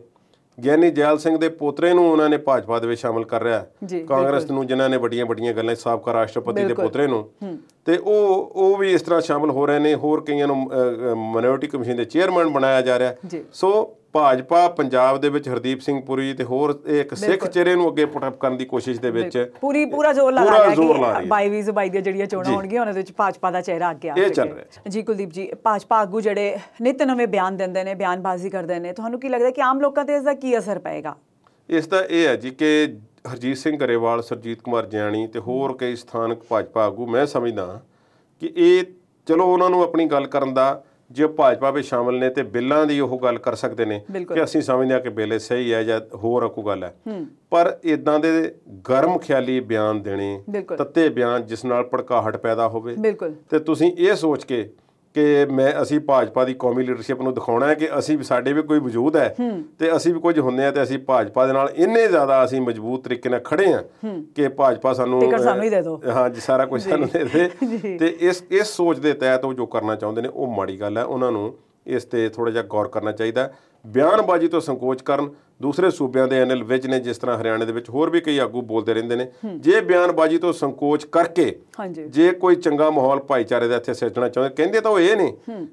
A: ਗਿਆਨੀ ਜੈਲ ਸਿੰਘ ਦੇ ਪੋਤਰੇ ਨੂੰ ਉਹਨਾਂ ਨੇ ਭਾਜਪਾ ਦੇ ਵਿੱਚ ਸ਼ਾਮਲ ਕਰ ਰਿਹਾ ਕਾਂਗਰਸ ਨੂੰ ਜਿਨ੍ਹਾਂ ਨੇ ਵੱਡੀਆਂ ਵੱਡੀਆਂ ਗੱਲਾਂ ਸਾਬਕਾ ਰਾਸ਼ਟਰਪਤੀ ਦੇ ਪੋਤਰੇ ਨੂੰ ਤੇ ਉਹ ਉਹ ਵੀ ਇਸ ਤਰ੍ਹਾਂ ਸ਼ਾਮਲ ਹੋ ਰਹੇ ਨੇ ਹੋਰ ਕਈਆਂ ਨੂੰ ਮਿਨੋਰਟੀ ਕਮਿਸ਼ਨ ਦੇ ਚੇਅਰਮੈਨ ਬਣਾਇਆ ਜਾ ਰਿਹਾ ਸੋ ਭਾਜਪਾ ਪੰਜਾਬ ਦੇ ਵਿੱਚ ਹਰਦੀਪ ਸਿੰਘ ਪੁਰੀ ਤੇ ਹੋਰ ਇੱਕ ਸਿੱਖ ਚਿਹਰੇ ਨੂੰ ਅੱਗੇ ਪੁੱਟ ਅਪ ਕਰਨ ਦੀ ਕੋਸ਼ਿਸ਼ ਦੇ ਵਿੱਚ
B: ਪੂਰੀ ਪੂਰਾ ਜ਼ੋਰ ਲਾ ਰਿਹਾ ਹੈ ਕਿ ਬਾਈ ਵੀਜ਼ ਬਾਈ ਦੀਆਂ ਜਿਹੜੀਆਂ ਚੋਣਾਂ ਹੋਣਗੀਆਂ ਉਹਨਾਂ ਦੇ ਵਿੱਚ ਭਾਜਪਾ ਦਾ ਚਿਹਰਾ ਅੱਗੇ ਆ ਰਿਹਾ ਹੈ ਜੀ ਕੁਲਦੀਪ ਜੀ ਭਾਜਪਾ ਆਗੂ ਜਿਹੜੇ ਨਿਤ ਨਵੇਂ ਬਿਆਨ ਦਿੰਦੇ ਨੇ ਬਿਆਨਬਾਜ਼ੀ ਕਰਦੇ ਨੇ ਤੁਹਾਨੂੰ ਕੀ ਲੱਗਦਾ ਕਿ ਆਮ ਲੋਕਾਂ ਤੇ ਇਸ ਦਾ ਕੀ ਅਸਰ ਪਏਗਾ
A: ਇਸ ਦਾ ਇਹ ਹੈ ਜੀ ਕਿ ਹਰਜੀਤ ਸਿੰਘ ਗਰੇਵਾਲ ਸਰਜੀਤ ਕੁਮਾਰ ਜਿਆਣੀ ਤੇ ਹੋਰ ਕਈ ਸਥਾਨਕ ਭਾਜਪਾ ਆਗੂ ਮੈਂ ਸਮਝਦਾ ਕਿ ਇਹ ਚਲੋ ਉਹਨਾਂ ਨੂੰ ਆਪਣੀ ਗੱਲ ਕਰਨ ਦਾ ਜੇ ਭਾਜਪਾ ਵਿੱਚ ਸ਼ਾਮਲ ਨੇ ਤੇ ਬਿੱਲਾਂ ਦੀ ਉਹ ਗੱਲ ਕਰ ਸਕਦੇ ਨੇ ਕਿ ਅਸੀਂ ਸਮਝਦੇ ਆ ਕਿ ਬਿੱਲ ਸਹੀ ਹੈ ਜਾਂ ਹੋਰ ਕੋਈ ਗੱਲ ਹੈ ਪਰ ਇਦਾਂ ਦੇ ਗਰਮ ਖਿਆਲੀ ਬਿਆਨ ਦੇਣੇ ਤੱਤੇ ਬਿਆਨ ਜਿਸ ਨਾਲ ਭੜਕਾਹਟ ਪੈਦਾ ਹੋਵੇ ਤੇ ਤੁਸੀਂ ਇਹ ਸੋਚ ਕੇ ਕਿ ਮੈਂ ਅਸੀਂ ਭਾਜਪਾ ਦੀ ਕੌਮੀ ਲੀਡਰਸ਼ਿਪ ਨੂੰ ਦਿਖਾਉਣਾ ਹੈ ਕਿ ਅਸੀਂ ਵੀ ਸਾਡੇ ਵੀ ਕੋਈ ਵਜੂਦ ਹੈ ਤੇ ਅਸੀਂ ਵੀ ਕੁਝ ਹੁੰਨੇ ਆ ਤੇ ਅਸੀਂ ਭਾਜਪਾ ਦੇ ਨਾਲ ਇੰਨੇ ਜ਼ਿਆਦਾ ਅਸੀਂ ਮਜ਼ਬੂਤ ਤਰੀਕੇ ਨਾਲ ਖੜੇ ਆ ਕਿ ਭਾਜਪਾ ਸਾਨੂੰ ਟਿਕਟ ਸਾਨੂੰ ਹੀ ਦੇ ਦਿਓ ਹਾਂ ਜੀ ਸਾਰਾ ਕੁਝ ਸਾਨੂੰ ਦੇ ਦੇ ਤੇ ਇਸ ਇਸ ਸੋਚ ਦੇ ਤਹਿਤ ਉਹ ਜੋ ਕਰਨਾ ਚਾਹੁੰਦੇ ਨੇ ਉਹ ਮਾੜੀ ਗੱਲ ਹੈ ਉਹਨਾਂ ਨੂੰ ਇਸ ਤੇ ਥੋੜਾ ਜਿਹਾ ਗੌਰ ਕਰਨਾ ਚਾਹੀਦਾ ਹੈ ਬਿਆਨਬਾਜ਼ੀ ਤੋਂ ਸੰਕੋਚ ਕਰਨ ਦੂਸਰੇ ਸੂਬਿਆਂ ਦੇ ਐਨਐਲ ਵਿੱਚ ਨੇ ਜਿਸ ਤਰ੍ਹਾਂ ਹਰਿਆਣੇ ਦੇ ਵਿੱਚ ਹੋਰ ਵੀ ਕਈ ਆਗੂ ਬੋਲਦੇ ਰਹਿੰਦੇ ਨੇ ਜੇ ਬਿਆਨਬਾਜ਼ੀ ਤੋਂ ਸੰਕੋਚ ਕਰਕੇ ਜੇ ਕੋਈ ਚੰਗਾ ਮਾਹੌਲ ਭਾਈਚਾਰੇ ਦਾ ਇੱਥੇ ਸਿਰਜਣਾ ਚਾਹੁੰਦੇ ਕਹਿੰਦੇ ਤਾਂ ਉਹ ਇਹ ਨੇ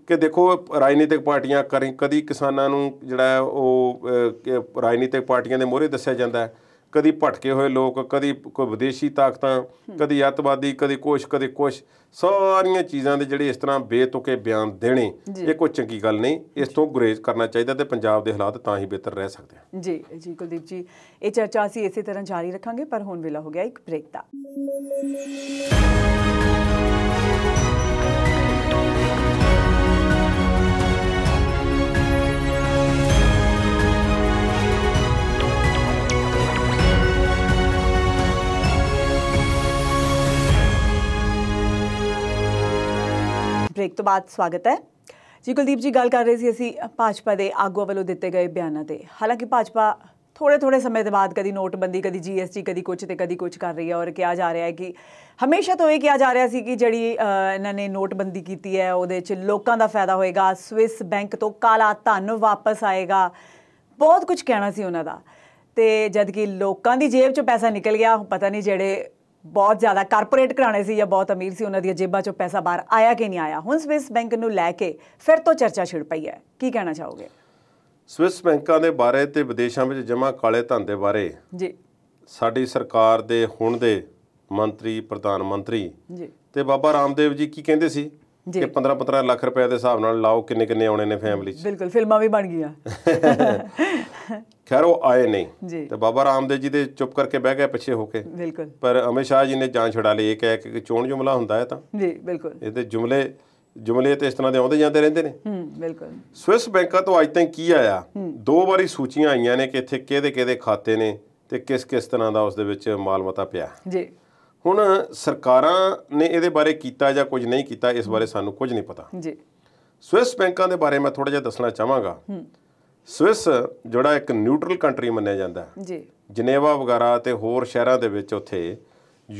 A: ਕਿ ਦੇਖੋ ਰਾਜਨੀਤਿਕ ਪਾਰਟੀਆਂ ਕਦੀ ਕਿਸਾਨਾਂ ਨੂੰ ਜਿਹੜਾ ਉਹ ਰਾਜਨੀਤਿਕ ਪਾਰਟੀਆਂ ਦੇ ਮੋਹਰੇ ਦੱਸਿਆ ਜਾਂਦਾ ਹੈ ਕਦੀ ਭਟਕੇ ਹੋਏ ਲੋਕ ਕਦੀ ਕੋਈ ਵਿਦੇਸ਼ੀ ਤਾਕਤਾਂ ਕਦੀ ਅਤਵਾਦੀ ਕਦੀ ਕੁਛ ਕਦੀ ਕੁਛ ਸਾਰੀਆਂ ਚੀਜ਼ਾਂ ਦੇ ਜਿਹੜੇ ਇਸ ਤਰ੍ਹਾਂ ਬੇਤੁਕੇ ਬਿਆਨ ਦੇਣੇ ਇਹ ਕੋਈ ਚੰਗੀ ਗੱਲ ਨਹੀਂ ਇਸ ਤੋਂ ਗੁਰੇਜ਼ ਕਰਨਾ ਚਾਹੀਦਾ ਤੇ ਪੰਜਾਬ ਦੇ ਹਾਲਾਤ ਤਾਂ ਹੀ ਬਿਹਤਰ ਰਹਿ ਸਕਦੇ
B: ਆ ਜੀ ਜੀ ਕੁਲਦੀਪ ਜੀ ਇਹ ਚਰਚਾ ਅਸੀਂ ਇਸੇ ਤਰ੍ਹਾਂ ਜਾਰੀ ਰੱਖਾਂਗੇ ਪਰ ਹੁਣ ਵੇਲਾ ਹੋ ਗਿਆ ਇੱਕ ਬ੍ਰੇਕ ਦਾ ਬ੍ਰੇਕ ਤੋਂ ਬਾਅਦ ਸਵਾਗਤ ਹੈ ਜੀ ਕੁਲਦੀਪ ਜੀ ਗੱਲ ਕਰ ਰਹੇ ਸੀ ਅਸੀਂ ਭਾਜਪਾ ਦੇ ਆਗੂਆਂ ਵੱਲੋਂ ਦਿੱਤੇ ਗਏ ਬਿਆਨਾਂ ਤੇ ਹਾਲਾਂਕਿ ਭਾਜਪਾ ਥੋੜੇ ਥੋੜੇ ਸਮੇਂ ਦੇ ਬਾਅਦ ਕਦੀ ਨੋਟਬੰਦੀ ਕਦੀ ਜੀਐਸਟੀ ਕਦੀ ਕੁਝ ਤੇ ਕਦੀ ਕੁਝ ਕਰ ਰਹੀ ਹੈ ਔਰ ਕਿਹਾ ਜਾ ਰਿਹਾ ਹੈ ਕਿ ਹਮੇਸ਼ਾ ਤੋਂ ਇਹ ਕਿਹਾ ਜਾ ਰਿਹਾ ਸੀ ਕਿ ਜਿਹੜੀ ਇਹਨਾਂ ਨੇ ਨੋਟਬੰਦੀ ਕੀਤੀ ਹੈ ਉਹਦੇ ਵਿੱਚ ਲੋਕਾਂ ਦਾ ਫਾਇਦਾ ਹੋਏਗਾ ਸਵਿਸ ਬੈਂਕ ਤੋਂ ਕਾਲਾ ਧਨ ਵਾਪਸ ਆਏਗਾ ਬਹੁਤ ਕੁਝ ਕਹਿਣਾ ਸੀ ਉਹਨਾਂ ਦਾ ਤੇ ਜਦ ਕਿ ਲੋਕਾਂ ਦੀ ਜੇਬ 'ਚੋਂ ਪੈਸਾ ਨਿਕਲ ਗਿਆ ਪਤਾ ਨਹੀਂ ਜਿਹੜੇ ਬਹੁਤ ਜ਼ਿਆਦਾ ਕਾਰਪੋਰੇਟ ਕਰਾਣੇ ਸੀ ਜਾਂ ਬਹੁਤ ਅਮੀਰ ਸੀ ਉਹਨਾਂ ਦੀਆਂ ਜੇਬਾਂ ਚੋਂ ਪੈਸਾ ਬਾਹਰ ਆਇਆ ਕਿ ਨਹੀਂ ਆਇਆ ਹੁਣ ਸਵਿਸ ਬੈਂਕ ਨੂੰ ਲੈ ਕੇ ਫਿਰ ਤੋਂ ਚਰਚਾ ਛਿੜ ਪਈ ਹੈ ਕੀ ਕਹਿਣਾ ਚਾਹੋਗੇ
A: ਸਵਿਸ ਬੈਂਕਾਂ ਦੇ ਬਾਰੇ ਤੇ ਵਿਦੇਸ਼ਾਂ ਵਿੱਚ ਜਮ੍ਹਾਂ ਕਾਲੇ ਧਨ ਦੇ ਬਾਰੇ ਜੀ ਸਾਡੀ ਸਰਕਾਰ ਦੇ ਹੁਣ ਦੇ ਮੰਤਰੀ ਪ੍ਰਧਾਨ ਮੰਤਰੀ ਜੀ ਤੇ ਬਾਬਾ ਰਾਮਦੇਵ ਜੀ ਕੀ ਕਹਿੰਦੇ ਸੀ ਕਿ 15-15 ਲੱਖ ਰੁਪਏ ਦੇ ਹਿਸਾਬ ਨਾਲ ਲਾਓ ਕਿੰਨੇ ਕਿੰਨੇ ਆਉਣੇ ਨੇ ਫੈਮਿਲੀ 'ਚ
B: ਬਿਲਕੁਲ ਫਿਲਮਾਂ ਵੀ ਬਣ ਗਈਆਂ
A: ਖੈਰ ਉਹ ਆਏ ਨਹੀਂ ਤੇ ਬਾਬਾ ਰਾਮਦੇਵ ਜੀ ਦੇ ਚੁੱਪ ਕਰਕੇ ਬਹਿ ਗਏ ਪਿੱਛੇ ਹੋ ਕੇ ਬਿਲਕੁਲ ਪਰ ਅਮਿਤ ਸ਼ਾਹ ਜੀ ਨੇ ਜਾਨ ਛੜਾ ਲਈ ਇਹ ਕਹਿ ਕੇ ਕਿ ਚੋਣ ਜੁਮਲਾ ਹੁੰਦਾ ਹੈ ਤਾਂ ਜੀ ਬਿਲਕੁਲ ਇਹਦੇ ਜੁਮਲੇ ਜੁਮਲੇ ਤੇ ਇਸ ਤਰ੍ਹਾਂ ਦੇ ਆਉਂਦੇ ਜਾਂਦੇ ਰਹਿੰਦੇ ਨੇ
C: ਹੂੰ ਬਿਲਕੁਲ
A: ਸਵਿਸ ਬੈਂਕਾਂ ਤੋਂ ਅੱਜ ਤੱਕ ਕੀ ਆਇਆ ਦੋ ਵਾਰੀ ਸੂਚੀਆਂ ਆਈਆਂ ਨੇ ਕਿ ਇੱਥੇ ਕਿਹਦੇ ਕਿਹਦੇ ਖਾਤੇ ਨੇ ਤੇ ਕਿਸ ਕਿਸ ਤਰ੍ਹਾਂ ਦਾ ਉਸ ਦੇ ਵਿੱਚ ਮਾਲਮਤਾ ਪਿਆ ਜੀ ਹੁਣ ਸਰਕਾਰਾਂ ਨੇ ਇਹਦੇ ਬਾਰੇ ਕੀਤਾ ਜਾਂ ਕੁਝ ਨਹੀਂ ਕੀਤਾ ਇਸ ਬਾਰੇ ਸਾਨੂੰ ਕੁਝ ਨਹੀਂ ਪਤਾ ਜੀ ਸਵਿਸ ਬੈਂਕਾਂ ਦੇ ਬਾਰੇ ਮੈਂ ਥੋੜਾ ਜਿਹਾ ਦੱਸਣਾ ਚਾਹਾਂਗਾ ਸਵਿਸ ਜਿਹੜਾ ਇੱਕ ਨਿਊਟਰਲ ਕੰਟਰੀ ਮੰਨਿਆ ਜਾਂਦਾ ਹੈ ਜੀ ਜਨੇਵਾ ਵਗੈਰਾ ਤੇ ਹੋਰ ਸ਼ਹਿਰਾਂ ਦੇ ਵਿੱਚ ਉੱਥੇ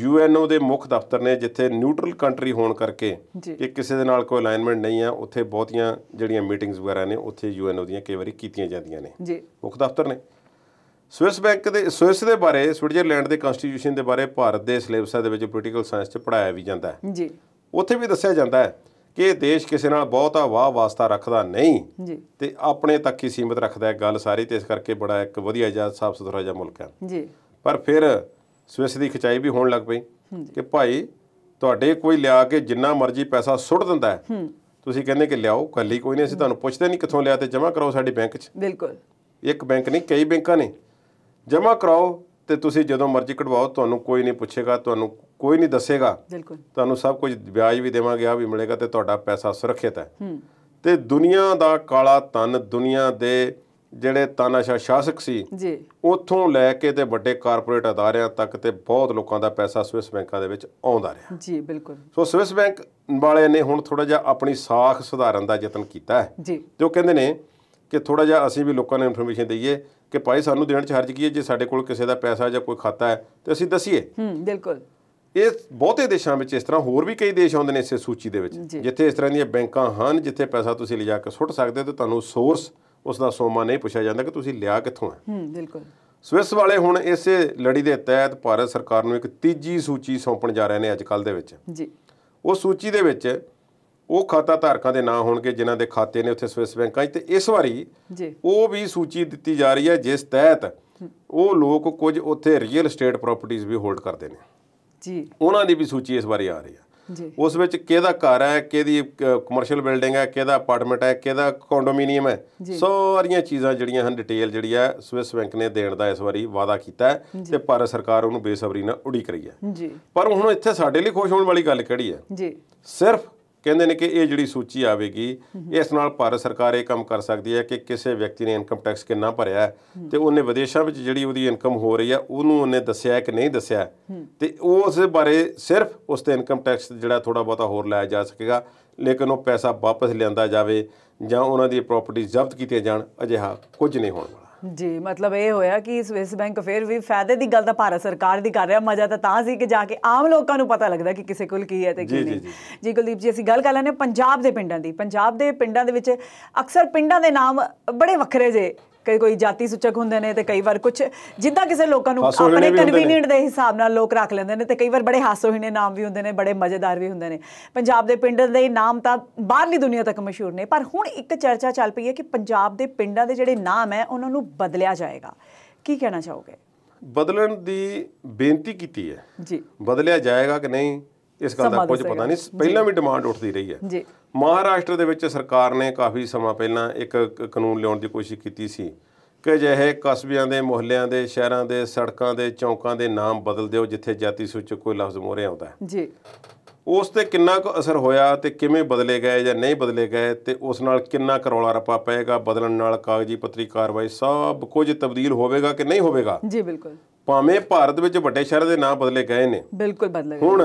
A: ਯੂਐਨਓ ਦੇ ਮੁੱਖ ਦਫ਼ਤਰ ਨੇ ਜਿੱਥੇ ਨਿਊਟਰਲ ਕੰਟਰੀ ਹੋਣ ਕਰਕੇ ਕਿ ਕਿਸੇ ਦੇ ਨਾਲ ਕੋਈ ਅਲਾਈਨਮੈਂਟ ਨਹੀਂ ਹੈ ਉੱਥੇ ਬਹੁਤੀਆਂ ਜਿਹੜੀਆਂ ਮੀਟਿੰਗਸ ਵਗੈਰਾ ਨੇ ਉੱਥੇ ਯੂਐਨਓ ਦੀਆਂ ਕਈ ਵਾਰੀ ਕੀਤੀਆਂ ਜਾਂਦੀਆਂ ਨੇ ਜੀ ਮੁੱਖ ਦਫ਼ਤਰ ਨੇ ਸਵਿਸ ਬੈਂਕ ਦੇ ਸਵਿਸ ਦੇ ਬਾਰੇ ਸਵਿਟਜ਼ਰਲੈਂਡ ਦੇ ਕਨਸਟੀਟਿਊਸ਼ਨ ਦੇ ਬਾਰੇ ਭਾਰਤ ਦੇ ਸਿਲੇਬਸਾਂ ਦੇ ਵਿੱਚ ਪੋਲੀਟੀਕਲ ਸਾਇੰਸ 'ਚ ਪੜਾਇਆ ਵੀ ਜਾਂਦਾ ਹੈ ਜੀ ਉੱਥੇ ਵੀ ਦੱਸਿਆ ਜਾਂਦਾ ਹੈ ਕਿ ਇਹ ਦੇਸ਼ ਕਿਸੇ ਨਾਲ ਬਹੁਤਾ ਵਾਹ ਵਾਸਤਾ ਰੱਖਦਾ ਨਹੀਂ ਜੀ ਤੇ ਆਪਣੇ ਤੱਕ ਹੀ ਸੀਮਤ ਰੱਖਦਾ ਹੈ ਗੱਲ ਸਾਰੀ ਤੇ ਇਸ ਕਰਕੇ ਬੜਾ ਇੱਕ ਵਧੀਆ ਜਿਹਾ ਸਾਫ ਸੁਥਰਾ ਜਿਹਾ ਮੁਲਕ ਹੈ ਜੀ ਪਰ ਫਿਰ ਸਵਿਸ ਦੀ ਖਚਾਈ ਵੀ ਹੋਣ ਲੱਗ ਪਈ ਕਿ ਭਾਈ ਤੁਹਾਡੇ ਕੋਈ ਲਿਆ ਕੇ ਜਿੰਨਾ ਮਰਜ਼ੀ ਪੈਸਾ ਸੁੱਟ ਦਿੰਦਾ ਹੈ ਤੁਸੀਂ ਕਹਿੰਦੇ ਕਿ ਲਿਆਓ ਕੱਲੀ ਕੋਈ ਨਹੀਂ ਅਸੀਂ ਤੁਹਾਨੂੰ ਪੁੱਛਦੇ ਨਹੀਂ ਕਿੱਥੋਂ ਲਿਆ ਤੇ ਜਮ੍ਹਾਂ ਕਰਾਓ ਸਾਡੇ ਬੈਂਕ 'ਚ ਬਿਲਕੁਲ ਇੱਕ ਬੈਂਕ ਨਹੀਂ ਕਈ ਬੈਂਕਾਂ ਨੇ ਜਮਾ ਕਰਾਓ ਤੇ ਤੁਸੀਂ ਜਦੋਂ ਮਰਜ਼ੀ ਕਢਵਾਓ ਤੁਹਾਨੂੰ ਕੋਈ ਨਹੀਂ ਪੁੱਛੇਗਾ ਤੁਹਾਨੂੰ ਕੋਈ ਨਹੀਂ ਦੱਸੇਗਾ
D: ਤੁਹਾਨੂੰ
A: ਸਭ ਕੁਝ ਵਿਆਜ ਵੀ ਦੇਵਾਂਗੇ ਆ ਵੀ ਮਿਲੇਗਾ ਤੇ ਤੁਹਾਡਾ ਪੈਸਾ ਸੁਰੱਖਿਅਤ ਹੈ ਤੇ ਦੁਨੀਆ ਦਾ ਕਾਲਾ ਤਨ ਦੁਨੀਆ ਦੇ ਜਿਹੜੇ ਤਾਨਾਸ਼ਾ ਸ਼ਾਸਕ ਸੀ ਜੀ ਉਥੋਂ ਲੈ ਕੇ ਤੇ ਵੱਡੇ ਕਾਰਪੋਰੇਟ ਅਦਾਰਿਆਂ ਤੱਕ ਤੇ ਬਹੁਤ ਲੋਕਾਂ ਦਾ ਪੈਸਾ ਸਵਿਸ ਬੈਂਕਾਂ ਦੇ ਵਿੱਚ ਆਉਂਦਾ ਰਿਹਾ ਜੀ ਬਿਲਕੁਲ ਸੋ ਸਵਿਸ ਬੈਂਕ ਵਾਲੇ ਨੇ ਹੁਣ ਥੋੜਾ ਜਿਹਾ ਆਪਣੀ ਸਾਖ ਸੁਧਾਰਨ ਦਾ ਯਤਨ ਕੀਤਾ ਹੈ ਜੀ ਜੋ ਕਹਿੰਦੇ ਨੇ ਕਿ ਥੋੜਾ ਜਿਹਾ ਅਸੀਂ ਵੀ ਲੋਕਾਂ ਨੂੰ ਇਨਫੋਰਮੇਸ਼ਨ ਦਈਏ ਕਿ ਭਾਈ ਸਾਨੂੰ ਦੇਣ ਚ ਹਰਜ ਕੀ ਹੈ ਜੇ ਸਾਡੇ ਕੋਲ ਕਿਸੇ ਦਾ ਪੈਸਾ ਜਾਂ ਕੋਈ ਖਾਤਾ ਹੈ ਤੇ ਅਸੀਂ ਦਸੀਏ
C: ਹੂੰ ਬਿਲਕੁਲ
A: ਇਹ ਬਹੁਤੇ ਦੇਸ਼ਾਂ ਵਿੱਚ ਇਸ ਤਰ੍ਹਾਂ ਹੋਰ ਵੀ ਕਈ ਦੇਸ਼ ਆਉਂਦੇ ਨੇ ਇਸੇ ਸੂਚੀ ਦੇ ਵਿੱਚ ਜਿੱਥੇ ਇਸ ਤਰ੍ਹਾਂ ਦੀਆਂ ਬੈਂਕਾਂ ਹਨ ਜਿੱਥੇ ਪੈਸਾ ਤੁਸੀਂ ਲਿਜਾ ਕੇ ਸੁੱਟ ਸਕਦੇ ਹੋ ਤੇ ਤੁਹਾਨੂੰ ਸੋਰਸ ਉਸ ਦਾ ਸੋਮਾ ਨਹੀਂ ਪੁੱਛਿਆ ਜਾਂਦਾ ਕਿ ਤੁਸੀਂ ਲਿਆ ਕਿੱਥੋਂ ਹੈ ਹੂੰ ਬਿਲਕੁਲ ਸਵਿਸ ਵਾਲੇ ਹੁਣ ਇਸੇ ਲੜੀ ਦੇ ਤਹਿਤ ਭਾਰਤ ਸਰਕਾਰ ਨੂੰ ਇੱਕ ਤੀਜੀ ਸੂਚੀ ਸੌਂਪਣ ਜਾ ਰਹੇ ਨੇ ਅੱਜ ਕੱਲ ਦੇ ਵਿੱਚ ਜੀ ਉਹ ਸੂਚੀ ਦੇ ਵਿੱਚ ਉਹ ਖਾਤਾ ਧਾਰਕਾਂ ਦੇ ਨਾਂ ਹੋਣਗੇ ਜਿਨ੍ਹਾਂ ਦੇ ਖਾਤੇ ਨੇ ਉੱਥੇ ਸਵਿਸ ਬੈਂਕਾਂ 'ਚ ਤੇ ਇਸ ਵਾਰੀ ਉਹ ਵੀ ਸੂਚੀ ਦਿੱਤੀ ਜਾ ਰਹੀ ਹੈ ਜਿਸ ਤਹਿਤ ਉਹ ਲੋਕ ਕੁਝ ਉੱਥੇ ਰੀਅਲ ਏਸਟੇਟ ਪ੍ਰਾਪਰਟੀਆਂ ਵੀ ਹੋਲਡ ਕਰਦੇ ਨੇ ਜੀ ਉਹਨਾਂ ਦੀ ਵੀ ਸੂਚੀ ਇਸ ਵਾਰੀ ਆ ਰਹੀ ਹੈ ਉਸ ਵਿੱਚ ਕਿਹਦਾ ਘਰ ਹੈ ਕਿਹਦੀ ਕਮਰਸ਼ੀਅਲ ਬਿਲਡਿੰਗ ਹੈ ਕਿਹਦਾ ਅਪਾਰਟਮੈਂਟ ਹੈ ਕਿਹਦਾ ਕੌਂਡੋਮੀਨੀਅਮ ਹੈ ਸਾਰੀਆਂ ਚੀਜ਼ਾਂ ਜਿਹੜੀਆਂ ਹਨ ਡਿਟੇਲ ਜਿਹੜੀ ਹੈ ਸਵਿਸ ਬੈਂਕ ਨੇ ਦੇਣ ਦਾ ਇਸ ਵਾਰੀ ਵਾਅਦਾ ਕੀਤਾ ਹੈ ਤੇ ਭਾਰਤ ਸਰਕਾਰ ਉਹਨੂੰ ਬੇਸਬਰੀ ਨਾਲ ਉਡੀਕ ਰਹੀ ਹੈ ਪਰ ਹੁਣ ਇੱਥੇ ਸਾਡੇ ਲਈ ਖੁਸ਼ ਹੋਣ ਵਾਲੀ ਗੱਲ ਕਿਹੜੀ ਹੈ ਜੀ ਸਿਰਫ ਕਹਿੰਦੇ ਨੇ ਕਿ ਇਹ ਜਿਹੜੀ ਸੂਚੀ ਆਵੇਗੀ ਇਸ ਨਾਲ ਭਾਰਤ ਸਰਕਾਰ ਇਹ ਕੰਮ ਕਰ ਸਕਦੀ ਹੈ ਕਿ ਕਿਸੇ ਵਿਅਕਤੀ ਨੇ ਇਨਕਮ ਟੈਕਸ ਕਿੰਨਾ ਭਰਿਆ ਤੇ ਉਹਨੇ ਵਿਦੇਸ਼ਾਂ ਵਿੱਚ ਜਿਹੜੀ ਉਹਦੀ ਇਨਕਮ ਹੋ ਰਹੀ ਹੈ ਉਹਨੂੰ ਉਹਨੇ ਦੱਸਿਆ ਕਿ ਨਹੀਂ ਦੱਸਿਆ ਤੇ ਉਸ ਬਾਰੇ ਸਿਰਫ ਉਸ ਤੇ ਇਨਕਮ ਟੈਕਸ ਜਿਹੜਾ ਥੋੜਾ ਬਹੁਤਾ ਹੋਰ ਲਾਇਆ ਜਾ ਸਕੇਗਾ ਲੇਕਿਨ ਉਹ ਪੈਸਾ ਵਾਪਸ ਲਿਆਂਦਾ ਜਾਵੇ ਜਾਂ ਉਹਨਾਂ ਦੀ ਪ੍ਰਾਪਰਟੀ ਜ਼ਬਤ ਕੀਤੀਆਂ ਜਾਣ ਅਜਿਹਾ ਕੁਝ ਨਹੀਂ ਹੋਣਾ
B: ਜੀ ਮਤਲਬ ਇਹ ਹੋਇਆ ਕਿ ਸਵਿਸ ਬੈਂਕ ਫੇਰ ਵੀ ਫਾਇਦੇ ਦੀ ਗੱਲ ਤਾਂ ਭਾਰਤ ਸਰਕਾਰ ਦੀ ਕਰ ਰਿਹਾ ਮਜ਼ਾ ਤਾਂ ਤਾਂ ਸੀ ਕਿ ਜਾ ਕੇ ਆਮ ਲੋਕਾਂ ਨੂੰ ਪਤਾ ਲੱਗਦਾ ਕਿ ਕਿਸੇ ਕੋਲ ਕੀ ਹੈ ਤੇ ਕੀ ਨਹੀਂ ਜੀ ਕੁਲਦੀਪ ਜੀ ਅਸੀਂ ਗੱਲ ਕਰ ਲੈਣੇ ਪੰਜਾਬ ਦੇ ਪਿੰਡਾਂ ਦੀ ਪੰਜਾਬ ਦੇ ਪਿੰਡਾਂ ਦੇ ਵਿੱਚ ਅਕਸਰ ਪਿੰਡਾਂ ਦੇ ਨਾਮ ਬੜੇ ਵੱਖਰੇ ਜੇ ਕਈ ਕੋਈ ਜਾਤੀ ਸੂਚਕ ਹੁੰਦੇ ਨੇ ਤੇ ਕਈ ਵਾਰ ਕੁਝ ਜਿੱਦਾਂ ਕਿਸੇ ਲੋਕਾਂ ਨੂੰ ਆਪਣੇ ਕਨਵੀਨੀਅੰਟ ਦੇ ਹਿਸਾਬ ਨਾਲ ਲੋਕ ਰੱਖ ਲੈਂਦੇ ਨੇ ਤੇ ਕਈ ਵਾਰ ਬੜੇ ਹਾਸੋਹੀਣੇ ਨਾਮ ਵੀ ਹੁੰਦੇ ਨੇ ਬੜੇ ਮਜ਼ੇਦਾਰ ਵੀ ਹੁੰਦੇ ਨੇ ਪੰਜਾਬ ਦੇ ਪਿੰਡਾਂ ਦੇ ਨਾਮ ਤਾਂ ਬਾਹਰਲੀ ਦੁਨੀਆ ਤੱਕ ਮਸ਼ਹੂਰ ਨੇ ਪਰ ਹੁਣ ਇੱਕ ਚਰਚਾ ਚੱਲ ਪਈ ਹੈ ਕਿ ਪੰਜਾਬ ਦੇ ਪਿੰਡਾਂ ਦੇ ਜਿਹੜੇ ਨਾਮ ਹੈ ਉਹਨਾਂ ਨੂੰ ਬਦਲਿਆ ਜਾਏਗਾ ਕੀ ਕਹਿਣਾ ਚਾਹੋਗੇ
A: ਬਦਲਣ ਦੀ ਬੇਨਤੀ ਕੀਤੀ ਹੈ ਜੀ ਬਦਲਿਆ ਜਾਏਗਾ ਕਿ ਨਹੀਂ ਇਸ ਗੱਲ ਦਾ ਕੁਝ ਪਤਾ ਨਹੀਂ ਪਹਿਲਾਂ ਵੀ ਡਿਮਾਂਡ ਉੱਠਦੀ ਰਹੀ ਹੈ ਜੀ ਮਹਾਰਾਸ਼ਟਰ ਦੇ ਵਿੱਚ ਸਰਕਾਰ ਨੇ ਕਾਫੀ ਸਮਾਂ ਪਹਿਲਾਂ ਇੱਕ ਕਾਨੂੰਨ ਲਿਆਉਣ ਦੀ ਕੋਸ਼ਿਸ਼ ਕੀਤੀ ਸੀ ਕਿ ਜਿਹੇ ਕਸਬਿਆਂ ਦੇ ਮੁਹੱਲਿਆਂ ਦੇ ਸ਼ਹਿਰਾਂ ਦੇ ਸੜਕਾਂ ਦੇ ਚੌਕਾਂ ਦੇ ਨਾਮ ਬਦਲ ਦਿਓ ਜਿੱਥੇ ਜਾਤੀ ਸੂਚਕ ਕੋਈ ਲਫ਼ਜ਼ ਮੋਰੇ ਆਉਂਦਾ ਹੈ ਜੀ ਉਸ ਤੇ ਕਿੰਨਾ ਕੁ ਅਸਰ ਹੋਇਆ ਤੇ ਕਿਵੇਂ ਬਦਲੇ ਗਏ ਜਾਂ ਨਹੀਂ ਬਦਲੇ ਗਏ ਤੇ ਉਸ ਨਾਲ ਕਿੰਨਾ ਕਰੋਲਾ ਰਪਾ ਪਏਗਾ ਬਦਲਣ ਨਾਲ ਕਾਗਜ਼ੀ ਪੱਤਰੀ ਕਾਰਵਾਈ ਸਭ ਕੁਝ ਤਬਦੀਲ ਹੋਵੇਗਾ ਕਿ ਨਹੀਂ ਹੋਵੇਗਾ ਜੀ ਬਿਲਕੁਲ ਭਾਵੇਂ ਭਾਰਤ ਵਿੱਚ ਵੱਡੇ ਸ਼ਹਿਰ ਦੇ ਨਾਮ ਬਦਲੇ ਗਏ ਨੇ
C: ਬਿਲਕੁਲ ਬਦਲੇ ਗਏ ਹੁਣ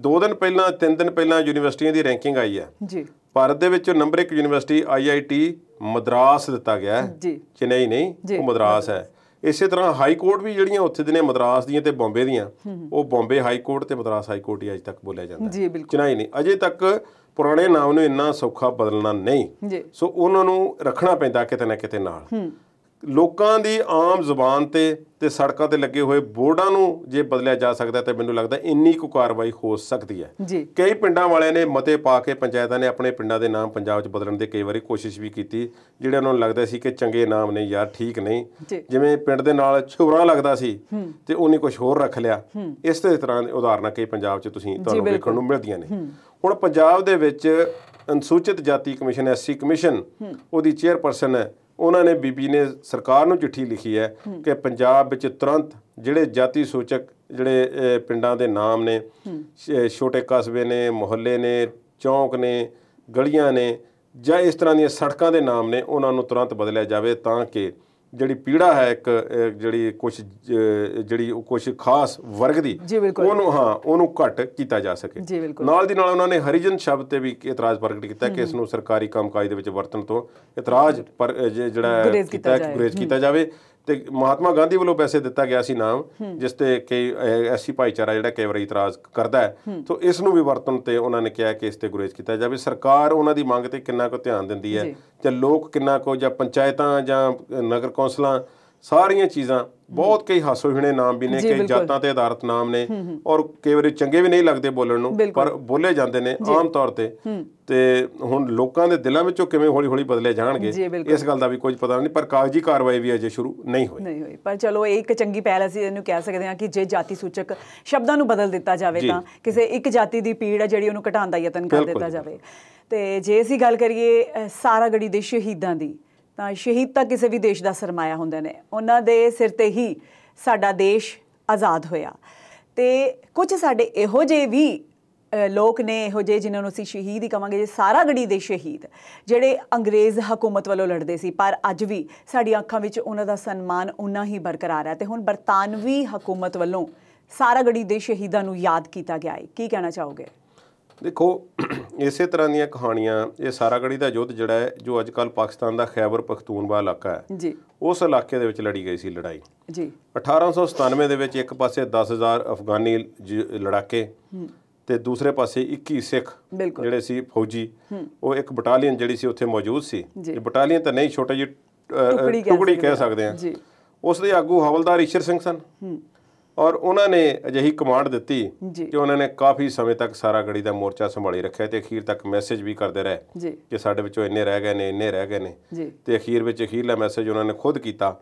A: ਦੋ ਦਿਨ ਪਹਿਲਾਂ ਤਿੰਨ ਦਿਨ ਪਹਿਲਾਂ ਯੂਨੀਵਰਸਿਟੀਆਂ ਦੀ ਰੈਂਕਿੰਗ ਆਈ ਹੈ ਜੀ ਭਾਰਤ ਦੇ ਵਿੱਚ ਨੰਬਰ 1 ਯੂਨੀਵਰਸਿਟੀ ਆਈਆਈਟੀ ਮਦਰਾਸ ਦਿੱਤਾ ਗਿਆ ਹੈ ਜੀ ਚੇਨਈ ਨਹੀਂ ਉਹ ਮਦਰਾਸ ਹੈ ਇਸੇ ਤਰ੍ਹਾਂ ਹਾਈ ਕੋਰਟ ਵੀ ਜਿਹੜੀਆਂ ਉੱਥੇ ਦੇ ਨੇ ਮਦਰਾਸ ਦੀਆਂ ਤੇ ਬੰਬੇ ਦੀਆਂ ਉਹ ਬੰਬੇ ਹਾਈ ਕੋਰਟ ਤੇ ਮਦਰਾਸ ਹਾਈ ਕੋਰਟ ਹੀ ਅਜੇ ਤੱਕ ਬੋਲਿਆ ਜਾਂਦਾ ਜੀ ਬਿਲਕੁਲ ਚੇਨਈ ਨਹੀਂ ਅਜੇ ਤੱਕ ਪੁਰਾਣੇ ਨਾਮ ਨੂੰ ਇੰਨਾ ਸੌਖਾ ਬਦਲਣਾ ਨਹੀਂ ਸੋ ਉਹਨਾਂ ਨੂੰ ਰੱਖਣਾ ਪੈਂਦਾ ਕਿਤੇ ਨਾ ਕਿਤੇ ਨਾਲ ਲੋਕਾਂ ਦੀ ਆਮ ਜ਼ੁਬਾਨ ਤੇ ਤੇ ਸੜਕਾਂ ਤੇ ਲੱਗੇ ਹੋਏ ਬੋਰਡਾਂ ਨੂੰ ਜੇ ਬਦਲਿਆ ਜਾ ਸਕਦਾ ਤੇ ਮੈਨੂੰ ਲੱਗਦਾ ਇੰਨੀ ਕੁ ਕਾਰਵਾਈ ਹੋ ਸਕਦੀ ਹੈ ਕਈ ਪਿੰਡਾਂ ਵਾਲਿਆਂ ਨੇ ਮਤੇ ਪਾ ਕੇ ਪੰਚਾਇਤਾਂ ਨੇ ਆਪਣੇ ਪਿੰਡਾਂ ਦੇ ਨਾਮ ਪੰਜਾਬ 'ਚ ਬਦਲਣ ਦੇ ਕਈ ਵਾਰੀ ਕੋਸ਼ਿਸ਼ ਵੀ ਕੀਤੀ ਜਿਹੜੇ ਉਹਨਾਂ ਨੂੰ ਲੱਗਦਾ ਸੀ ਕਿ ਚੰਗੇ ਨਾਮ ਨੇ ਯਾਰ ਠੀਕ ਨਹੀਂ ਜਿਵੇਂ ਪਿੰਡ ਦੇ ਨਾਲ ਛੋਰਾ ਲੱਗਦਾ ਸੀ ਤੇ ਉਹਨੇ ਕੁਝ ਹੋਰ ਰੱਖ ਲਿਆ ਇਸ ਤਰ੍ਹਾਂ ਦੇ ਉਦਾਹਰਨਾਂ ਕਈ ਪੰਜਾਬ 'ਚ ਤੁਸੀਂ ਤੁਹਾਨੂੰ ਦੇਖਣ ਨੂੰ ਮਿਲਦੀਆਂ ਨੇ ਹੁਣ ਪੰਜਾਬ ਦੇ ਵਿੱਚ ਅਨਸੂਚਿਤ ਜਾਤੀ ਕਮਿਸ਼ਨ ਐਸਸੀ ਕਮਿਸ਼ਨ ਉਹਦੀ ਚੇਅਰਪਰਸਨ ਹੈ ਉਹਨਾਂ ਨੇ ਬੀਬੀ ਨੇ ਸਰਕਾਰ ਨੂੰ ਚਿੱਠੀ ਲਿਖੀ ਹੈ ਕਿ ਪੰਜਾਬ ਵਿੱਚ ਤੁਰੰਤ ਜਿਹੜੇ ਜਾਤੀ ਸੂਚਕ ਜਿਹੜੇ ਪਿੰਡਾਂ ਦੇ ਨਾਮ ਨੇ ਛੋਟੇ ਕਸਬੇ ਨੇ ਮੁਹੱਲੇ ਨੇ ਚੌਂਕ ਨੇ ਗਲੀਆਂ ਨੇ ਜਾਂ ਇਸ ਤਰ੍ਹਾਂ ਦੀਆਂ ਸੜਕਾਂ ਦੇ ਨਾਮ ਨੇ ਉਹਨਾਂ ਨੂੰ ਤੁਰੰਤ ਬਦਲਿਆ ਜਾਵੇ ਤਾਂ ਕਿ ਜਿਹੜੀ ਪੀੜਾ ਹੈ ਇੱਕ ਜਿਹੜੀ ਕੁਝ ਜਿਹੜੀ ਕੁਝ ਖਾਸ ਵਰਗ ਦੀ ਉਹਨੂੰ ਹਾਂ ਉਹਨੂੰ ਘਟ ਕੀਤਾ ਜਾ ਸਕੇ
C: ਨਾਲ ਦੀ ਨਾਲ ਉਹਨਾਂ ਨੇ ਹਰੀਜਨ
A: ਸ਼ਬਦ ਤੇ ਵੀ ਇਤਰਾਜ਼ ਪ੍ਰਗਟ ਕੀਤਾ ਕਿ ਇਸ ਨੂੰ ਸਰਕਾਰੀ ਕੰਮਕਾਜ ਦੇ ਵਿੱਚ ਵਰਤਣ ਤੋਂ ਇਤਰਾਜ਼ ਜਿਹੜਾ ਕੀਤਾ ਗੁਰੇਜ਼ ਕੀਤਾ ਜਾਵੇ ਤੇ ਮਹਾਤਮਾ ਗਾਂਧੀ ਵੱਲੋਂ ਪੈਸੇ ਦਿੱਤਾ ਗਿਆ ਸੀ ਨਾਮ ਜਿਸ ਤੇ ਕਈ ਐਸੀ ਭਾਈਚਾਰਾ ਜਿਹੜਾ ਕਈ ਵਾਰੀ ਇਤਰਾਜ਼ ਕਰਦਾ ਸੋ ਇਸ ਨੂੰ ਵੀ ਵਰਤਨ ਤੇ ਉਹਨਾਂ ਨੇ ਕਿਹਾ ਕਿ ਇਸ ਤੇ ਗੁਰੇਜ਼ ਕੀਤਾ ਜਾਵੇ ਸਰਕਾਰ ਉਹਨਾਂ ਦੀ ਮੰਗ ਤੇ ਕਿੰਨਾ ਕੁ ਧਿਆਨ ਦਿੰਦੀ ਹੈ ਜਾਂ ਲੋਕ ਕਿੰਨਾ ਕੁ ਜਾਂ ਪੰਚਾਇਤਾਂ ਜਾਂ ਨਗਰ ਕੌਂਸਲਾਂ ਸਾਰੀਆਂ ਚੀਜ਼ਾਂ ਬਹੁਤ ਕਈ ਹਾਸੋ ਹਿਣੇ ਨਾਮ ਵੀ ਨੇ ਕਈ ਜਾਤਾਂ ਤੇ ਆਧਾਰਿਤ ਨਾਮ ਨੇ ਔਰ ਕਈ ਵਾਰੀ ਚੰਗੇ ਵੀ ਨਹੀਂ ਲੱਗਦੇ ਬੋਲਣ ਨੂੰ ਪਰ ਬੋਲੇ ਜਾਂਦੇ ਨੇ ਆਮ ਤੌਰ ਤੇ ਤੇ ਹੁਣ ਲੋਕਾਂ ਦੇ ਦਿਲਾਂ ਵਿੱਚੋਂ ਕਿਵੇਂ ਹੌਲੀ-ਹੌਲੀ ਬਦਲੇ ਜਾਣਗੇ ਇਸ ਗੱਲ ਦਾ ਵੀ ਕੁਝ ਪਤਾ ਨਹੀਂ ਪਰ ਕਾਗਜ਼ੀ ਕਾਰਵਾਈ ਵੀ ਅਜੇ ਸ਼ੁਰੂ ਨਹੀਂ ਹੋਈ
B: ਨਹੀਂ ਹੋਈ ਪਰ ਚਲੋ ਇਹ ਇੱਕ ਚੰਗੀ ਪਹਿਲ ਅਸੀਂ ਇਹਨੂੰ ਕਹਿ ਸਕਦੇ ਹਾਂ ਕਿ ਜੇ ਜਾਤੀ ਸੂਚਕ ਸ਼ਬਦਾਂ ਨੂੰ ਬਦਲ ਦਿੱਤਾ ਜਾਵੇ ਤਾਂ ਕਿਸੇ ਇੱਕ ਜਾਤੀ ਦੀ ਪੀੜ ਹੈ ਜਿਹੜੀ ਉਹਨੂੰ ਘਟਾਉਣ ਦਾ ਯਤਨ ਕਰ ਦਿੱਤਾ ਜਾਵੇ ਤੇ ਜੇ ਅਸੀਂ ਗੱਲ ਕਰੀਏ ਸਾਰਾ ਗੜੀ ਦੇ ਸ਼ਹੀਦਾਂ ਦੀ ਸ਼ਹੀਦ ਤਾਂ ਕਿਸੇ ਵੀ ਦੇਸ਼ ਦਾ ਸਰਮਾਇਆ ਹੁੰਦੇ ਨੇ ਉਹਨਾਂ ਦੇ ਸਿਰ ਤੇ ਹੀ ਸਾਡਾ ਦੇਸ਼ ਆਜ਼ਾਦ ਹੋਇਆ ਤੇ ਕੁਝ ਸਾਡੇ ਇਹੋ ਜਿਹੇ ਵੀ ਲੋਕ ਨੇ ਇਹੋ ਜਿਹੇ ਜਿਨ੍ਹਾਂ ਨੂੰ ਅਸੀਂ ਸ਼ਹੀਦ ਹੀ ਕਵਾਂਗੇ ਜੇ ਸਾਰਾ ਗੜੀ ਦੇ ਸ਼ਹੀਦ ਜਿਹੜੇ ਅੰਗਰੇਜ਼ ਹਕੂਮਤ ਵੱਲੋਂ ਲੜਦੇ ਸੀ ਪਰ ਅੱਜ ਵੀ ਸਾਡੀ ਅੱਖਾਂ ਵਿੱਚ ਉਹਨਾਂ ਦਾ ਸਨਮਾਨ ਉਨਾ ਹੀ ਬਰਕਰਾਰ ਹੈ ਤੇ ਹੁਣ ਬਰਤਾਨਵੀ ਹਕੂਮਤ ਵੱਲੋਂ ਸਾਰਾ ਗੜੀ ਦੇ ਸ਼ਹੀਦਾਂ ਨੂੰ ਯਾਦ ਕੀਤਾ ਗਿਆ ਹੈ ਕੀ ਕਹਿਣਾ ਚਾਹੋਗੇ
A: ਦੇਖੋ ਇਸੇ ਤਰ੍ਹਾਂ ਦੀਆਂ ਕਹਾਣੀਆਂ ਇਹ ਸਾਰਾ ਗੜੀ ਦਾ ਯੁੱਧ ਜਿਹੜਾ ਹੈ ਜੋ ਅੱਜ ਕੱਲ ਪਾਕਿਸਤਾਨ ਦਾ ਖੈਬਰ ਪਖਤੂਨਵਾ ਇਲਾਕਾ ਹੈ ਜੀ ਉਸ ਇਲਾਕੇ ਦੇ ਵਿੱਚ ਲੜੀ ਗਈ ਸੀ ਲੜਾਈ ਜੀ 1897 ਦੇ ਵਿੱਚ ਇੱਕ ਪਾਸੇ 10000 ਅਫਗਾਨੀ ਲੜਾਕੇ ਤੇ ਦੂਸਰੇ ਪਾਸੇ 21 ਸਿੱਖ ਜਿਹੜੇ ਸੀ ਫੌਜੀ ਉਹ ਇੱਕ ਬਟਾਲੀਅਨ ਜਿਹੜੀ ਸੀ ਉੱਥੇ ਮੌਜੂਦ ਸੀ ਇਹ ਬਟਾਲੀਅਨ ਤਾਂ ਨਹੀਂ ਛੋਟੇ ਜਿਹੇ ਟੁਕੜੀ ਕਹਿ ਸਕਦੇ ਆ ਜੀ ਉਸ ਦੇ ਆਗੂ ਹਵਲਦਾਰ ਈਸ਼ਰ ਸਿੰਘ ਸਨ ਔਰ ਉਹਨਾਂ ਨੇ ਅਜਿਹੀ ਕਮਾਂਡ ਦਿੱਤੀ ਕਿ ਉਹਨਾਂ ਨੇ ਕਾਫੀ ਸਮੇਂ ਤੱਕ ਸਾਰਾ ਗੜੀ ਦਾ ਮੋਰਚਾ ਸੰਭਾਲੀ ਰੱਖਿਆ ਤੇ ਅਖੀਰ ਤੱਕ ਮੈਸੇਜ ਵੀ ਕਰਦੇ ਰਹੇ ਕਿ ਸਾਡੇ ਵਿੱਚੋਂ ਇੰਨੇ ਰਹਿ ਗਏ ਨੇ ਇੰਨੇ ਰਹਿ ਗਏ ਨੇ ਤੇ ਅਖੀਰ ਵਿੱਚ ਅਖੀਰਲਾ ਮੈਸੇਜ ਉਹਨਾਂ ਨੇ ਖੁਦ ਕੀਤਾ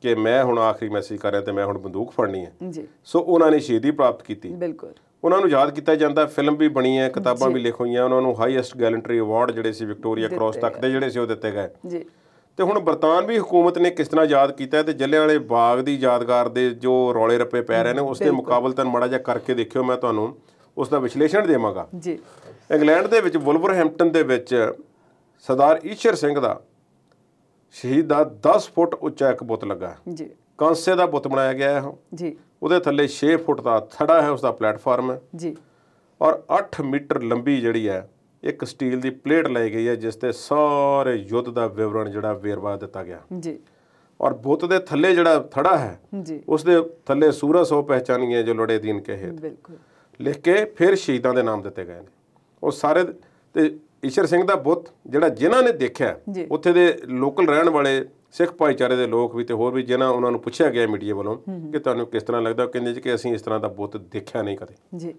A: ਕਿ ਮੈਂ ਹੁਣ ਆਖਰੀ ਮੈਸੇਜ ਕਰ ਰਿਹਾ ਤੇ ਮੈਂ ਹੁਣ ਬੰਦੂਕ ਫੜਨੀ ਹੈ ਸੋ ਉਹਨਾਂ ਨੇ ਸ਼ਹੀਦੀ ਪ੍ਰਾਪਤ ਕੀਤੀ ਬਿਲਕੁਲ ਉਹਨਾਂ ਨੂੰ ਯਾਦ ਕੀਤਾ ਜਾਂਦਾ ਫਿਲਮ ਵੀ ਬਣੀ ਹੈ ਕਿਤਾਬਾਂ ਵੀ ਲਿਖ ਹੋਈਆਂ ਉਹਨਾਂ ਨੂੰ ਹਾਈਐਸਟ ਗੈਲੈਂਟਰੀ ਅਵਾਰਡ ਜਿਹੜੇ ਸੀ ਵਿਕਟੋਰੀਆ ਕ੍ਰਾਸ ਤੱਕ ਦੇ ਜਿਹੜੇ ਸੀ ਉਹ ਦਿੱਤੇ ਗਏ ਜੀ ਤੇ ਹੁਣ ਬਰਤਾਨਵੀ ਹਕੂਮਤ ਨੇ ਕਿਸ ਤਰ੍ਹਾਂ ਯਾਦ ਕੀਤਾ ਤੇ ਜੱਲਿਆਂ ਵਾਲੇ ਬਾਗ ਦੀ ਯਾਦਗਾਰ ਦੇ ਜੋ ਰੌਲੇ ਰੱਪੇ ਪੈ ਰਹੇ ਨੇ ਉਸ ਦੇ ਮੁਕਾਬਲਤਨ ਮੜਾ ਜਾ ਕਰਕੇ ਦੇਖਿਓ ਮੈਂ ਤੁਹਾਨੂੰ ਉਸ ਦਾ ਵਿਸ਼ਲੇਸ਼ਣ ਦੇਵਾਂਗਾ ਜੀ ਇੰਗਲੈਂਡ ਦੇ ਵਿੱਚ ਵੁਲਵਰਹੈਂਪਟਨ ਦੇ ਵਿੱਚ ਸਰਦਾਰ ਈਸ਼ਰ ਸਿੰਘ ਦਾ ਸ਼ਹੀਦ ਦਾ 10 ਫੁੱਟ ਉੱਚਾ ਇੱਕ ਬੁੱਤ ਲੱਗਾ ਜੀ ਕਾਂਸੇ ਦਾ ਬੁੱਤ ਬਣਾਇਆ ਗਿਆ ਹੈ ਜੀ ਉਹਦੇ ਥੱਲੇ 6 ਫੁੱਟ ਦਾ ਥੜਾ ਹੈ ਉਸ ਦਾ ਪਲੇਟਫਾਰਮ ਹੈ ਜੀ ਔਰ 8 ਮੀਟਰ ਲੰਬੀ ਜਿਹੜੀ ਹੈ ਇੱਕ ਸਟੀਲ ਦੀ ਪਲੇਟ ਲਈ ਗਈ ਹੈ ਜਿਸ ਤੇ ਸਾਰੇ ਯੁੱਧ ਦਾ ਵਿਵਰਣ ਜਿਹੜਾ ਵੇਰਵਾ ਦਿੱਤਾ ਗਿਆ ਜੀ ਔਰ ਬੁੱਤ ਦੇ ਥੱਲੇ ਜਿਹੜਾ ਥੜਾ ਹੈ ਜੀ ਉਸ ਦੇ ਥੱਲੇ ਸੂਰਜ ਪਹਿਚਾਨੀ ਹੈ ਜੋ ਲੜੇ ਦੀਨ ਕਹੇ ਬਿਲਕੁਲ ਲਿਖ ਕੇ ਫਿਰ ਸ਼ਹੀਦਾਂ ਦੇ ਨਾਮ ਦਿੱਤੇ ਗਏ ਨੇ ਉਹ ਸਾਰੇ ਤੇ ਈਸ਼ਰ ਸਿੰਘ ਦਾ ਬੁੱਤ ਜਿਹੜਾ ਜਿਨ੍ਹਾਂ ਨੇ ਦੇਖਿਆ ਉੱਥੇ ਦੇ ਲੋਕਲ ਰਹਿਣ ਵਾਲੇ ਸਿੱਖ ਭਾਈਚਾਰੇ ਦੇ ਲੋਕ ਵੀ ਤੇ ਹੋਰ ਵੀ ਜਿਨ੍ਹਾਂ ਉਹਨਾਂ ਨੂੰ ਪੁੱਛਿਆ ਗਿਆ ਮੀਡੀਆ ਵੱਲੋਂ ਕਿ ਤੁਹਾਨੂੰ ਕਿਸ ਤਰ੍ਹਾਂ ਲੱਗਦਾ ਕਹਿੰਦੇ ਜੀ ਕਿ ਅਸੀਂ ਇਸ ਤਰ੍ਹਾਂ ਦਾ ਬੁੱਤ ਦੇਖਿਆ ਨਹੀਂ ਕਦੇ ਜੀ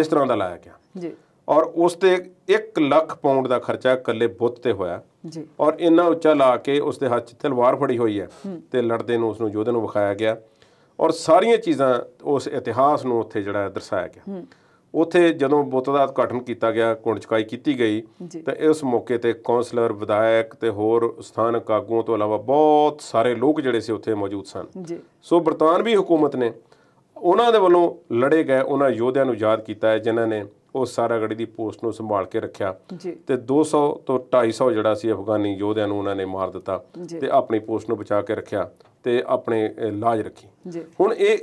A: ਇਸ ਤਰ੍ਹਾਂ ਦਾ ਲਾਇਆ ਗਿਆ ਜੀ ਔਰ ਉਸ ਤੇ 1 ਲੱਖ ਪਾਉਂਡ ਦਾ ਖਰਚਾ ਇਕੱਲੇ ਬੁੱਤ ਤੇ ਹੋਇਆ ਜੀ ਔਰ ਇੰਨਾ ਉੱਚਾ ਲਾ ਕੇ ਉਸ ਦੇ ਹੱਥ 'ਚ ਤਲਵਾਰ ਫੜੀ ਹੋਈ ਹੈ ਤੇ ਲੜਦੇ ਨੂੰ ਉਸ ਨੂੰ ਯੋਧੇ ਨੂੰ ਵਿਖਾਇਆ ਗਿਆ ਔਰ ਸਾਰੀਆਂ ਚੀਜ਼ਾਂ ਉਸ ਇਤਿਹਾਸ ਨੂੰ ਉੱਥੇ ਜਿਹੜਾ ਦਰਸਾਇਆ ਗਿਆ ਉੱਥੇ ਜਦੋਂ ਬੁੱਤ ਦਾ ਉਦਘਾਟਨ ਕੀਤਾ ਗਿਆ ਚਕਾਈ ਕੀਤੀ ਗਈ ਤਾਂ ਇਸ ਮੌਕੇ ਤੇ ਕਾਉਂਸਲਰ ਵਿਧਾਇਕ ਤੇ ਹੋਰ ਸਥਾਨਕ ਆਗੂਆਂ ਤੋਂ ਇਲਾਵਾ ਬਹੁਤ ਸਾਰੇ ਲੋਕ ਜਿਹੜੇ ਸੀ ਉੱਥੇ ਮੌਜੂਦ ਸਨ ਸੋ ਬਰਤਾਨਵੀ ਹਕੂਮਤ ਨੇ ਉਹਨਾਂ ਦੇ ਵੱਲੋਂ ਲੜੇ ਗਏ ਉਹਨਾਂ ਯੋਧਿਆਂ ਨੂੰ ਯਾਦ ਕੀਤਾ ਹੈ ਜਿਨ੍ਹਾਂ ਨੇ ਉਹ ਸਾਰਾਗੜੀ ਦੀ ਪੋਸਟ ਨੂੰ ਸੰਭਾਲ ਕੇ ਰੱਖਿਆ ਤੇ 200 ਤੋਂ 250 ਜਿਹੜਾ ਸੀ ਅਫਗਾਨੀ ਯੋਧਿਆਂ ਨੂੰ ਉਹਨਾਂ ਨੇ ਮਾਰ ਦਿੱਤਾ ਤੇ ਆਪਣੀ ਪੋਸਟ ਨੂੰ ਬਚਾ ਕੇ ਰੱਖਿਆ ਤੇ ਆਪਣੇ ਲਾਜ ਰੱਖੀ ਹੁਣ ਇਹ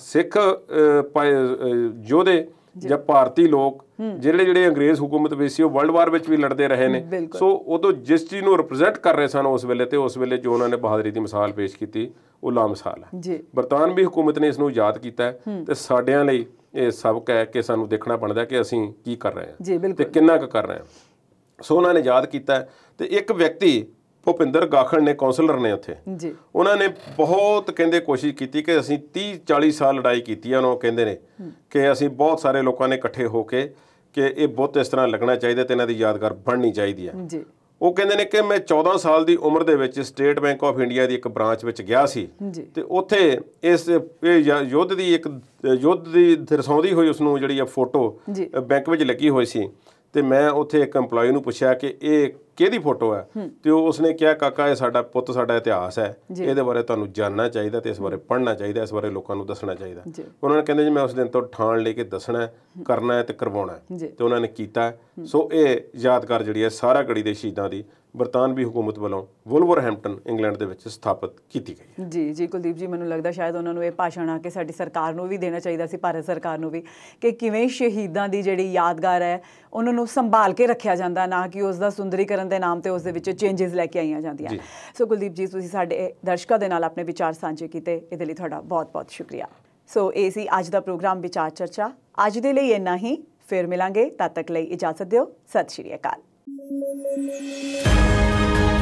A: ਸਿੱਖ ਯੋਧੇ ਜਾਂ ਭਾਰਤੀ ਲੋਕ ਜਿਹੜੇ ਜਿਹੜੇ ਅੰਗਰੇਜ਼ ਹਕੂਮਤ ਵਿੱਚ ਸੀ ਉਹ ਵਰਲਡ ਵਾਰ ਵਿੱਚ ਵੀ ਲੜਦੇ ਰਹੇ ਨੇ ਸੋ ਉਦੋਂ ਜਿਸ ਚੀਜ਼ ਨੂੰ ਰਿਪਰੈਜ਼ੈਂਟ ਕਰ ਰਹੇ ਸਨ ਉਸ ਵੇਲੇ ਤੇ ਉਸ ਵੇਲੇ ਜੋ ਉਹਨਾਂ ਨੇ ਬਹਾਦਰੀ ਦੀ ਮਿਸਾਲ ਪੇਸ਼ ਕੀਤੀ ਉਹ ਲਾਮਸਾਲ ਹੈ ਜੀ ਬਰਤਾਨਵੀ ਹਕੂਮਤ ਨੇ ਇਸ ਨੂੰ ਯਾਦ ਕੀਤਾ ਤੇ ਸਾਡਿਆਂ ਲਈ ਇਹ ਸਭ ਕਹਿ ਕੇ ਸਾਨੂੰ ਦੇਖਣਾ ਪੈਂਦਾ ਕਿ ਅਸੀਂ ਕੀ ਕਰ ਰਹੇ
C: ਹਾਂ ਤੇ ਕਿੰਨਾ
A: ਕੁ ਕਰ ਰਹੇ ਹਾਂ ਸੋ ਉਹਨਾਂ ਨੇ ਯਾਦ ਕੀਤਾ ਤੇ ਇੱਕ ਵਿਅਕਤੀ ਭੁਪਿੰਦਰ ਗਾਖੜ ਨੇ ਕਾਉਂਸਲਰ ਨੇ ਉੱਥੇ ਜੀ ਉਹਨਾਂ ਨੇ ਬਹੁਤ ਕਹਿੰਦੇ ਕੋਸ਼ਿਸ਼ ਕੀਤੀ ਕਿ ਅਸੀਂ 30 40 ਸਾਲ ਲੜਾਈ ਕੀਤੀ ਉਹਨਾਂ ਕਹਿੰਦੇ ਨੇ ਕਿ ਅਸੀਂ ਬਹੁਤ ਸਾਰੇ ਲੋਕਾਂ ਨੇ ਇਕੱਠੇ ਹੋ ਕੇ ਕਿ ਇਹ ਬੁੱਤ ਇਸ ਤਰ੍ਹਾਂ ਲੱਗਣਾ ਚਾਹੀਦਾ ਤੇ ਇਹਨਾਂ ਦੀ ਯਾਦਗਾਰ ਬਣਨੀ ਚਾਹੀਦੀ ਹੈ ਉਹ ਕਹਿੰਦੇ ਨੇ ਕਿ ਮੈਂ 14 ਸਾਲ ਦੀ ਉਮਰ ਦੇ ਵਿੱਚ ਸਟੇਟ ਬੈਂਕ ਆਫ ਇੰਡੀਆ ਦੀ ਇੱਕ ਬ੍ਰਾਂਚ ਵਿੱਚ ਗਿਆ ਸੀ ਤੇ ਉੱਥੇ ਇਸ ਯੁੱਧ ਦੀ ਇੱਕ ਯੁੱਧ ਦੀ ਦਰਸਾਉਂਦੀ ਹੋਈ ਉਸ ਨੂੰ ਜਿਹੜੀ ਆ ਫੋਟੋ ਬੈਂਕ ਵਿੱਚ ਲੱਗੀ ਹੋਈ ਸੀ ਤੇ ਮੈਂ ਉੱਥੇ ਇੱਕ EMPLOYE ਨੂੰ ਪੁੱਛਿਆ ਕਿ ਇਹ ਕਿਹਦੀ ਫੋਟੋ ਹੈ ਤੇ ਉਹ ਉਸਨੇ ਕਿਹਾ ਕਾਕਾ ਇਹ ਸਾਡਾ ਪੁੱਤ ਸਾਡਾ ਇਤਿਹਾਸ ਹੈ ਇਹਦੇ ਬਾਰੇ ਤੁਹਾਨੂੰ ਜਾਨਣਾ ਚਾਹੀਦਾ ਤੇ ਇਸ ਬਾਰੇ ਪੜ੍ਹਨਾ ਚਾਹੀਦਾ ਇਸ ਬਾਰੇ ਲੋਕਾਂ ਨੂੰ ਦੱਸਣਾ ਚਾਹੀਦਾ ਉਹਨਾਂ ਨੇ ਕਹਿੰਦੇ ਜੀ ਮੈਂ ਉਸ ਦਿਨ ਤੋਂ ਠਾਣ ਲੈ ਕੇ ਦੱਸਣਾ ਕਰਨਾ ਤੇ ਕਰਵਾਉਣਾ ਤੇ ਉਹਨਾਂ ਨੇ ਕੀਤਾ ਸੋ ਇਹ ਯਾਦਗਾਰ ਜਿਹੜੀ ਹੈ ਸਾਰਾ ਗੜੀ ਦੇ ਸ਼ਹੀਦਾਂ ਦੀ ਬਰਤਾਨਵੀ ਹਕੂਮਤ ਵੱਲੋਂ ਵੁਲਵਰਹੈਂਪਟਨ ਇੰਗਲੈਂਡ ਦੇ ਵਿੱਚ ਸਥਾਪਿਤ ਕੀਤੀ ਗਈ
B: ਹੈ ਜੀ ਜੀ ਕੁਲਦੀਪ ਜੀ ਮੈਨੂੰ ਲੱਗਦਾ ਸ਼ਾਇਦ ਉਹਨਾਂ ਨੂੰ ਇਹ ਭਾਸ਼ਣ ਆ ਕੇ ਸਾਡੀ ਸਰਕਾਰ ਨੂੰ ਵੀ ਦੇਣਾ ਚਾਹੀਦਾ ਸੀ ਭਾਰਤ ਸਰਕਾਰ ਨੂੰ ਵੀ ਕਿ ਕਿਵੇਂ ਸ਼ਹੀਦਾਂ ਦੀ ਜਿਹੜੀ ਯਾਦਗਾਰ ਹੈ ਉਹਨਾਂ ਨੂੰ ਸੰਭਾਲ ਕੇ ਰੱਖਿਆ ਜਾਂਦਾ ਨਾ ਕਿ ਉਸ ਦਾ ਸੁੰਦਰੀਕਰਨ ਦੇ ਨਾਮ ਤੇ ਉਸ ਦੇ ਵਿੱਚ ਚੇਂजेस ਲੈ ਕੇ ਆਈਆਂ ਜਾਂਦੀਆਂ ਸੋ ਕੁਲਦੀਪ ਜੀ ਤੁਸੀਂ ਸਾਡੇ ਦਰਸ਼ਕਾਂ ਦੇ ਨਾਲ ਆਪਣੇ ਵਿਚਾਰ ਸਾਂਝੇ ਕੀਤੇ ਇਹਦੇ ਲਈ ਤੁਹਾਡਾ ਬਹੁਤ-ਬਹੁਤ ਸ਼ੁਕਰੀਆ ਸੋ ਇਹ ਸੀ ਅੱਜ ਦਾ ਪ੍ਰੋਗਰਾਮ ਵਿਚਾਰ ਚਰਚਾ ਅੱਜ ਦੇ ਲਈ ਇੰਨਾ ਹੀ ਫਿਰ ਮਿਲਾਂਗੇ ਤਦ ਤੱਕ ਲਈ ਇਜਾਜ਼ਤ ਦਿਓ ਸਤਿ ਸ਼੍ਰੀ ਅਕਾਲ Thank you.